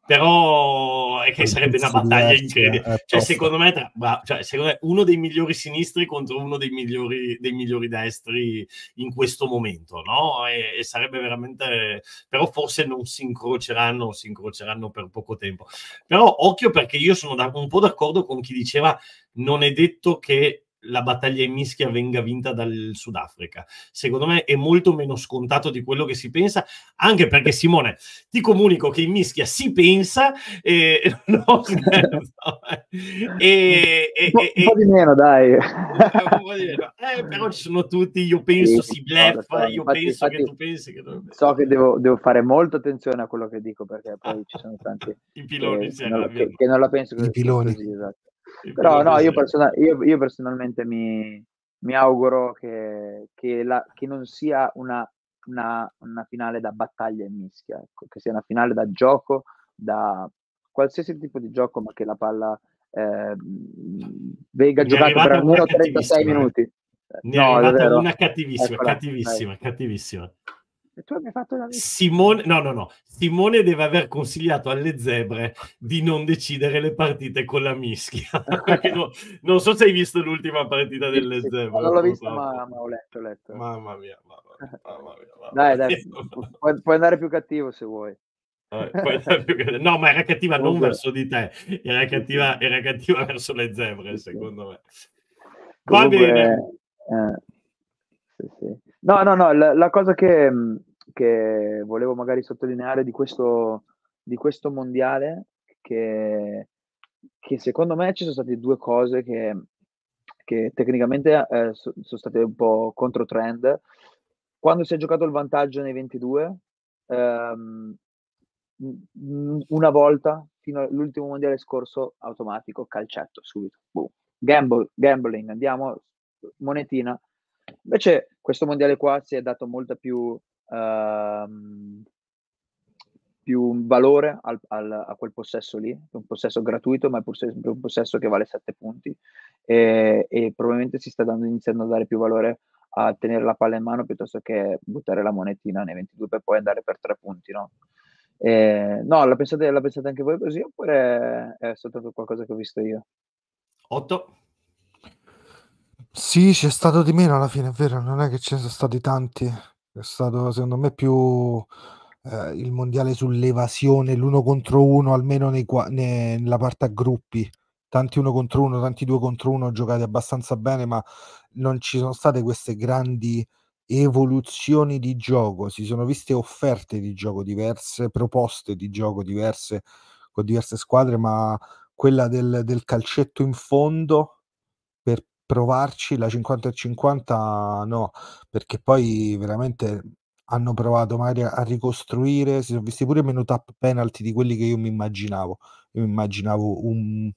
però è che sarebbe una battaglia incredibile. Cioè, secondo me, tra, bra, cioè, secondo me, uno dei migliori sinistri contro uno dei migliori, dei migliori destri in questo momento, no? E, e sarebbe veramente, però forse non si incroceranno, si incroceranno per poco tempo. Però occhio perché io sono da, un po' d'accordo con chi diceva non è detto che la battaglia in mischia venga vinta dal Sudafrica. Secondo me è molto meno scontato di quello che si pensa, anche perché Simone, ti comunico che in mischia si pensa e *laughs* no, *laughs* e, eh. e, un, po', un po' di meno, dai. *laughs* Di meno. Eh, però ci sono tutti, io penso sì, si bleffa, no, io infatti, penso infatti, che tu pensi che non... So che devo, devo, fare molta attenzione a quello che dico perché poi ci sono tanti I piloni eh, che, non la, che, non la penso I piloni. Così, esatto. Però no, io, persona- io, io personalmente mi, mi auguro che, che, la, che, non sia una, una, una, finale da battaglia e mischia, ecco, che sia una finale da gioco, da qualsiasi tipo di gioco, ma che la palla eh, venga giocata per almeno 36 eh. minuti. Ne no, è una cattivissima, eccola, cattivissima, dai. cattivissima tu hai fatto la Simone, no, no, no. Simone deve aver consigliato alle zebre di non decidere le partite con la mischia. *laughs* *laughs* no, non so se hai visto l'ultima partita delle sì, zebre. Non l'ho vista, ma, ma, ho letto, ho letto. Mamma mia, mamma, *laughs* mamma mia. Mamma dai, dai, pu- puoi andare più cattivo se vuoi. Eh, no, ma era cattiva non verso di te, era cattiva, era cattiva verso le zebre, secondo me. Va Comunque, bene. Eh, sì, sì. No, no, no, la, la cosa che, mm, che, volevo magari sottolineare di questo, di questo mondiale, che, che, secondo me ci sono state due cose che, che tecnicamente eh, so, sono state un po' contro trend. Quando si è giocato il vantaggio nei 22, ehm, una volta fino all'ultimo mondiale scorso, automatico, calcetto, subito. Boom. Gamble, gambling, andiamo, monetina, Invece questo mondiale qua si è dato molto più, ehm, più valore al, al, a quel possesso lì, un possesso gratuito, ma è pur sempre un possesso che vale 7 punti e, e probabilmente si sta dando, iniziando a dare più valore a tenere la palla in mano piuttosto che buttare la monetina nei 22 per poi andare per 3 punti, no? Eh, no, la pensate, la pensate anche voi così oppure è soltanto qualcosa che ho visto io? 8. Sì, c'è stato di meno alla fine, è vero, non è che ce ne sono stati tanti. È stato secondo me più eh, il mondiale sull'evasione, l'uno contro uno, almeno nei qua- nella parte a gruppi. Tanti uno contro uno, tanti due contro uno, giocati abbastanza bene, ma non ci sono state queste grandi evoluzioni di gioco. Si sono viste offerte di gioco diverse, proposte di gioco diverse con diverse squadre, ma quella del, del calcetto in fondo provarci, la 50 e 50 no, perché poi veramente hanno provato magari a ricostruire, si sono visti pure meno tap penalty di quelli che io mi immaginavo. Io mi immaginavo un,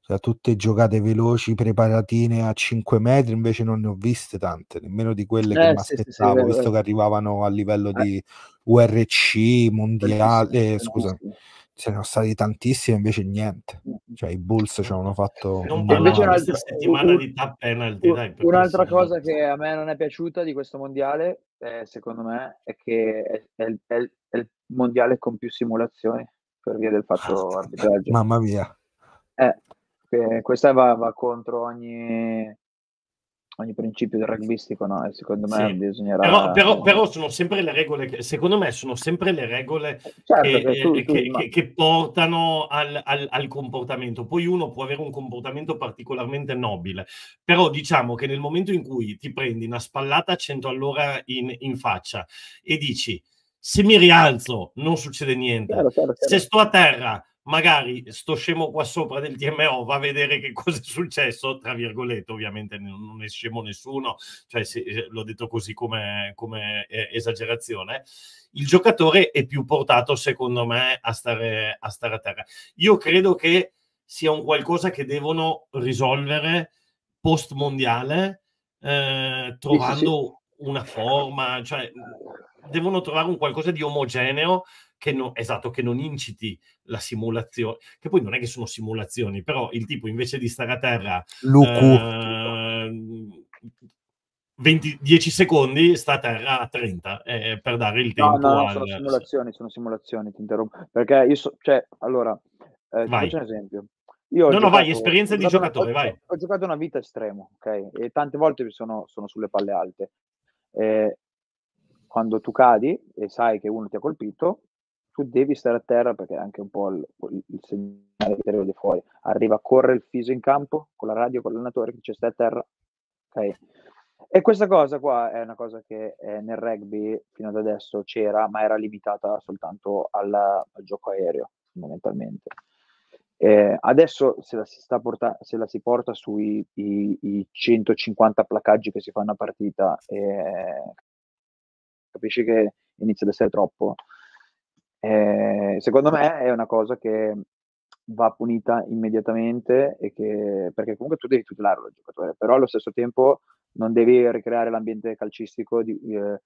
cioè, tutte giocate veloci, preparatine a 5 metri, invece non ne ho viste tante, nemmeno di quelle eh, che mi aspettavo, sì, sì, visto che arrivavano a livello eh. di URC, mondiale, eh, scusa, ce ne sono stati tantissimi invece niente mm, mm. cioè i Bulls ci hanno fatto non un un'altra settimana un, di penalty un, dai, un'altra cosa che a me non è piaciuta di questo mondiale eh, secondo me è che è, è, è, è, il mondiale con più simulazioni per via del fatto arbitraggio mamma mia eh, questa va, va contro ogni ogni principio del rugbyistico no, secondo me sì. bisognerà... Però, però, però, sono sempre le regole, che, secondo me sono sempre le regole eh, certo, che, che, tu, eh, tu, ma... che, portano al, al, al, comportamento. Poi uno può avere un comportamento particolarmente nobile, però diciamo che nel momento in cui ti prendi una spallata a 100 all'ora in, in faccia e dici se mi rialzo non succede niente, certo, certo, se sto a terra magari sto scemo qua sopra del TMO va a vedere che cosa è successo, tra virgolette, ovviamente non è scemo nessuno, cioè se, eh, l'ho detto così come, come eh, esagerazione, il giocatore è più portato secondo me a stare, a stare a terra. Io credo che sia un qualcosa che devono risolvere post mondiale eh, trovando sì, sì. una forma, cioè devono trovare un qualcosa di omogeneo che non, esatto, che non inciti la simulazione, che poi non è che sono simulazioni, però il tipo invece di stare a terra... Lucu. 20, ehm, 10 secondi sta a terra a 30 eh, per dare il tempo. No, no, al... sono simulazioni, sono simulazioni, ti interrompo. Perché io so, cioè, allora, eh, faccio un esempio. Io no, giocato, no, vai, esperienza di giocatore, una, vai. Ho, ho giocato una vita estrema, ok? E tante volte sono, sono sulle palle alte. Eh, quando tu cadi e sai che uno ti ha colpito, tu devi stare a terra perché è anche un po' il, il, segnale che arriva di fuori. Arriva, corre il fiso in campo con la radio, con l'allenatore che dice stai a terra. Okay. E questa cosa qua è una cosa che eh, nel rugby fino ad adesso c'era, ma era limitata soltanto alla, al gioco aereo, fondamentalmente. Eh, adesso se la, si porta, se la si porta sui i, i 150 placaggi che si fanno a partita, eh, capisci che inizia ad essere troppo. Eh, secondo me è una cosa che va punita immediatamente che, perché comunque tu devi tutelare il giocatore, però allo stesso tempo non devi ricreare l'ambiente calcistico di, eh,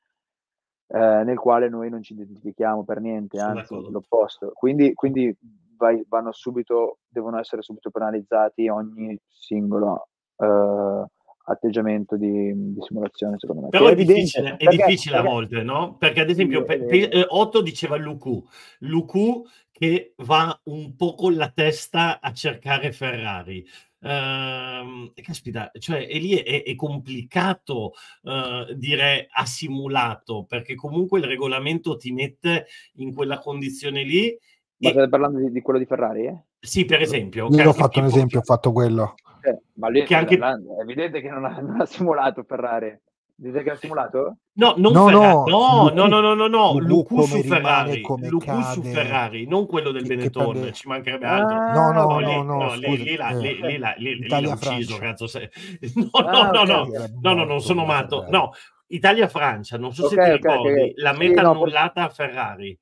eh, nel quale noi non ci identifichiamo per niente, Sono anzi d'accordo. l'opposto. Quindi, quindi vai, vanno subito, devono essere subito penalizzati ogni singolo eh, atteggiamento di, di, simulazione, secondo me. Però è, è, difficile, è difficile perché, a volte, no? Perché ad esempio sì, pe, eh, Otto diceva Lucu, Lucu che va un po' con la testa a cercare Ferrari. Uh, caspita, cioè e lì è, è complicato uh, dire ha simulato perché comunque il regolamento ti mette in quella condizione lì. Ma e... stai parlando di, di, quello di Ferrari? Eh? Sì, per esempio. Io ho fatto un esempio, ho fatto quello. Cioè, ma lui, che anche... è evidente che non ha, non ha simulato Ferrari. Dite che ha simulato? No, non no, Ferrari. No, no, no, no, no, no. Lucusu Ferrari. Lucusu Ferrari, non quello del Benetton, che ci mancherebbe altro. Ah, no, no, no, no, no, lì l'ha ucciso, cazzo. Se... *laughs* Ah, no, no, no, no, no, non sono matto. No, Italia-Francia, non so se ti okay, ricordi, la meta sì, annullata a Ferrari.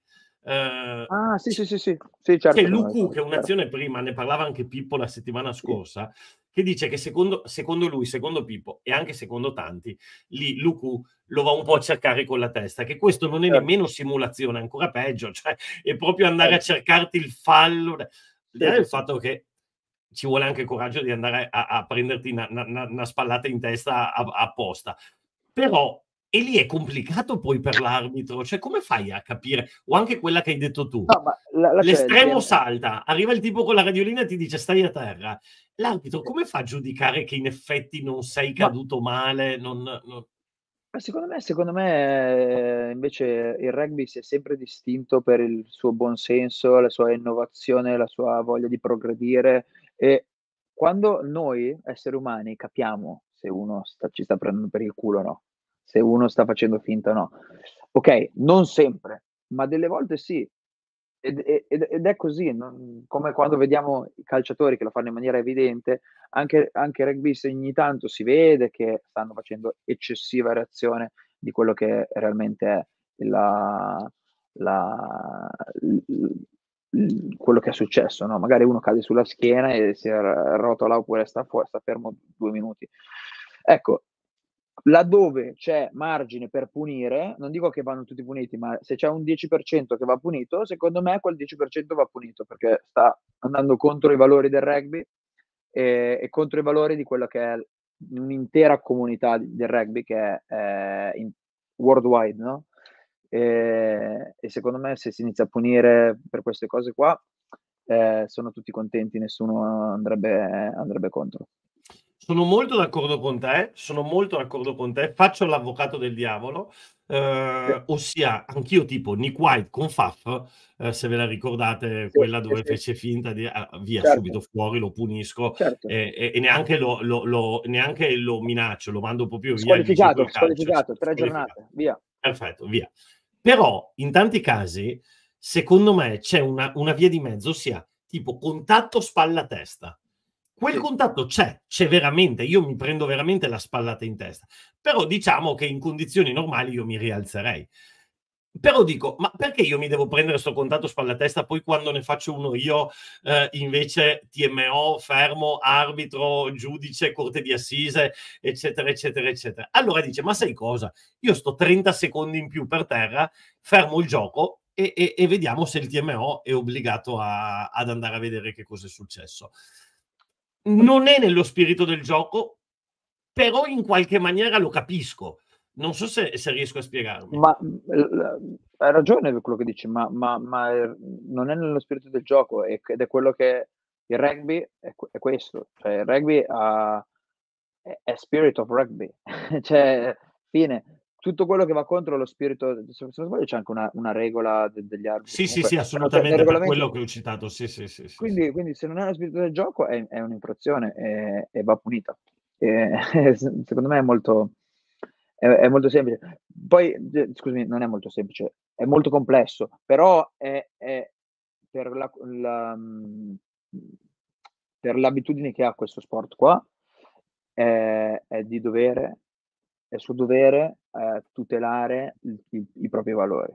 Uh, ah, sì, sì, sì, sì. sì certo, certo, che Lucu, che è certo. un'azione prima, ne parlava anche Pippo la settimana scorsa, che dice che secondo, secondo, lui, secondo Pippo e anche secondo tanti, lì Luku lo va un po' a cercare con la testa, che questo non è certo. nemmeno simulazione, ancora peggio, *laughs* cioè è proprio andare a cercarti il fallo. Certo. Il fatto che ci vuole anche coraggio di andare a, a prenderti una, una, una, spallata in testa apposta. Però, e lì è complicato poi per l'arbitro, cioè come fai a capire? O anche quella che hai detto tu. No, la, la L'estremo c'è. salta, arriva il tipo con la radiolina e ti dice stai a terra. L'arbitro come fa a giudicare che in effetti non sei caduto male? Non, non... Secondo, me, secondo me, eh, invece il rugby si è sempre distinto per il suo buon senso, la sua innovazione, la sua voglia di progredire e quando noi esseri umani capiamo se uno sta, ci sta prendendo per il culo o no, se uno sta facendo finta o no. Ok, non sempre, ma delle volte sì, ed, ed, ed, è così, non, come quando vediamo i calciatori che lo fanno in maniera evidente, anche, anche rugby se ogni tanto si vede che stanno facendo eccessiva reazione di quello che realmente è la, la, l, quello che è successo. No? Magari uno cade sulla schiena e si rotola oppure sta, fuori, sta fermo due minuti. Ecco, laddove c'è margine per punire, non dico che vanno tutti puniti, ma se c'è un 10% che va punito, secondo me quel 10% va punito perché sta andando contro i valori del rugby e, e contro i valori di quella che è un'intera comunità del rugby che è eh, in, worldwide, no? E, e, secondo me se si inizia a punire per queste cose qua, eh, sono tutti contenti, nessuno andrebbe, andrebbe contro. Sono molto d'accordo con te, sono molto d'accordo con te, faccio l'avvocato del diavolo, eh, ossia anch'io tipo Nick White con Faf, eh, se ve la ricordate, sì, quella dove sì. fece finta di ah, via certo. subito fuori, lo punisco certo. eh, e, e neanche, lo, lo, lo, neanche, lo, minaccio, lo mando proprio via. Squalificato, squalificato, tre giornate, via. Perfetto, via. Però in tanti casi, secondo me, c'è una, una via di mezzo, ossia tipo contatto spalla-testa Quel sì. contatto c'è, c'è veramente, io mi prendo veramente la spallata in testa, però diciamo che in condizioni normali io mi rialzerei. Però dico, ma perché io mi devo prendere questo contatto spalla testa poi quando ne faccio uno io eh, invece TMO, fermo, arbitro, giudice, corte di assise, eccetera, eccetera, eccetera. Allora dice, ma sai cosa? Io sto 30 secondi in più per terra, fermo il gioco e, e, e vediamo se il TMO è obbligato a, ad andare a vedere che cosa è successo. Mm-hmm. non è nello spirito del gioco, però in qualche maniera lo capisco. Non so se, se riesco a spiegarmi. Ma mm, hai ragione quello che dici, ma, ma, ma, non è nello spirito del gioco ed è quello che il rugby è, è questo. Cioè, il rugby ha, è, è spirit of rugby. *laughs* cioè, fine tutto quello che va contro lo spirito, se non sbaglio c'è anche una, una regola de- degli arbitri. Sì, Comunque, sì, sì, assolutamente, certo per quello che ho citato, sì, sì, sì. sì quindi, sì. quindi se non è lo spirito del gioco è, è un'infrazione e, e, va punita. E, *laughs* secondo me è molto, è, è molto, semplice. Poi, eh, scusami, non è molto semplice, è molto complesso, però è, per, la, la, mm, per l'abitudine che ha questo sport qua, è, è di dovere è suo dovere eh, tutelare il, i, i propri valori.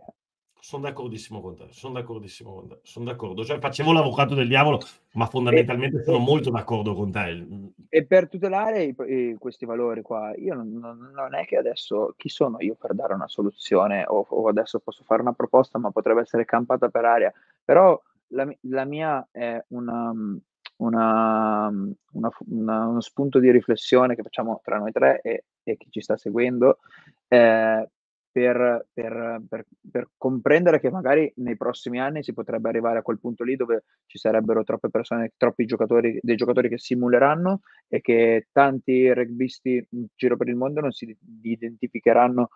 Sono d'accordissimo con te, sono d'accordissimo con te, sono d'accordo. Cioè, facevo l'avvocato del diavolo, ma fondamentalmente e, sono molto d'accordo con te. Mm. E per tutelare i, i, questi valori qua, io non, non, è che adesso chi sono io per dare una soluzione o, o, adesso posso fare una proposta, ma potrebbe essere campata per aria. Però la, la mia è una, mm, una, una, una, uno spunto di riflessione che facciamo tra noi tre e, e chi ci sta seguendo eh, per, per, per, per, comprendere che magari nei prossimi anni si potrebbe arrivare a quel punto lì dove ci sarebbero troppe persone, troppi giocatori, dei giocatori che simuleranno e che tanti rugbisti in giro per il mondo non si identificheranno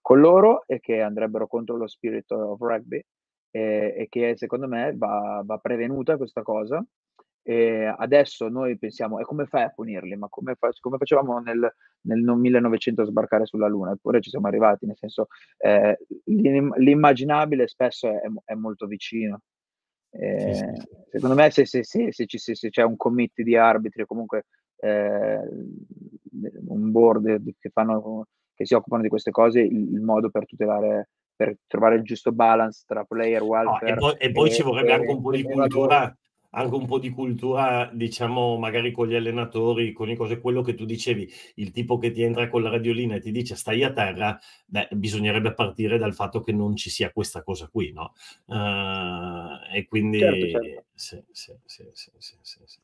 con loro e che andrebbero contro lo spirito of rugby e, e che secondo me va, va prevenuta questa cosa e ehm, adesso noi pensiamo, e come fai a punirli? Ma come, fa- come facevamo nel, nel, 1900 a sbarcare sulla Luna? Eppure ci siamo arrivati, nel senso, eh, l'immaginabile spesso è, è molto vicino. Eh, sì, ehm, sì, Secondo me se, se, se, ci, se, c'è un committee di arbitri o comunque eh, un board che, fanno, che, si occupano di queste cose, il, il modo per tutelare per trovare il giusto balance tra player, welfare ah, e poi, e poi ci vorrebbe e, anche un po' di cultura anche un po' di cultura, diciamo, magari con gli allenatori, con le cose, quello che tu dicevi, il tipo che ti entra con la radiolina e ti dice stai a terra, beh, bisognerebbe partire dal fatto che non ci sia questa cosa qui, no? Uh, e quindi... Certo, certo. Sì, sì, sì, sì, sì, sì, sì.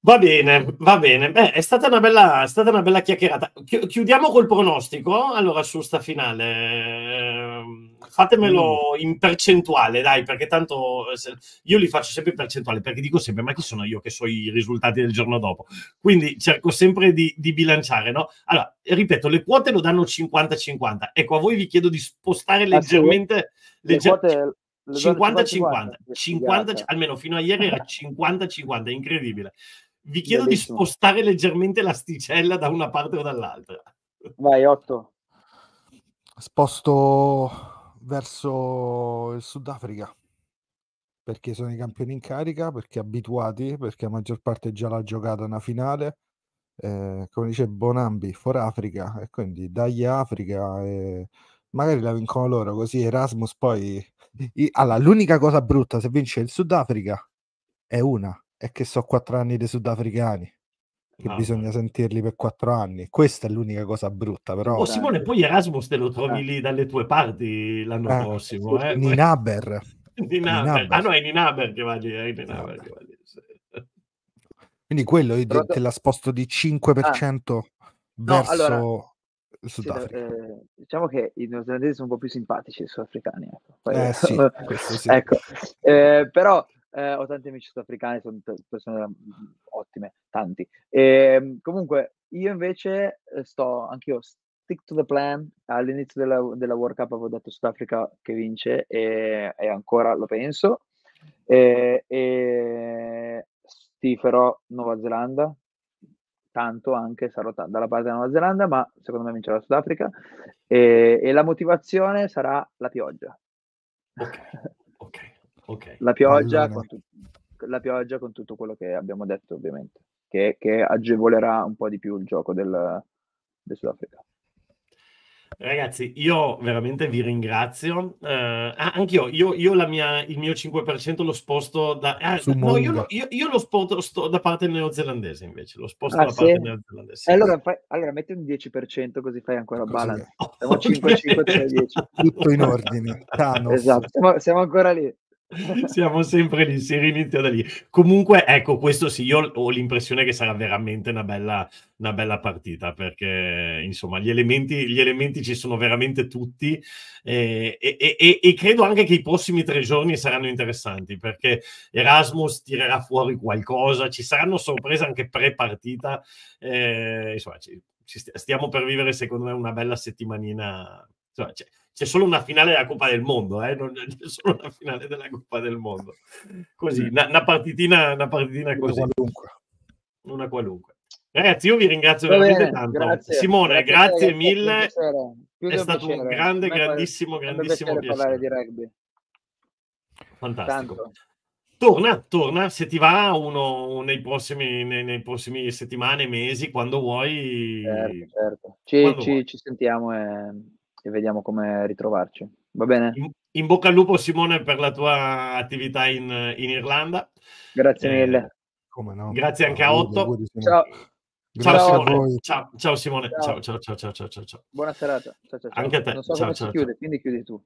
Va bene, va bene. Beh, è stata una bella, è stata una bella chiacchierata. chiudiamo col pronostico. Allora, su sta finale, ehm, fatemelo mm. in percentuale, dai, perché tanto io li faccio sempre in percentuale, perché dico sempre, ma chi sono io che so i risultati del giorno dopo? Quindi cerco sempre di, di bilanciare, no? Allora, ripeto, le quote lo danno 50-50. Ecco, a voi vi chiedo di spostare ah, leggermente... Legger- quote... 50-50, 50, 50, 50, almeno fino a ieri era 50-50, *laughs* incredibile. Vi chiedo Bellissimo. di spostare leggermente l'asticella da una parte o dall'altra. Vai, Otto. Sposto verso il Sudafrica perché sono i campioni in carica, perché abituati, perché la maggior parte già l'ha giocata una finale. Eh, come dice Bonambi, for Africa, e quindi dagli Africa, e magari la vincono loro, così Erasmus poi... Allora, l'unica cosa brutta se vince il Sudafrica è una, è che so quattro anni dei sudafricani che ah, bisogna sentirli per quattro anni. Questa è l'unica cosa brutta, però. Oh, Simone, eh. poi Erasmus te lo trovi eh. lì dalle tue parti l'anno eh, prossimo. Eh. Ninaber. *laughs* Ninaber. Ah no, è Ninaber che va lì. È che va lì. Sì. Quindi quello io però... te la sposto di 5% ah. verso no, allora... il Sudafrica. Sì, eh, diciamo che i neozelandesi sono un po' più simpatici dei sudafricani. Ecco. Poi... Eh, sì, *laughs* sì. ecco. Eh, però eh, ho tanti amici sudafricani, sono t- persone ottime, tanti. E, ehm, comunque, io invece eh, sto, anch'io, stick to the plan. All'inizio della, della World Cup avevo detto Sudafrica che vince e, e ancora lo penso. E, e stiferò Nuova Zelanda, tanto anche, sarò t- dalla parte della Nuova Zelanda, ma secondo me vincerà Sudafrica. E, e la motivazione sarà la pioggia. Okay. *laughs* Okay. La, pioggia allora. tu, la, pioggia con tutto quello che abbiamo detto, ovviamente, che, che agevolerà un po' di più il gioco del, del Sudafrica. Ragazzi, io veramente vi ringrazio. Uh, ah, anch'io, io, io mia, il mio 5% lo sposto da... Ah, no, io, io, io, lo sposto da parte neozelandese invece, lo sposto ah, da sì? parte neozelandese. Allora, fai, allora, metti un 10% così fai ancora così balance. Siamo okay. 5, 5, 3, 10. Tutto in ordine. Esatto, siamo, siamo ancora lì. Siamo sempre lì, si rinizia da lì. Comunque, ecco, questo sì, io ho l'impressione che sarà veramente una bella, una bella partita, perché insomma gli elementi, gli elementi ci sono veramente tutti eh, e, e, e, credo anche che i prossimi tre giorni saranno interessanti, perché Erasmus tirerà fuori qualcosa, ci saranno sorprese anche pre-partita, eh, insomma ci, ci stiamo per vivere secondo me una bella settimanina. Insomma, cioè, c'è solo una finale della Coppa del Mondo, eh? non *laughs* c'è solo una finale della Coppa del Mondo. Così, una, una partitina, una partitina una così. Qualunque. Una qualunque. Ragazzi, io vi ringrazio bene, veramente tanto. Grazie, Simone, grazie, grazie mille. Più è stato piacere. un grande, grandissimo, grandissimo piacere, piacere. parlare di rugby. Fantastico. Tanto. Torna, torna, se ti va uno nei prossimi, nei, nei prossimi settimane, mesi, quando vuoi. Certo, certo. Ci, ci, ci sentiamo. E e vediamo come ritrovarci. Va bene? In, bocca al lupo Simone per la tua attività in, in Irlanda. Grazie eh, mille. Eh, no, grazie anche a Otto. Ciao. Ciao Simone. Ciao, ciao Simone. Ciao. Ciao, ciao, ciao, ciao, ciao, ciao. Buona serata. Ciao, ciao, ciao. Anche a te. Non so ciao, come ciao, si chiude, quindi chiudi tu.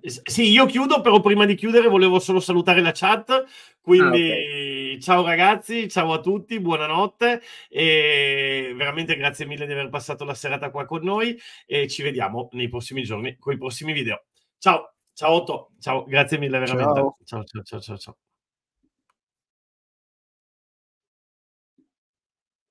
Eh, sì, io chiudo, però prima di chiudere volevo solo salutare la chat. Quindi ah, okay. ciao ragazzi, ciao a tutti, buonanotte e veramente grazie mille di aver passato la serata qua con noi e ci vediamo nei prossimi giorni con i prossimi video. Ciao, ciao Otto, ciao, grazie mille veramente. ciao, ciao, ciao, ciao. ciao.